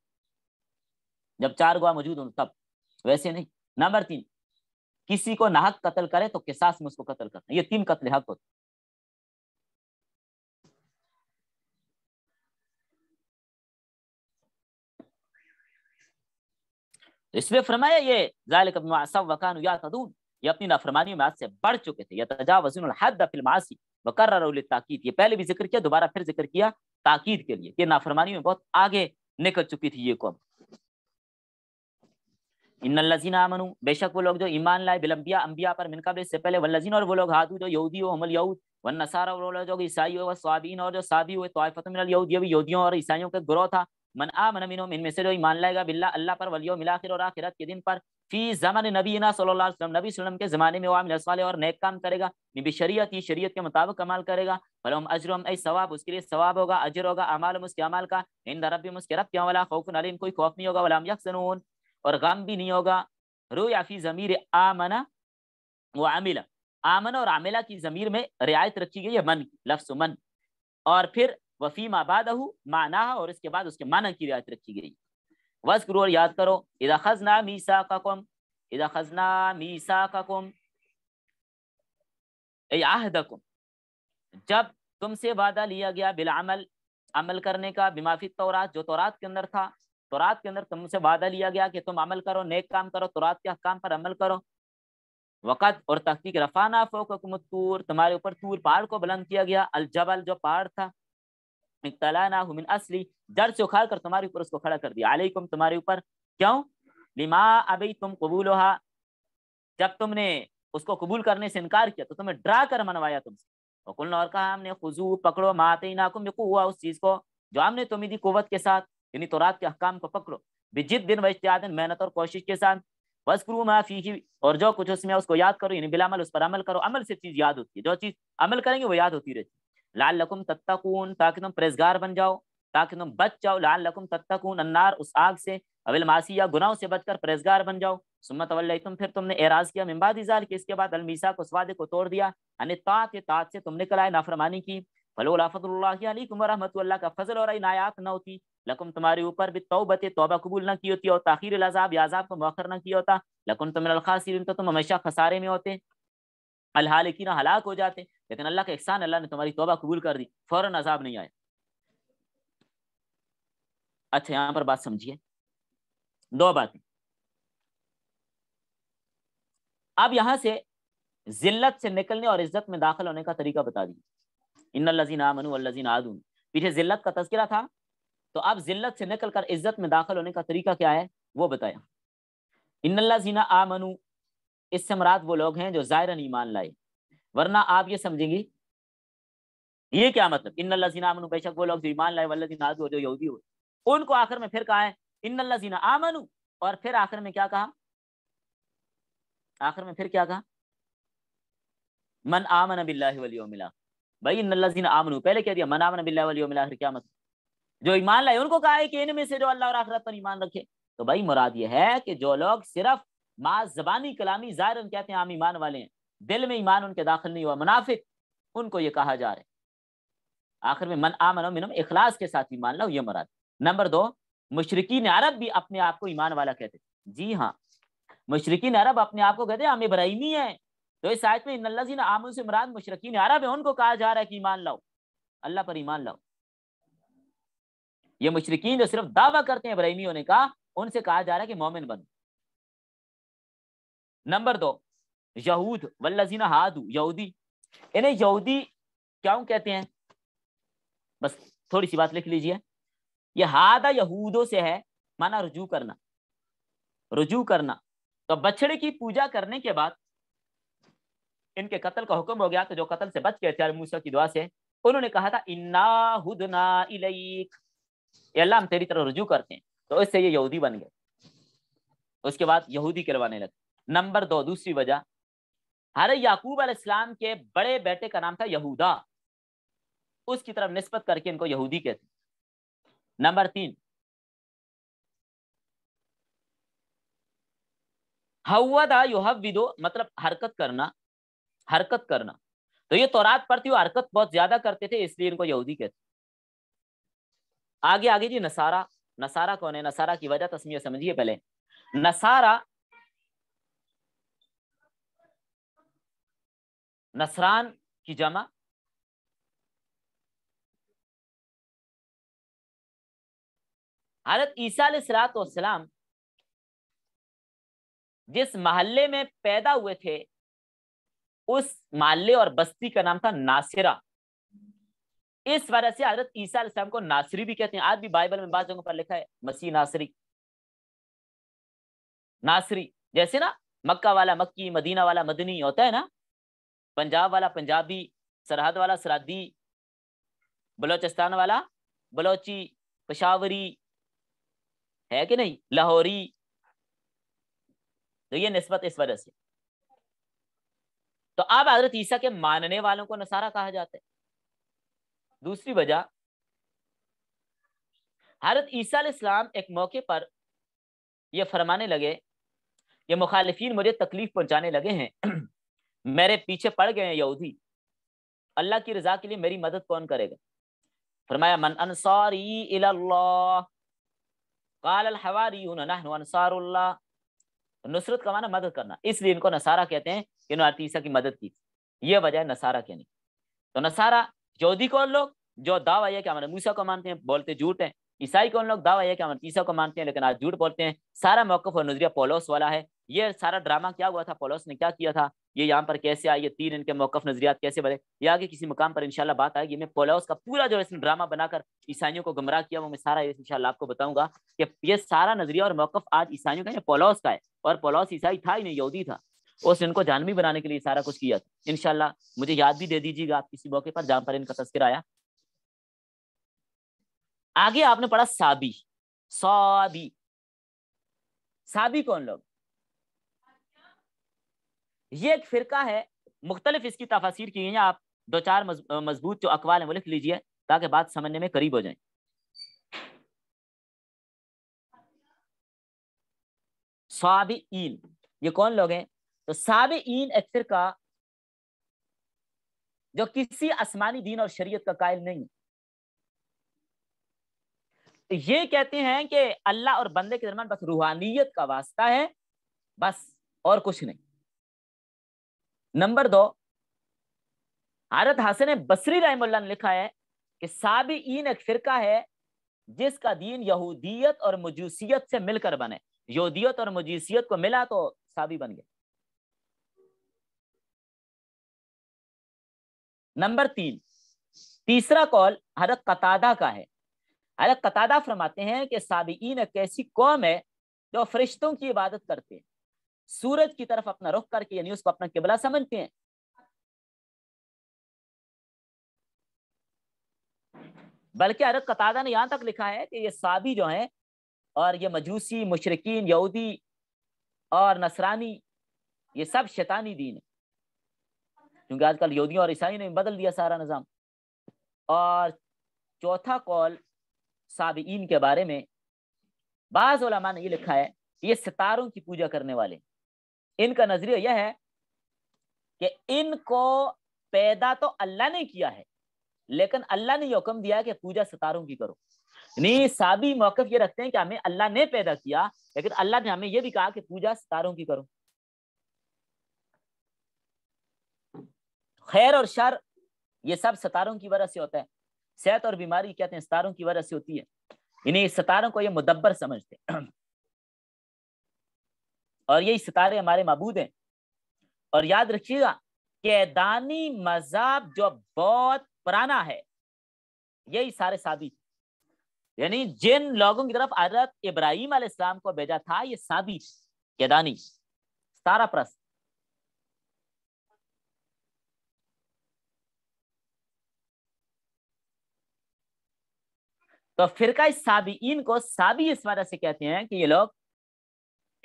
जब चार गुआ मौजूद हो तब वैसे नहीं नंबर तीन किसी को नाहक कत्ल करे तो किसास में उसको कत्ल करना ये तीन कत्ल हक होते तो फरमाया ये वकान ये अपनी नाफरमानी में आज से बढ़ चुके थे ये पहले भी जिक्र किया दोबारा फिर जिक्र किया ताकीद के लिए ये नाफरमानी में बहुत आगे निकल चुकी थी ये कौम इन इन्नजीन आमनू बेशक वो लोग जो ईमान लाए बिलंबिया अंबिया पर मिनकब से पहले वल्लजीन और वो लोग हादू जो यहूदी हो अमल यहूद वन नसारा वो लोग जो ईसाई हुए स्वाबीन और जो साबी हुए तोहफत मिनल यहूदी भी यहूदियों और ईसाइयों का ग्रोह था मन आ मन मिनो इनमें से जो ईमान लाएगा बिल्ला अल्लाह पर वलियो मिला मिलाखिर और आखिरत के दिन पर फी जमन नबी ना सल्लल्लाहु नबी सलम के ज़माने में वाम वाले और नेक काम करेगा निबी शरीत ही शरीत के मुताबिक कमाल करेगा फलम अजरम ऐ सवाब उसके लिए सवाब होगा अजर होगा अमाल उसके अमाल का इन दरबी उसके रब क्या वाला खौफ अलीम कोई खौफ नहीं होगा वलाम यकसनून और गम भी नहीं होगा रो या फिर ज़मीर आमना व आमिला आमन और आमिला की ज़मीर में रियायत रखी गई है मन की लफ्स मन और फिर वफ़ी माबाद माना और इसके बाद उसके माना की रियायत रखी गई करो और याद करो इधा खजना मीसा का कम इधा खजना मीसा का कम आहदकुम जब तुमसे वादा लिया गया बिलामल अमल करने का बिमाफी तौरात जो तौरात के अंदर था तोरात के अंदर तुमसे वादा लिया गया कि तुम अमल करो नेक काम करो तोरात के काम पर अमल करो वक़्त और तहकीक रफाना फ़ोकम तूर तुम्हारे ऊपर तूर पहाड़ को बुलंद किया गया अलजबल जो पहाड़ था तलाना हुमिन असली जड़ से उखाड़ कर तुम्हारे ऊपर उसको खड़ा कर दिया अलैकुम तुम्हारे ऊपर क्यों लिमा अभी तुम कबूल जब तुमने उसको कबूल करने से इनकार किया तो तुम्हें ड्रा कर मनवाया तुमसे वकुल और कहा हमने खुजू पकड़ो माते नाकुम हुआ उस चीज़ को जो हमने तुम्हें दी कुत के साथ यानी तोरात के अहकाम को पकड़ो बिजित दिन वजतियादन मेहनत और कोशिश के साथ बस वस्क्रू माफी ही और जो कुछ उसमें उसको याद करो यानी बिलामल उस पर अमल करो अमल से चीज़ याद होती है जो चीज़ अमल करेंगे वो याद होती रहती लाल लकुम तत्तकून ताकि तुम परहेजगार बन जाओ ताकि तुम बच जाओ लाल लकुम तत्तकून अन्नार उस आग से अविल मासी या गुनाहों से बचकर परहेजगार बन जाओ सुमत तुम फिर तुमने एराज किया मिम्बाद इजार के इसके बाद अलमीसा को स्वादे को तोड़ दिया अने तात तात से तुमने निकल नाफरमानी की फलोलाफतल्ला का फजल और नायात न होती लकुम तुम्हारे ऊपर भी बते तोबा कबूल ना की होती और ताखिर अजाब या अजाब को मौखर ना किया होता लकुम तुम अलखासिर तो तुम हमेशा खसारे में होते अलहाल की ना हलाक हो जाते लेकिन अल्लाह के एहसान अल्लाह ने तुम्हारी तोबा कबूल कर दी फ़ौरन अजाब नहीं आया अच्छा यहाँ पर बात समझिए दो बातें अब यहाँ से जिल्लत से निकलने और इज्जत में दाखिल होने का तरीका बता दीजिए इन लजीन आमन लजीन आदून पीछे जिल्लत का तस्करा था तो अब जिल्लत से निकल कर इज्जत में दाखिल होने का तरीका क्या है वो बताया इन जीना आ मनु इससे मराद वो लोग हैं जो ज़ायरन ईमान लाए वरना आप ये समझेंगे ये क्या मतलब इन जीना आमनु बेशक वो लोग जो ईमान लाए वल्ला जीना जो यहूदी हो उनको आखिर में फिर कहा है इन जीना आमनु और फिर आखिर में क्या कहा आखिर में फिर क्या कहा मन आमन बिल्ला वलियो मिला भाई इन आमनु पहले कह दिया मन आमन बिल्ला वलियो मिला फिर क्या मतलब जो ईमान लाए उनको कहा है कि इनमें से जो अल्लाह और आखरत पर ईमान रखे तो भाई मुराद ये है कि जो लोग सिर्फ माँ जबानी कलामी ज़ाहिर कहते हैं आम ईमान वाले हैं दिल में ईमान उनके दाखिल नहीं हुआ मुनाफिक उनको ये कहा जा रहा है आखिर में मन आमनो मिनम इखलास के साथ ईमान लाओ ये मुराद नंबर दो मशरकिन अरब भी अपने आप को ईमान वाला कहते जी हाँ मुशरकिन अरब अपने आप को कहते हम इब्राहिमी हैं तो इस आयत में इन आमन से मुराद मुशरकिन अरब है उनको कहा जा रहा है कि ईमान लाओ अल्लाह पर ईमान लाओ ये मुशरकिन जो सिर्फ दावा करते हैं इब्राहिमी होने का उनसे कहा जा रहा है कि मोमिन बन नंबर दो यहूद वल्लजीना हादू यहूदी इन्हें यहूदी क्या कहते हैं बस थोड़ी सी बात लिख लीजिए ये हादा यहूदों से है माना रुजू करना रुजू करना तो बछड़े की पूजा करने के बाद इनके कत्ल का हुक्म हो गया तो जो कत्ल से बच गए थे मूसा की दुआ से उन्होंने कहा था इन्ना हुदना इलैक ये अल्लाह हम तेरी तरफ रुजू करते हैं तो इससे ये यहूदी बन गए उसके बाद यहूदी करवाने लगे नंबर दो दूसरी वजह हरे याकूब अलैहिस्सलाम के बड़े बेटे का नाम था यहूदा उसकी तरफ नस्बत करके इनको यहूदी कहते नंबर तीन हवदा युहविदो मतलब हरकत करना हरकत करना तो ये तौरात पर थी वो हरकत बहुत ज्यादा करते थे इसलिए इनको यहूदी कहते आगे आगे जी नसारा नसारा कौन है नसारा की वजह तस्मी समझिए पहले नसारा नसरान की जमा हजरत ईसा सलाम जिस महल्ले में पैदा हुए थे उस महल्ले और बस्ती का नाम था नासिरा इस वजह से हजरत ईसा इस्लाम को नासरी भी कहते हैं आज भी बाइबल में बात जगहों पर लिखा है मसीह नासरी नासरी जैसे ना मक्का वाला मक्की मदीना वाला मदनी होता है ना पंजाब वाला पंजाबी सरहद वाला सरहदी बलोचिस्तान वाला बलोची पशावरी है कि नहीं लाहौरी तो ये नस्बत इस वजह से तो अब हजरत ईसा के मानने वालों को नसारा कहा जाता है दूसरी वजह हजरत ईसा इस्लाम एक मौके पर यह फरमाने लगे ये मुखालफन मुझे तकलीफ पहुंचाने लगे हैं मेरे पीछे पड़ गए हैं यहूदी अल्लाह की रजा के लिए मेरी मदद कौन करेगा फरमाया मन अनसारी नुसरत का माना मदद करना इसलिए इनको नसारा कहते हैं इन्होंने ईसा की मदद की यह वजह नसारा कहने तो नसारा यहूदी कौन लोग जो दावा यह क्या मूसा को मानते हैं बोलते झूठ है ईसाई कौन लोग दावा यह क्या ईसा को मानते हैं लेकिन आज झूठ बोलते हैं सारा मौकफ और नजरिया पोलोस वाला है ये सारा ड्रामा क्या हुआ था पोलोस ने क्या किया था ये यहाँ पर कैसे आए ये तीन इनके मौकफ नजरियात कैसे बने ये आगे किसी मुकाम पर इनशाला बात आएगी मैं पोलोस का पूरा जो इसने ड्रामा बनाकर ईसाइयों को गमराह किया वो मैं सारा इंशाल्लाह आपको बताऊंगा कि ये सारा नजरिया और मौकफ आज ईसाइयों का पोलोस का है और पोलोस ईसाई था ही नहीं यहूदी था उस इनको को जानवी बनाने के लिए सारा कुछ किया इनशाला मुझे याद भी दे दीजिएगा आप किसी मौके पर जहां पर इनका तस्कर आया आगे आपने पढ़ा साबी साबी साबी कौन लोग ये एक फिरका है मुख्तलिफ इसकी तफासिर की है आप दो चार मजबूत जो अकवाल है वो लिख लीजिए ताकि बात समझने में करीब हो जाए स्वाबीन ये कौन लोग हैं तो इन एक का जो किसी आसमानी दीन और शरीयत का कायल नहीं तो ये कहते हैं कि अल्लाह और बंदे के दरमियान बस रूहानियत का वास्ता है बस और कुछ नहीं नंबर दो हजरत हसन बसरी रहमुल्ला ने लिखा है कि इन एक फिरका है जिसका दीन यहूदियत और मजूसियत से मिलकर बने यहूदियत और मजूसियत को मिला तो साबी बन गया नंबर तीन तीसरा कॉल हरत कतादा का है हरत कतादा फरमाते हैं कि साबीन एक ऐसी कौम है जो फरिश्तों की इबादत करते हैं सूरज की तरफ अपना रुख करके यानी उसको अपना किबला समझते हैं बल्कि हरत कतादा ने यहाँ तक लिखा है कि ये साबी जो हैं और ये मजूसी मुशरकिन यहूदी और नसरानी ये सब शैतानी दीन है क्योंकि आजकल यहूदियों और ईसाइयों ने बदल दिया सारा निज़ाम और चौथा कौल साबीन के बारे में बाज़ ने यह लिखा है ये सितारों की पूजा करने वाले इनका नज़रिया यह है कि इनको पैदा तो अल्लाह ने किया है लेकिन अल्लाह ने हुक्म दिया कि पूजा सितारों की करो नहीं साबी मौकफ ये रखते हैं कि हमें अल्लाह ने पैदा किया लेकिन अल्लाह ने हमें यह भी कहा कि पूजा सितारों की करो खैर और शर ये सब सितारों की वजह से होता है सेहत और बीमारी कहते हैं सतारों की वजह से होती है इन्हें सतारों को ये मुदब्बर समझते हैं और यही सितारे हमारे मबूद हैं और याद रखिएगा दानी मजाब जो बहुत पुराना है यही सारे साबित यानी जिन लोगों की तरफ अरत इब्राहिम अलैहिस्सलाम को भेजा था ये साबित केदानी सारा प्रस्त तो फिर साबीन को साबी इस वजह से कहते हैं कि ये लोग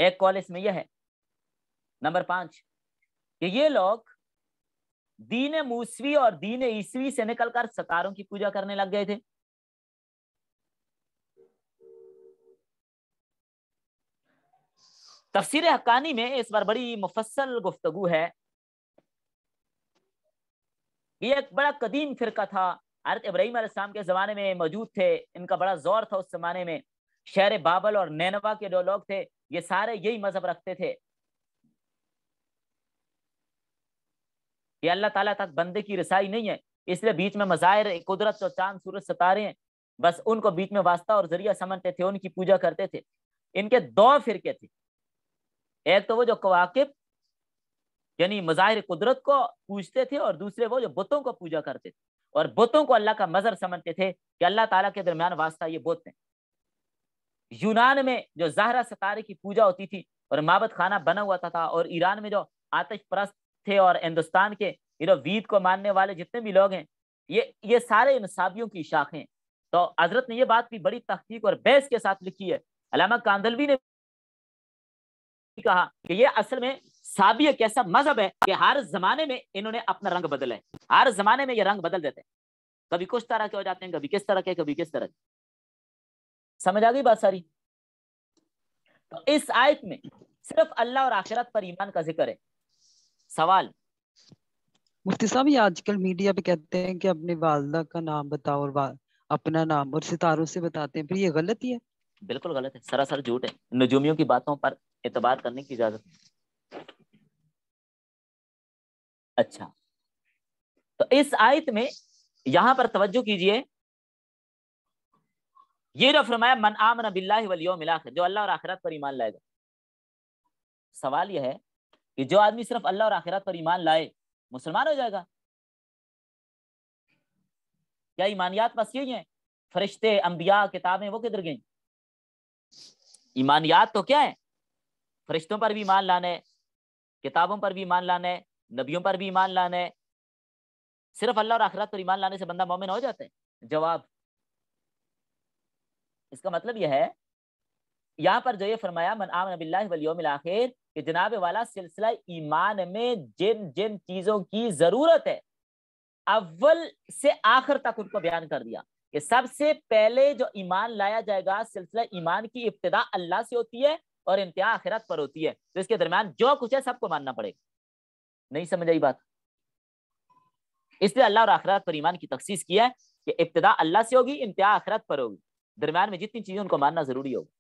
एक कॉलेज में यह है नंबर पांच कि ये लोग दीन मूसवी और दीन ईसवी से निकलकर सतारों की पूजा करने लग गए थे तफसीर हकानी में इस बार बड़ी मुफसल गुफ्तगु है ये एक बड़ा कदीम फिरका था हरत इब्राहिम आसमाम के ज़माने में मौजूद थे इनका बड़ा जोर था उस ज़माने में शहर बाबल और नैनवा के जो लोग थे ये सारे यही मज़हब रखते थे ये अल्लाह ताला तक बंदे की रसाई नहीं है इसलिए बीच में मज़ाहिर कुदरत और चांद सूरज सतारे हैं बस उनको बीच में वास्ता और जरिया समझते थे उनकी पूजा करते थे इनके दो फिरके थे एक तो वो जो कवाकब यानी मज़ाहिर कुदरत को पूजते थे और दूसरे वो जो बुतों को पूजा करते थे और बुतों को अल्लाह का मजर समझते थे कि अल्लाह ताला के दरमियान वास्ता ये बुत हैं यूनान में जो जहरा सतारे की पूजा होती थी और माबत खाना बना हुआ था, था और ईरान में जो आतश परस्त थे और हिंदुस्तान के इन वीद को मानने वाले जितने भी लोग हैं ये ये सारे इंसाबियों की शाखें तो हजरत ने ये बात भी बड़ी तहकीक और बहस के साथ लिखी है अलामा कांदलवी ने कहा कि ये असल में साबिया कैसा ऐसा मजहब है कि हर जमाने में इन्होंने अपना रंग बदला है हर जमाने में ये रंग बदल देते हैं कभी कुछ तरह के हो जाते हैं कभी किस तरह के कभी किस तरह के समझ आ गई बात सारी तो इस आयत में सिर्फ अल्लाह और आखिरत पर ईमान का जिक्र है सवाल मुफ्ती साहब ये आजकल मीडिया पे कहते हैं कि अपने वालदा का नाम बताओ और अपना नाम और सितारों से बताते हैं फिर ये गलत ही है बिल्कुल गलत है सरासर झूठ है नजूमियों की बातों पर एतबार करने की इजाजत नहीं अच्छा तो इस आयत में यहां पर तवज्जो कीजिए ये जो फरमाया मन आम बिल्लाह जो अल्लाह और आखिरत पर ईमान लाएगा सवाल यह है कि जो आदमी सिर्फ अल्लाह और आखिरत पर ईमान लाए मुसलमान हो जाएगा क्या ईमानियात बस यही है फरिश्ते अंबिया किताबें वो किधर गई ईमानियात तो क्या है फरिश्तों पर भी ईमान लाना है किताबों पर भी ईमान लाना है नबियों पर भी ईमान लाना है सिर्फ अल्लाह और आखरत पर ईमान लाने से बंदा मोमिन हो जाता है जवाब इसका मतलब यह है यहाँ पर जो ये फरमाया मन आम बिल्लाम आखिर कि जनाब वाला सिलसिला ईमान में जिन जिन चीज़ों की ज़रूरत है अव्वल से आखिर तक उनको बयान कर दिया कि सबसे पहले जो ईमान लाया जाएगा सिलसिला ईमान की इब्तदा अल्लाह से होती है और इंतहा आखिरत पर होती है तो इसके दरमियान जो कुछ है सबको मानना पड़ेगा नहीं समझ आई बात इसलिए अल्लाह और आखिरत पर ईमान की तखसीस किया है कि इब्तदा अल्लाह से होगी इंतहा आखिरत पर होगी दरम्यान में जितनी चीजें उनको मानना जरूरी होगा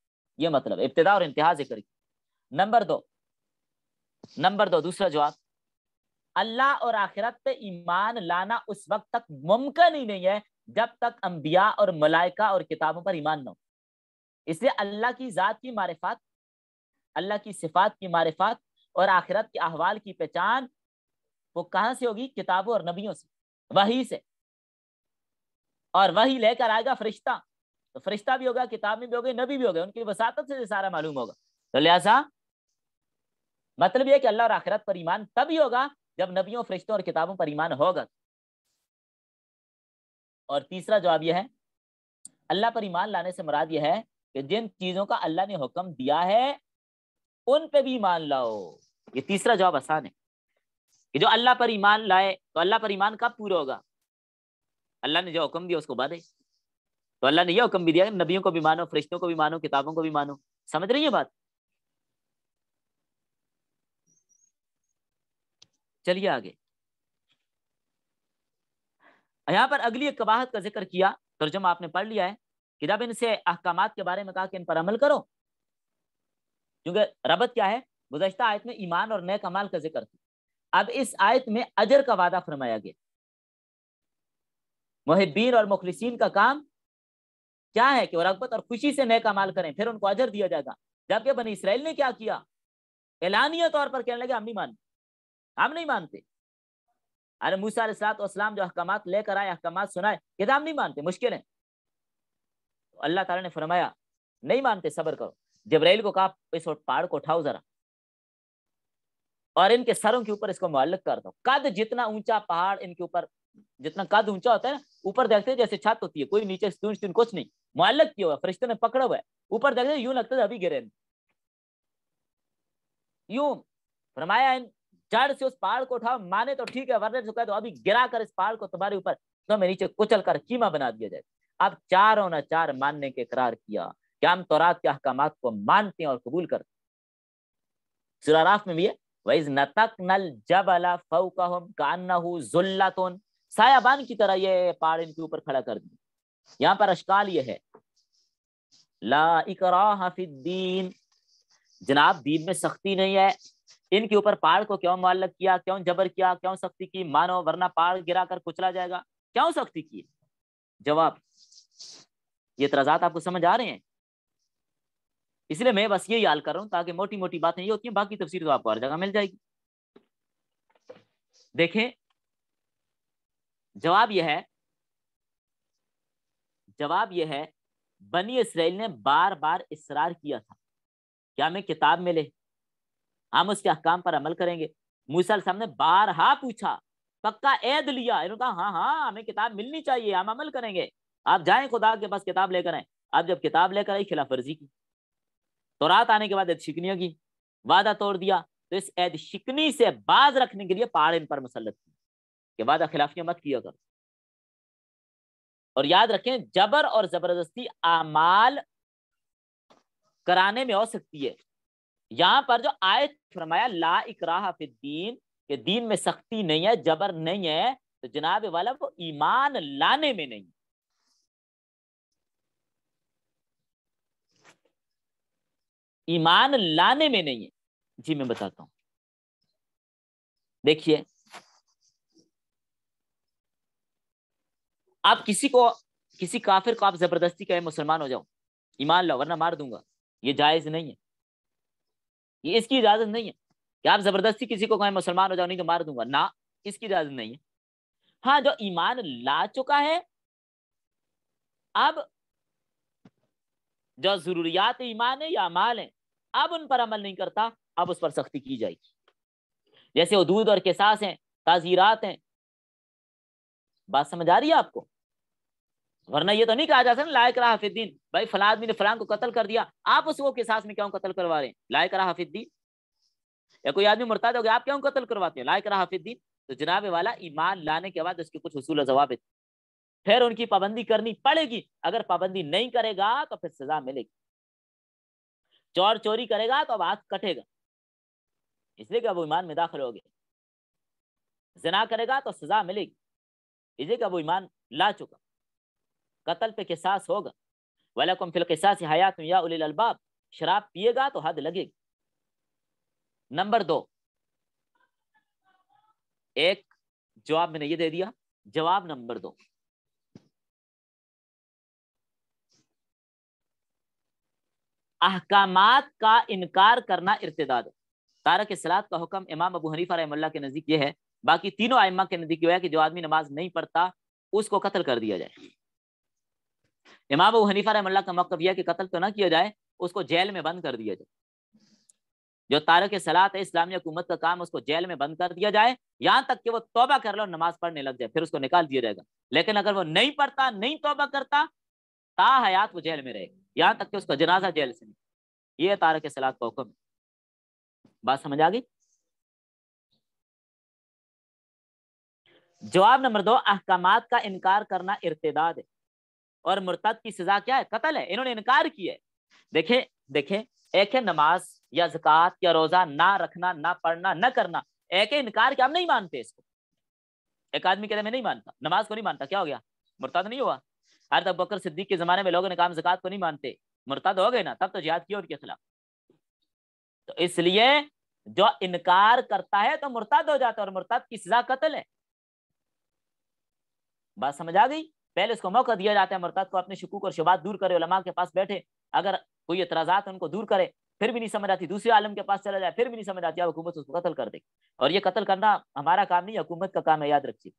ये मतलब इब्तदा और इंतहा जिक्र नंबर दो नंबर दो दूसरा जवाब अल्लाह और आखिरत पे ईमान लाना उस वक्त तक मुमकिन ही नहीं है जब तक अंबिया और मलाइका और किताबों पर ईमान ना हो इसलिए अल्लाह की ज़ात की मारिफात अल्लाह की सिफात की मारफात और आखिरत के अहवाल की पहचान वो कहां से होगी किताबों और नबियों से वही से और वही लेकर आएगा फरिश्ता तो फरिश्ता भी होगा किताब में भी होगा नबी भी होगा उनकी वसातत से सारा मालूम होगा तो लिहाजा मतलब यह कि अल्लाह और आखिरत पर ईमान तभी होगा जब नबियों फरिश्तों और किताबों पर ईमान होगा और तीसरा जवाब यह है अल्लाह पर ईमान लाने से मुराद यह है कि जिन चीज़ों का अल्लाह ने हुक्म दिया है उन पे भी ईमान लाओ ये तीसरा जवाब आसान है कि जो अल्लाह पर ईमान लाए तो अल्लाह पर ईमान कब पूरा होगा अल्लाह ने जो हुक्म दिया उसको बाधे तो अल्लाह ने यह हुक्म भी दिया नबियों को भी मानो फरिश्तों को भी मानो किताबों को भी मानो समझ रही है बात चलिए आगे यहाँ पर अगली एक कबाहत का जिक्र किया तर्जुम आपने पढ़ लिया है कि जब इनसे अहकाम के बारे में कहा कि इन पर अमल करो क्योंकि रबत क्या है गुजशत आयत में ईमान और नए कमाल का जिक्र था अब इस आयत में अजर का वादा फरमाया गया मोहिबीन और मुखलिसिन का काम क्या है कि वो रगबत और खुशी से नए कमाल करें फिर उनको अजर दिया जाएगा जबकि बनी इसराइल ने क्या किया ऐलानिया तौर पर कहने लगे हम नहीं मानते हम नहीं मानते अरे मूसा जो अहकाम लेकर आए अहकाम सुनाए ये तो हम नहीं मानते मुश्किल है तो अल्लाह तला ने फरमाया नहीं मानते सबर करो जबराइल को कहा इस पहाड़ को उठाओ जरा और इनके सरों के ऊपर इसको मालक कर दो कद जितना ऊंचा पहाड़ इनके ऊपर जितना कद ऊंचा होता है ना ऊपर देखते जैसे छत होती है कोई नीचे कुछ नहीं मालक किया हुआ फरिश्ते ने पकड़ा हुआ है ऊपर देखते यूं लगता है अभी गिरे यूं फरमाया इन जड़ से उस पहाड़ को उठाओ माने तो ठीक है वर्ण वरना तो अभी गिरा कर इस पहाड़ को तुम्हारे ऊपर तुम्हें तो नीचे कुचल कर कीमा बना दिया जाए अब चारों ने चार मानने के करार किया कि हम तौरात के अहकाम को मानते हैं और कबूल करते सुराराफ में भी है सायाबान की तरह ये पहाड़ इनके ऊपर खड़ा कर दी यहाँ पर अशकाल ये है ला जनाब दीन में सख्ती नहीं है इनके ऊपर पहाड़ को क्यों मालक किया क्यों जबर किया क्यों सख्ती की मानो वरना पहाड़ गिरा कर कुचला जाएगा क्यों सख्ती की जवाब ये तराजात आपको समझ आ रहे हैं इसलिए मैं बस ये याद कर रहा हूँ ताकि मोटी मोटी बातें ये होती हैं बाकी तफसीर तो आपको हर जगह मिल जाएगी देखें जवाब यह है जवाब यह है बनी इसराइल ने बार बार इसरार किया था क्या हमें किताब मिले हम उसके अहकाम पर अमल करेंगे मूसा साहब ने बार हा पूछा पक्का ऐद लिया इन्होंने कहा हाँ हाँ हमें किताब मिलनी चाहिए हम अमल करेंगे आप जाए खुदा के पास किताब लेकर आए आप जब किताब लेकर आई खिलाफ वर्जी की तो रात आने के बाद शिकनिया की वादा तोड़ दिया तो इस ऐद शिकनी से बाज रखने के लिए पहाड़ इन पर मुसलत की कि वादा खिलाफिया मत किया करो और याद रखें जबर और जबरदस्ती आमाल कराने में हो सकती है यहाँ पर जो आयत फरमाया ला इकराह के दीन में सख्ती नहीं है जबर नहीं है तो जनाब वाला वो ईमान लाने में नहीं ईमान लाने में नहीं है जी मैं बताता हूं देखिए आप किसी को किसी काफिर को आप जबरदस्ती कहे मुसलमान हो जाओ ईमान लाओ वरना मार दूंगा ये जायज नहीं है ये इसकी इजाजत नहीं है कि आप जबरदस्ती किसी को कहें मुसलमान हो जाओ नहीं तो मार दूंगा ना इसकी इजाजत नहीं है हाँ जो ईमान ला चुका है अब जो जरूरियात ईमान है या माल है अब उन पर अमल नहीं करता अब उस पर सख्ती की जाएगी जैसे वो दूध और केसास हैं ताजीरात हैं बात समझ आ रही है आपको वरना ये तो नहीं कहा जा सकता लायक रहा हाफिद्दीन भाई फला आदमी ने फलां को कत्ल कर दिया आप उसको केसास में क्यों कत्ल करवा रहे हैं लायक रहा हाफिद्दीन या कोई आदमी मुर्ताद हो गया आप क्यों कत्ल करवाते हैं लायक रहा हाफिद्दीन तो जनाब वाला ईमान लाने के बाद उसके कुछ हसूल जवाब फिर उनकी पाबंदी करनी पड़ेगी अगर पाबंदी नहीं करेगा तो फिर सजा मिलेगी चोर चोरी करेगा तो अब हाथ कटेगा इसलिए कि अब ईमान में दाखिल हो गया जना करेगा तो सजा मिलेगी इसलिए कि अब ईमान ला चुका कत्ल पे किसास होगा वालकुम फिल किसास हयात या उलिल अलबाब शराब पिएगा तो हद लगेगी नंबर दो एक जवाब मैंने ये दे दिया जवाब नंबर दो अहकाम का इनकार करना इर्तदाद है तारक सलात का हुक्म इमाम अबू हनीफा रही के नज़दीक ये है बाकी तीनों आयमा के नज़दीक ये है कि जो आदमी नमाज नहीं पढ़ता उसको कत्ल कर दिया जाए इमाम अबू हनीफा रही का मकब यह कि कत्ल तो ना किया जाए उसको जेल में बंद कर दिया जाए जो तारक सलात है इस्लामी हुकूमत का काम उसको जेल में बंद कर दिया जाए यहाँ तक कि वो तोबा कर लो नमाज पढ़ने लग जाए फिर उसको निकाल दिया जाएगा लेकिन अगर वो नहीं पढ़ता नहीं तोबा करता ता हयात वो जेल में रहेगा यहाँ तक कि उसका जनाजा जेल से ये तारक सलात का हुक्म बात समझ आ गई जवाब नंबर दो अहकाम का इनकार करना इर्तदाद है और मुर्तद की सजा क्या है कतल है इन्होंने इनकार किया है देखे देखे एक है नमाज या जक़ात या रोजा ना रखना ना पढ़ना ना करना एक है इनकार के हम नहीं मानते इसको एक आदमी कहते मैं नहीं मानता नमाज को नहीं मानता क्या हो गया मुर्ताद नहीं हुआ हर बकर सिद्दीक के ज़माने में लोगों ने काम जक़ात को नहीं मानते मुर्ताद हो गए ना तब तो जिहाद किया उनके खिलाफ तो इसलिए जो इनकार करता है तो मुर्ताद हो जाता है और मुर्ताद की सजा कत्ल है बात समझ आ गई पहले उसको मौका दिया जाता है मुर्ताद को अपने शकूक और शुबात दूर करे उलमा के पास बैठे अगर कोई एतराजा उनको दूर करे फिर भी नहीं समझ आती दूसरे आलम के पास चला जाए फिर भी नहीं समझ आती हुकूमत उसको कत्ल कर दे और ये कत्ल करना हमारा काम नहीं हुकूमत का काम है याद रखिए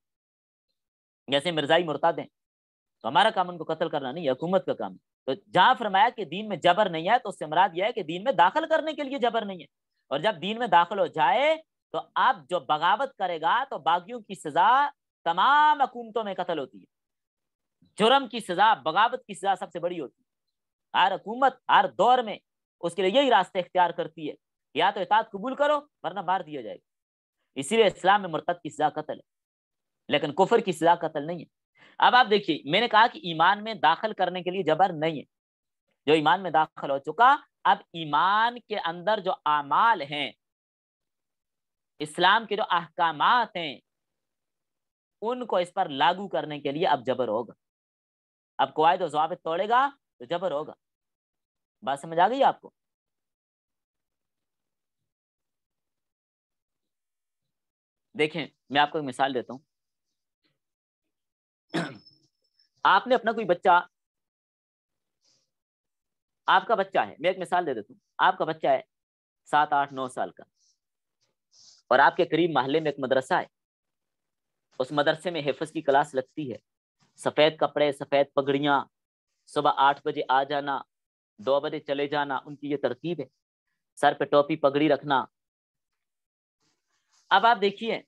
जैसे मिर्जाई मुर्ताद हैं तो हमारा काम उनको कत्ल करना नहीं हुकूमत का काम तो जहाँ फरमाया कि दीन में जबर नहीं है तो उससे मराद यह है कि दीन में दाखिल करने के लिए जबर नहीं है और जब दीन में दाखिल हो जाए तो आप जो बगावत करेगा तो बागियों की सजा तमाम हकूमतों में कत्ल होती है जुर्म की सजा बगावत की सजा सबसे बड़ी होती है हर हकूमत हर दौर में उसके लिए यही रास्ते इख्तियार करती है या तो एतात कबूल करो वरना मार दिया जाएगा इसीलिए इस्लाम में मरतद की सजा कत्ल है लेकिन कुफर की सजा कत्ल नहीं है अब आप देखिए मैंने कहा कि ईमान में दाखिल करने के लिए जबर नहीं है जो ईमान में दाखिल हो चुका अब ईमान के अंदर जो आमाल हैं इस्लाम के जो अहकाम हैं उनको इस पर लागू करने के लिए अब जबर होगा अब कवायद और जवाब तोड़ेगा तो जबर होगा बात समझ आ गई आपको देखें मैं आपको एक मिसाल देता हूँ आपने अपना कोई बच्चा आपका बच्चा है मैं एक मिसाल दे देता हूँ आपका बच्चा है सात आठ नौ साल का और आपके करीब मोहल्ले में एक मदरसा है उस मदरसे में हिफज की क्लास लगती है सफ़ेद कपड़े सफ़ेद पगड़ियाँ सुबह आठ बजे आ जाना दो बजे चले जाना उनकी ये तरकीब है सर पे टोपी पगड़ी रखना अब आप देखिए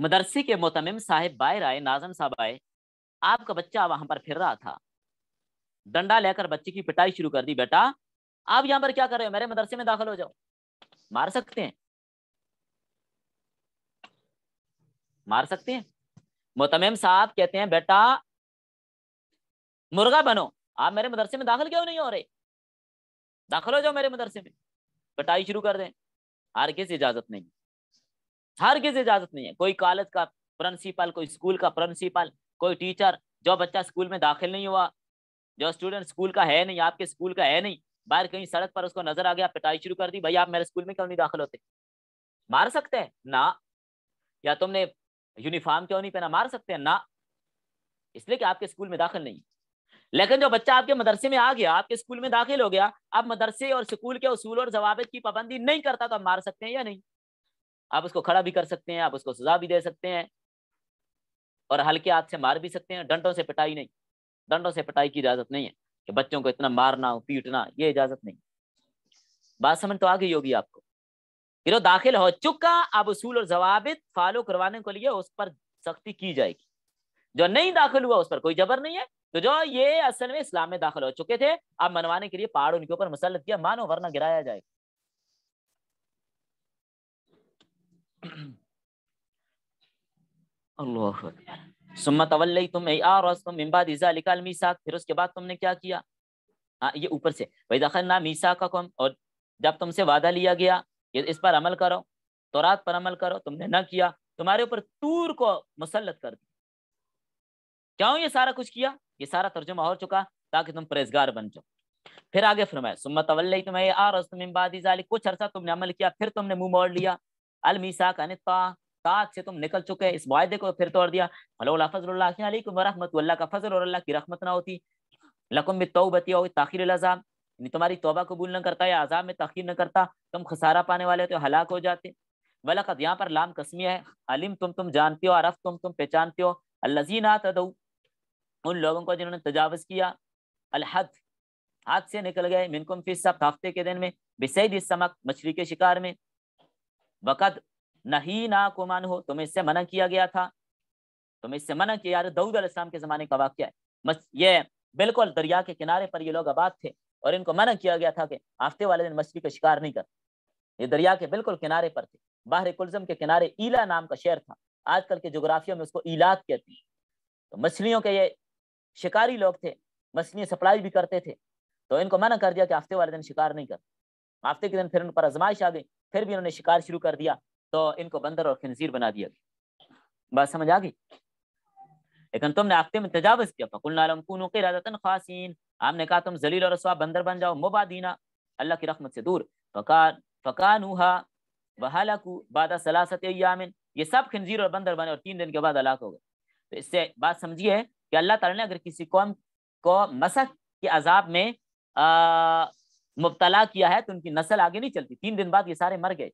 मदरसे के मोतम साहेब बाहर आए नाजम साहब आए आपका बच्चा वहां पर फिर रहा था डंडा लेकर बच्चे की पिटाई शुरू कर दी बेटा आप यहां पर क्या कर रहे हो मेरे मदरसे में दाखिल हो जाओ मार सकते हैं मार सकते हैं मोतम साहब कहते हैं बेटा मुर्गा बनो आप मेरे मदरसे में दाखिल क्यों नहीं हो रहे दाखिल हो जाओ मेरे मदरसे में पिटाई शुरू कर दें आर किस इजाजत नहीं हर किसी इजाजत नहीं है कोई कॉलेज का प्रिंसिपल कोई स्कूल का प्रिंसिपल कोई टीचर जो बच्चा स्कूल में दाखिल नहीं हुआ जो स्टूडेंट स्कूल का है नहीं आपके स्कूल का है नहीं बाहर कहीं सड़क पर उसको नजर आ गया पिटाई शुरू कर दी भाई आप मेरे स्कूल में क्यों नहीं दाखिल होते मार सकते हैं ना या तुमने यूनिफॉर्म क्यों नहीं पहना मार सकते हैं ना इसलिए कि आपके स्कूल में दाखिल नहीं लेकिन जो बच्चा आपके मदरसे में आ गया आपके स्कूल में दाखिल हो गया आप मदरसे और स्कूल के उसूल और जवाब की पाबंदी नहीं करता तो आप मार सकते हैं या नहीं आप उसको खड़ा भी कर सकते हैं आप उसको सजा भी दे सकते हैं और हल्के हाथ से मार भी सकते हैं डंडों से पिटाई नहीं डंडों से पिटाई की इजाजत नहीं है कि बच्चों को इतना मारना पीटना ये इजाजत नहीं बात समझ तो आ गई होगी आपको गिरोह दाखिल हो चुका अब उसूल और जवाबित फॉलो करवाने के लिए उस पर सख्ती की जाएगी जो नहीं दाखिल हुआ उस पर कोई जबर नहीं है तो जो ये असल में इस्लाम में दाखिल हो चुके थे अब मनवाने के लिए पहाड़ उनके ऊपर मुसलत किया मानो वरना गिराया जाएगा फिर उसके बाद तुमने क्या किया आ, हाँ, ये ऊपर से और जब तुमसे वादा लिया गया इस पर अमल करो तो रात पर अमल करो तुमने ना किया तुम्हारे ऊपर तूर को मुसलत कर दिया क्यों ये सारा कुछ किया ये सारा तर्जुमा हो चुका ताकि तुम परेजगार बन जाओ फिर आगे फरमाया सुमत तुम्हें आ रहा तुम कुछ अरसा तुमने अमल किया फिर तुमने मुंह मोड़ लिया अलमीसाक अनिता ताक से तुम निकल चुके इस वायदे को फिर तोड़ दिया फलोला वरहमत का फजल और अल्लाह की रहमत ना होती लकुम भी तोबती होगी ताखिर अजाम तुम्हारी तोबा कबूल न करता या आजाब में तखीर न करता तुम खसारा पाने वाले तो हलाक हो जाते वलकत यहाँ पर लाम कसमी है अलिम तुम तुम जानते हो अरफ तुम तुम पहचानते हो अल्लाजीना तदऊ उन लोगों को जिन्होंने तजावज़ किया अलहद हाथ से निकल गए मिनकुम फिस हफ्ते के दिन में बिसैद इस समक मछली के शिकार में वक़द नहीं ना कुमान हो तुम्हें इससे मना किया गया था तुम्हें इससे मना किया यार दऊद अलैहिस्सलाम के ज़माने का वाक्य है मस ये बिल्कुल दरिया के किनारे पर ये लोग आबाद थे और इनको मना किया गया था कि हफ्ते वाले दिन मछली का शिकार नहीं कर ये दरिया के बिल्कुल किनारे पर थे बाहर कुलजम के किनारे ईला नाम का शहर था आजकल के जोग्राफियों में उसको ईलात कहते हैं तो मछलियों के ये शिकारी लोग थे मछलियाँ सप्लाई भी करते थे तो इनको मना कर दिया कि हफ्ते वाले दिन शिकार नहीं कर हफ्ते के दिन फिर उन पर आजमाइश आ गई फिर भी इन्होंने शिकार शुरू कर दिया तो इनको बंदर और खनजीर बना दिया गया बात समझ आ गई लेकिन तुमने आपते में तजावज किया फकुल्लाकुन आपने कहा तुम जलील और बंदर बन जाओ मुबादीना अल्लाह की रहमत से दूर फकान फकानूहा वहालाकू बादा ये सब खनजीर और बंदर बने और तीन दिन के बाद अलाक हो गए तो इससे बात समझिए कि अल्लाह तला ने अगर किसी कौम को मसक के अजाब में आ, मुबतला किया है तो उनकी नस्ल आगे नहीं चलती तीन दिन बाद ये सारे मर गए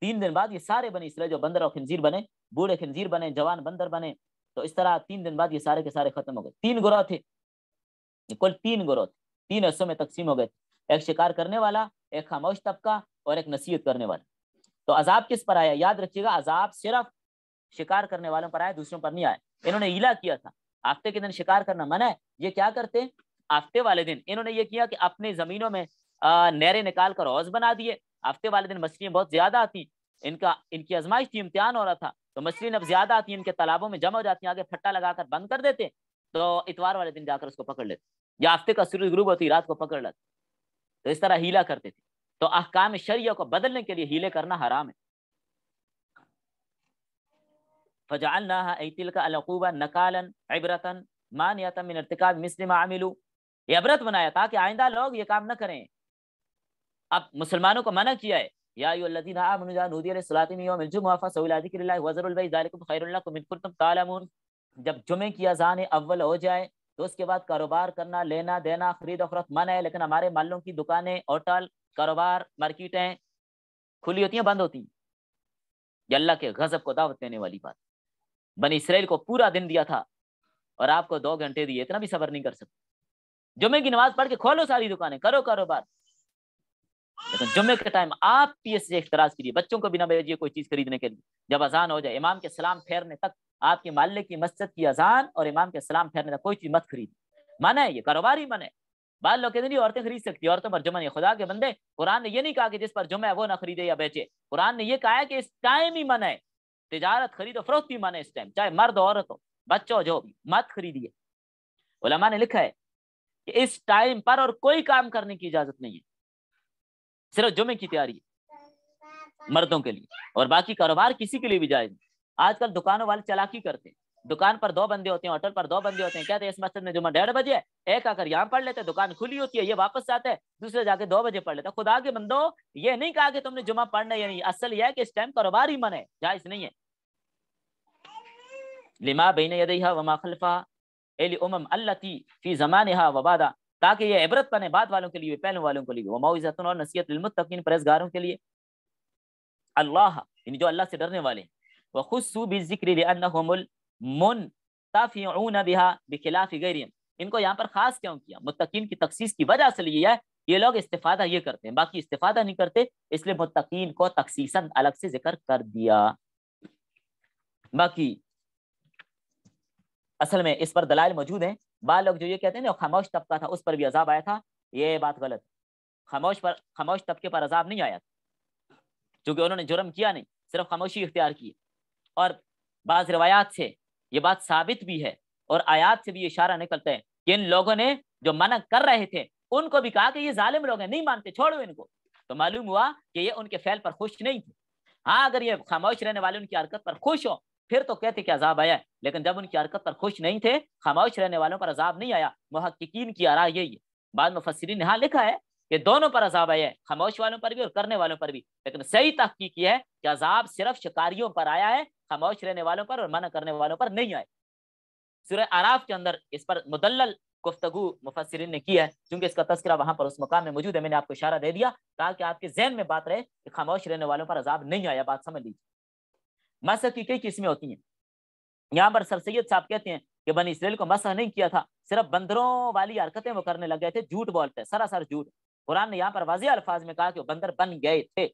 तीन दिन बाद ये सारे बने इसलिए जो बंदर और खंजीर बने बूढ़े खंजीर बने जवान बंदर बने तो इस तरह तीन दिन बाद ये सारे के सारे खत्म हो गए तीन गुरोह थे कुल तीन गुरोह थे तीन हिस्सों में तकसीम हो गए एक शिकार करने वाला एक खामोश तबका और एक नसीहत करने वाला तो अजाब किस पर आया याद रखिएगा अजाब सिर्फ शिकार करने वालों पर आया दूसरों पर नहीं आया इन्होंने इला किया था हफ्ते के दिन शिकार करना मना है ये क्या करते हफ्ते वाले दिन इन्होंने ये किया कि अपनी जमीनों में नहरें निकाल कर हौज बना दिए हफ्ते वाले दिन मछलियाँ बहुत ज्यादा आती इनका इनकी आजमाइश थी इम्तिहान हो रहा था तो मछलियाँ अब ज्यादा आती इनके तालाबों में जमा हो जाती आगे फट्टा लगाकर बंद कर देते तो इतवार वाले दिन जाकर उसको पकड़ लेते या हफ्ते का सूरज ग्रुप होती रात को पकड़ लेते तो इस तरह हीला करते थे तो अहकाम शरिया को बदलने के लिए हीले करना हराम है फजाल नकालन इबरतन मानियतम मिनतिकाब मिसलिमा आमिलू ये अबरत बनाया कि आइंदा लोग ये काम ना करें अब मुसलमानों को मना किया है जब जुमे की अजान अव्वल हो जाए तो उसके बाद कारोबार करना लेना देना खरीद फरोख्त मना है लेकिन हमारे मालों की दुकानें होटल कारोबार मार्केटें खुली होती हैं बंद होती ये अल्लाह के गजब को दावत देने वाली बात बनी इसराइल को पूरा दिन दिया था और आपको दो घंटे दिए इतना भी सबर नहीं कर सकते जुमे की नमाज पढ़ के खोलो सारी दुकानें करो कारोबार लेकिन जुम्मे के टाइम आप पीएस से इख्तराज करिए बच्चों को बिना भेजिए कोई चीज़ खरीदने के लिए जब अजान हो जाए इमाम के सलाम फेरने तक आपके माले की मस्जिद की अजान और इमाम के सलाम फेरने तक कोई चीज़ मत खरीद माना है ये कारोबार ही मना है बाद लोग कहते औरतें खरीद सकती औरतों पर जुम्मन खुदा के बंदे कुरान ने ये नहीं कहा कि जिस पर जुम्मे वो ना खरीदे या बेचे कुरान ने यह कहा है कि इस टाइम ही मना है तजारत खरीदो फरोख्त भी मना इस टाइम चाहे मर्द औरत हो बच्चों जो भी मत खरीदिए ने लिखा है कि इस टाइम पर और कोई काम करने की इजाजत नहीं है सिर्फ जुमे की तैयारी मर्दों के लिए और बाकी कारोबार किसी के लिए भी जायज आजकल दुकानों वाले चलाकी करते हैं दुकान पर दो बंदे होते हैं होटल पर दो बंदे होते हैं कहते हैं इस मस्जिद में जुम्मन डेढ़ बजे एक आकर यहाँ पढ़ लेते हैं दुकान खुली होती है ये वापस जाते हैं दूसरे जाके दो बजे पढ़ लेते खुदा के बंदो ये नहीं कहा कि तुमने जुमा पढ़ना या नहीं असल यह है कि इस टाइम कारोबार ही मन है जायज नहीं है लिमा बेन यदि वमा खलफा एल उमम अल्लती फी जमानहा वबादा ताकि ये इबरत बने बाद वालों के लिए पहले वालों के लिए व मौजतन और नसीहत परेजगारों के लिए अल्लाह जो अल्लाह से डरने वाले वह खुसू बिजिक्र लिअन्नहुमुल मुनताफिऊन इनको यहाँ पर खास क्यों किया मुतकीन की तकसीस की वजह से लिया है ये लोग इस्तेफादा ये करते हैं बाकी इस्तेफादा नहीं करते इसलिए मुतकीन को तकसीसन अलग से जिक्र कर दिया बाकी असल में इस पर दलाल मौजूद हैं बाल लोग जो ये कहते हैं ना खामोश तबका था उस पर भी अजाब आया था ये बात गलत खामोश पर खामोश तबके पर अजाब नहीं आया क्योंकि उन्होंने जुर्म किया नहीं सिर्फ खामोशी इख्तियार की और बाज़ रवायात से ये बात साबित भी है और आयात से भी इशारा निकलता है कि इन लोगों ने जो मना कर रहे थे उनको भी कहा कि ये जालिम लोग हैं नहीं मानते छोड़ो इनको तो मालूम हुआ कि ये उनके फैल पर खुश नहीं थे हाँ अगर ये खामोश रहने वाले उनकी हरकत पर खुश हो फिर तो कहते कि अजाब आया है लेकिन जब उनकी हरकत पर खुश नहीं थे खामोश रहने वालों पर अजाब नहीं आया महक्कीन की आरा यही है बाद मुफसरीन ने यहाँ लिखा है कि दोनों पर अजाब आया है खामोश वालों पर भी और करने वालों पर भी लेकिन सही तहकीक यह है कि अजाब सिर्फ शिकारियों पर आया है खामोश रहने वालों पर और मना करने वालों पर नहीं आए सुर आराफ के अंदर इस पर मुदल गुफ्तगु मुफसरीन ने की है क्योंकि इसका तस्करा वहाँ पर उस मकाम में मौजूद है मैंने आपको इशारा दे दिया ताकि आपके जहन में बात रहे कि खामोश रहने वालों पर अजाब नहीं आया बात समझ लीजिए मसह की कई किस्में होती हैं यहाँ पर सर सैद साहब कहते हैं कि बनी इसराइल को मसह नहीं किया था सिर्फ बंदरों वाली हरकतें वो करने लग गए थे झूठ बोलते सरासर झूठ कुरान ने यहाँ पर वाजिया अल्फाज में कहा कि वो बंदर बन गए थे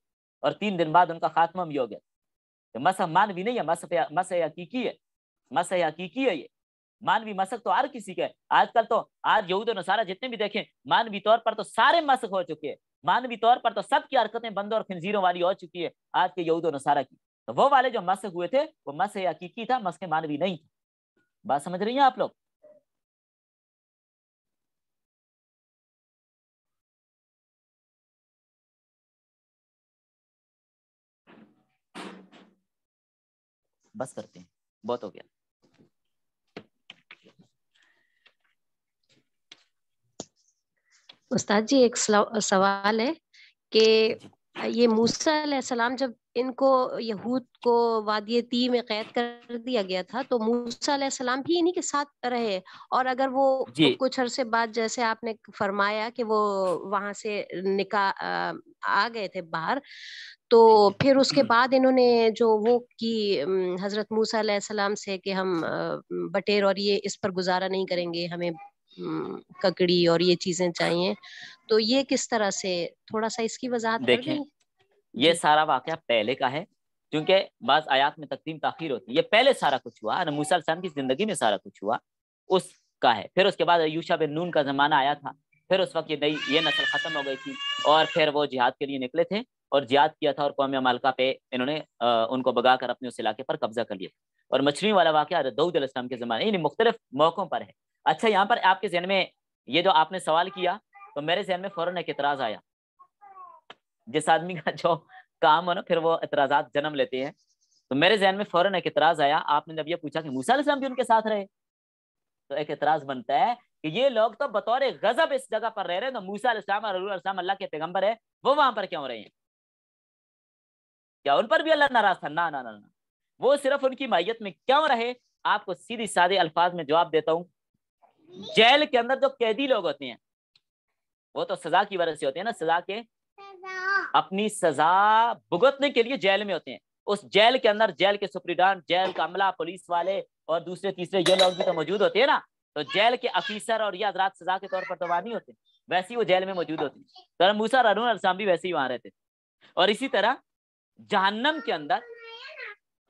और तीन दिन बाद उनका खात्मा भी हो गया तो मसह मानवी नहीं है मसह मसह हकीकी है मसह हकीकी है ये मानवी मसक तो हर किसी का है आजकल तो आज यहूद और नसारा जितने भी देखें मानवी तौर पर तो सारे मसक हो चुके हैं मानवी तौर पर तो सबकी हरकतें बंदर और खंजीरों वाली हो चुकी है आज के यहूद और नसारा की तो वो वाले जो मस हुए थे वो मस हकीकी था मस के मानवी नहीं था बात समझ रही हैं आप लोग बस करते हैं बहुत हो गया उस्ताद जी एक सवाल है कि ये मूसा जब इनको यहूद को वादियती में कैद कर दिया गया था तो मूसा भी इन्हीं के साथ रहे और अगर वो कुछ अरसे बाद जैसे आपने फरमाया कि वो वहां से निका आ गए थे बाहर तो फिर उसके हम्म। बाद इन्होंने जो वो की हजरत मूसा से कि हम बटेर और ये इस पर गुजारा नहीं करेंगे हमें ककड़ी और ये चीजें चाहिए तो ये किस तरह से थोड़ा सा इसकी वजाहत देखें ये सारा वाक्य पहले का है क्योंकि बाज आयात में तकदीम तखिर होती है ये पहले सारा कुछ हुआ नमूसा की जिंदगी में सारा कुछ हुआ उसका है फिर उसके बाद यूशा बिन नून का जमाना आया था फिर उस वक्त ये नई ये नस्ल खत्म हो गई थी और फिर वो जिहाद के लिए निकले थे और जिहाद किया था और कौम मालका पे इन्होंने उनको बगा कर अपने उस इलाके पर कब्जा कर लिया और मछली वाला वाक़ दाऊद के जमाने यानी मुख्तलिफ मौक़ों पर है अच्छा यहाँ पर आपके जहन में ये जो आपने सवाल किया तो मेरे जहन में फौरन एक इतराज आया जिस आदमी का जो काम हो ना फिर वो इतराजात जन्म लेते हैं तो मेरे जहन में फौरन एक इतराज आया आपने जब ये पूछा कि मूसा भी उनके साथ रहे तो एक इतराज बनता है कि ये लोग तो बतौर गजब इस जगह पर रह रहे हैं तो मूसा और अल्लाह के पैगम्बर है वो वहां पर क्यों रहे हैं क्या उन पर भी अल्लाह नाराज था ना ना ना ना वो सिर्फ उनकी माइत में क्यों रहे आपको सीधी सादे अल्फाज में जवाब देता हूँ जेल के अंदर जो कैदी लोग होते हैं वो तो सजा की वजह से होते हैं ना सजा के अपनी सजा भुगतने के लिए जेल में होते हैं उस जेल के अंदर जेल के सुप्रीडान जेल का अमला पुलिस वाले और दूसरे तीसरे ये लोग भी तो मौजूद होते हैं ना तो जेल के अफीसर और ये हजरात सजा के तौर पर तो वहाँ नहीं होते वैसे ही वो जेल में मौजूद होते हैं तो मूसा अरुण अरसाम भी वैसे ही वहां रहते और इसी तरह जहन्नम के अंदर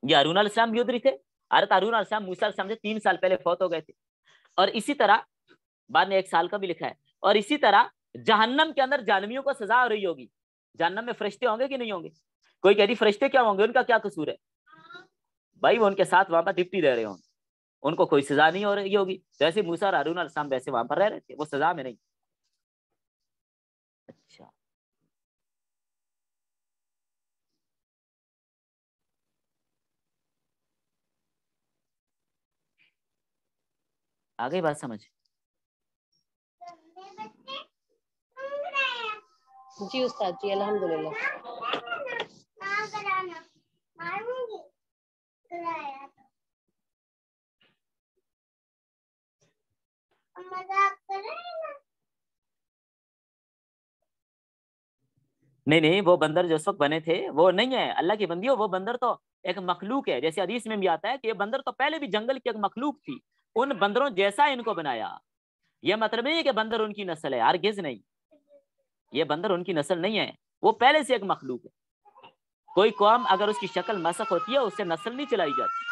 ये अरुण अलसाम भी उधरी थे अरे अरुण अलसाम मूसा अलसाम से तीन साल पहले फौत हो गए थे और इसी तरह बाद में एक साल का भी लिखा है और इसी तरह जहन्नम के अंदर जानवियों को सजा हो रही होगी जहन्नम में फरिश्ते होंगे कि नहीं होंगे कोई कह रही फरिश्ते क्या होंगे उनका क्या कसूर है भाई वो उनके साथ वहां पर डिप्टी रह रहे होंगे उनको कोई सजा नहीं हो रही होगी जैसे मूसा और अरुण अलसाम वैसे वहां पर रह रहे थे वो सजा में नहीं आ गई बात समझ जी उस्ताद जी अल्हम्दुलिल्लाह नहीं नहीं वो बंदर जो उस वक्त बने थे वो नहीं है अल्लाह की बंदी हो वो बंदर तो एक मखलूक है जैसे अदीस में भी आता है कि ये बंदर तो पहले भी जंगल की एक मखलूक थी उन बंदरों जैसा इनको बनाया यह मतलब नहीं है कि बंदर उनकी नस्ल है हरगिज नहीं ये बंदर उनकी नस्ल नहीं है वो पहले से एक मखलूक है कोई कौम अगर उसकी शक्ल मसक होती है उससे नस्ल नहीं चलाई जाती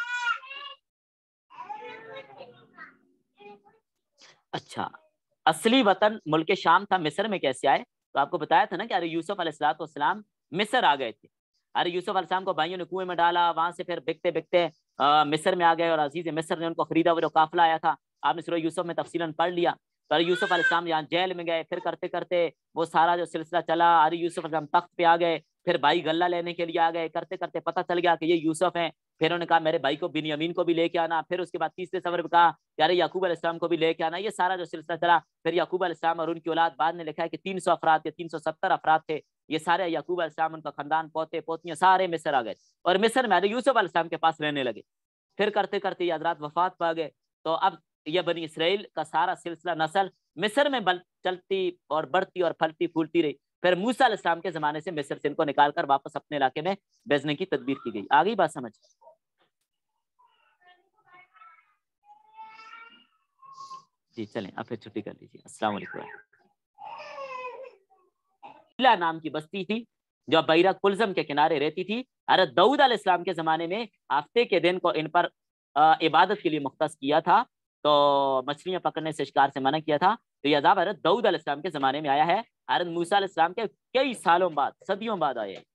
अच्छा असली वतन मुल्क शाम था मिस्र में कैसे आए तो आपको बताया था ना कि अरे यूसुफ अलैहिस्सलाम मिस्र आ गए थे अरे यूसुफ अलैहिस्सलाम को भाइयों ने कुएं में डाला वहां से फिर बिकते बिकते मिस्र में आ गए और अजीज मिस्र ने उनको खरीदा वो जो काफिला आया था आपने सुरह यूसुफ में तफसीलन पढ़ लिया तो अरे यूसुफ अलैहिस्सलाम यहाँ जेल में गए फिर करते करते वो सारा जो सिलसिला चला अरे यूसुफ अलैहिस्सलाम तख्त पे आ गए फिर भाई गला लेने के लिए आ गए करते करते पता चल गया कि ये यूसुफ है फिर उन्होंने कहा मेरे भाई को बिनियमीन को भी लेके आना फिर उसके बाद तीसरे सफर में कहा कि अरे याकूब अलैहिस्सलाम को भी लेके आना ये सारा जो सिलसिला चला फिर याकूब अलैहिस्सलाम और उनकी औलाद बाद ने लिखा है कि तीन सौ अफराद के तीन सौ सत्तर अफराद थे ये सारे याकूब अलम उनका खानदान पोते पोतियाँ सारे मिसर आ गए और मिसर में यूसुफ अलम के पास रहने लगे फिर करते करते ये हजरात वफात पा गए तो अब ये बनी इसराइल का सारा सिलसिला नसल मिसर में बल चलती और बढ़ती और फलती फूलती रही फिर मूसा इस्लाम के ज़माने से मिसर से इनको निकाल कर वापस अपने इलाके में भेजने की तदबीर की गई आ गई बात समझ जी चलें आप फिर छुट्टी कर लीजिए असल किफला नाम की बस्ती थी जो बैरा कुलजम के किनारे रहती थी अरे दाऊद अलैहिस्सलाम के ज़माने में हफ्ते के दिन को इन पर इबादत के लिए मुख्त किया था तो मछलियाँ पकड़ने से शिकार से मना किया था तो यह अजाब अरे दाऊद अलैहिस्सलाम के ज़माने में आया है अरे मूसा अलैहिस्सलाम के कई सालों बाद सदियों बाद आए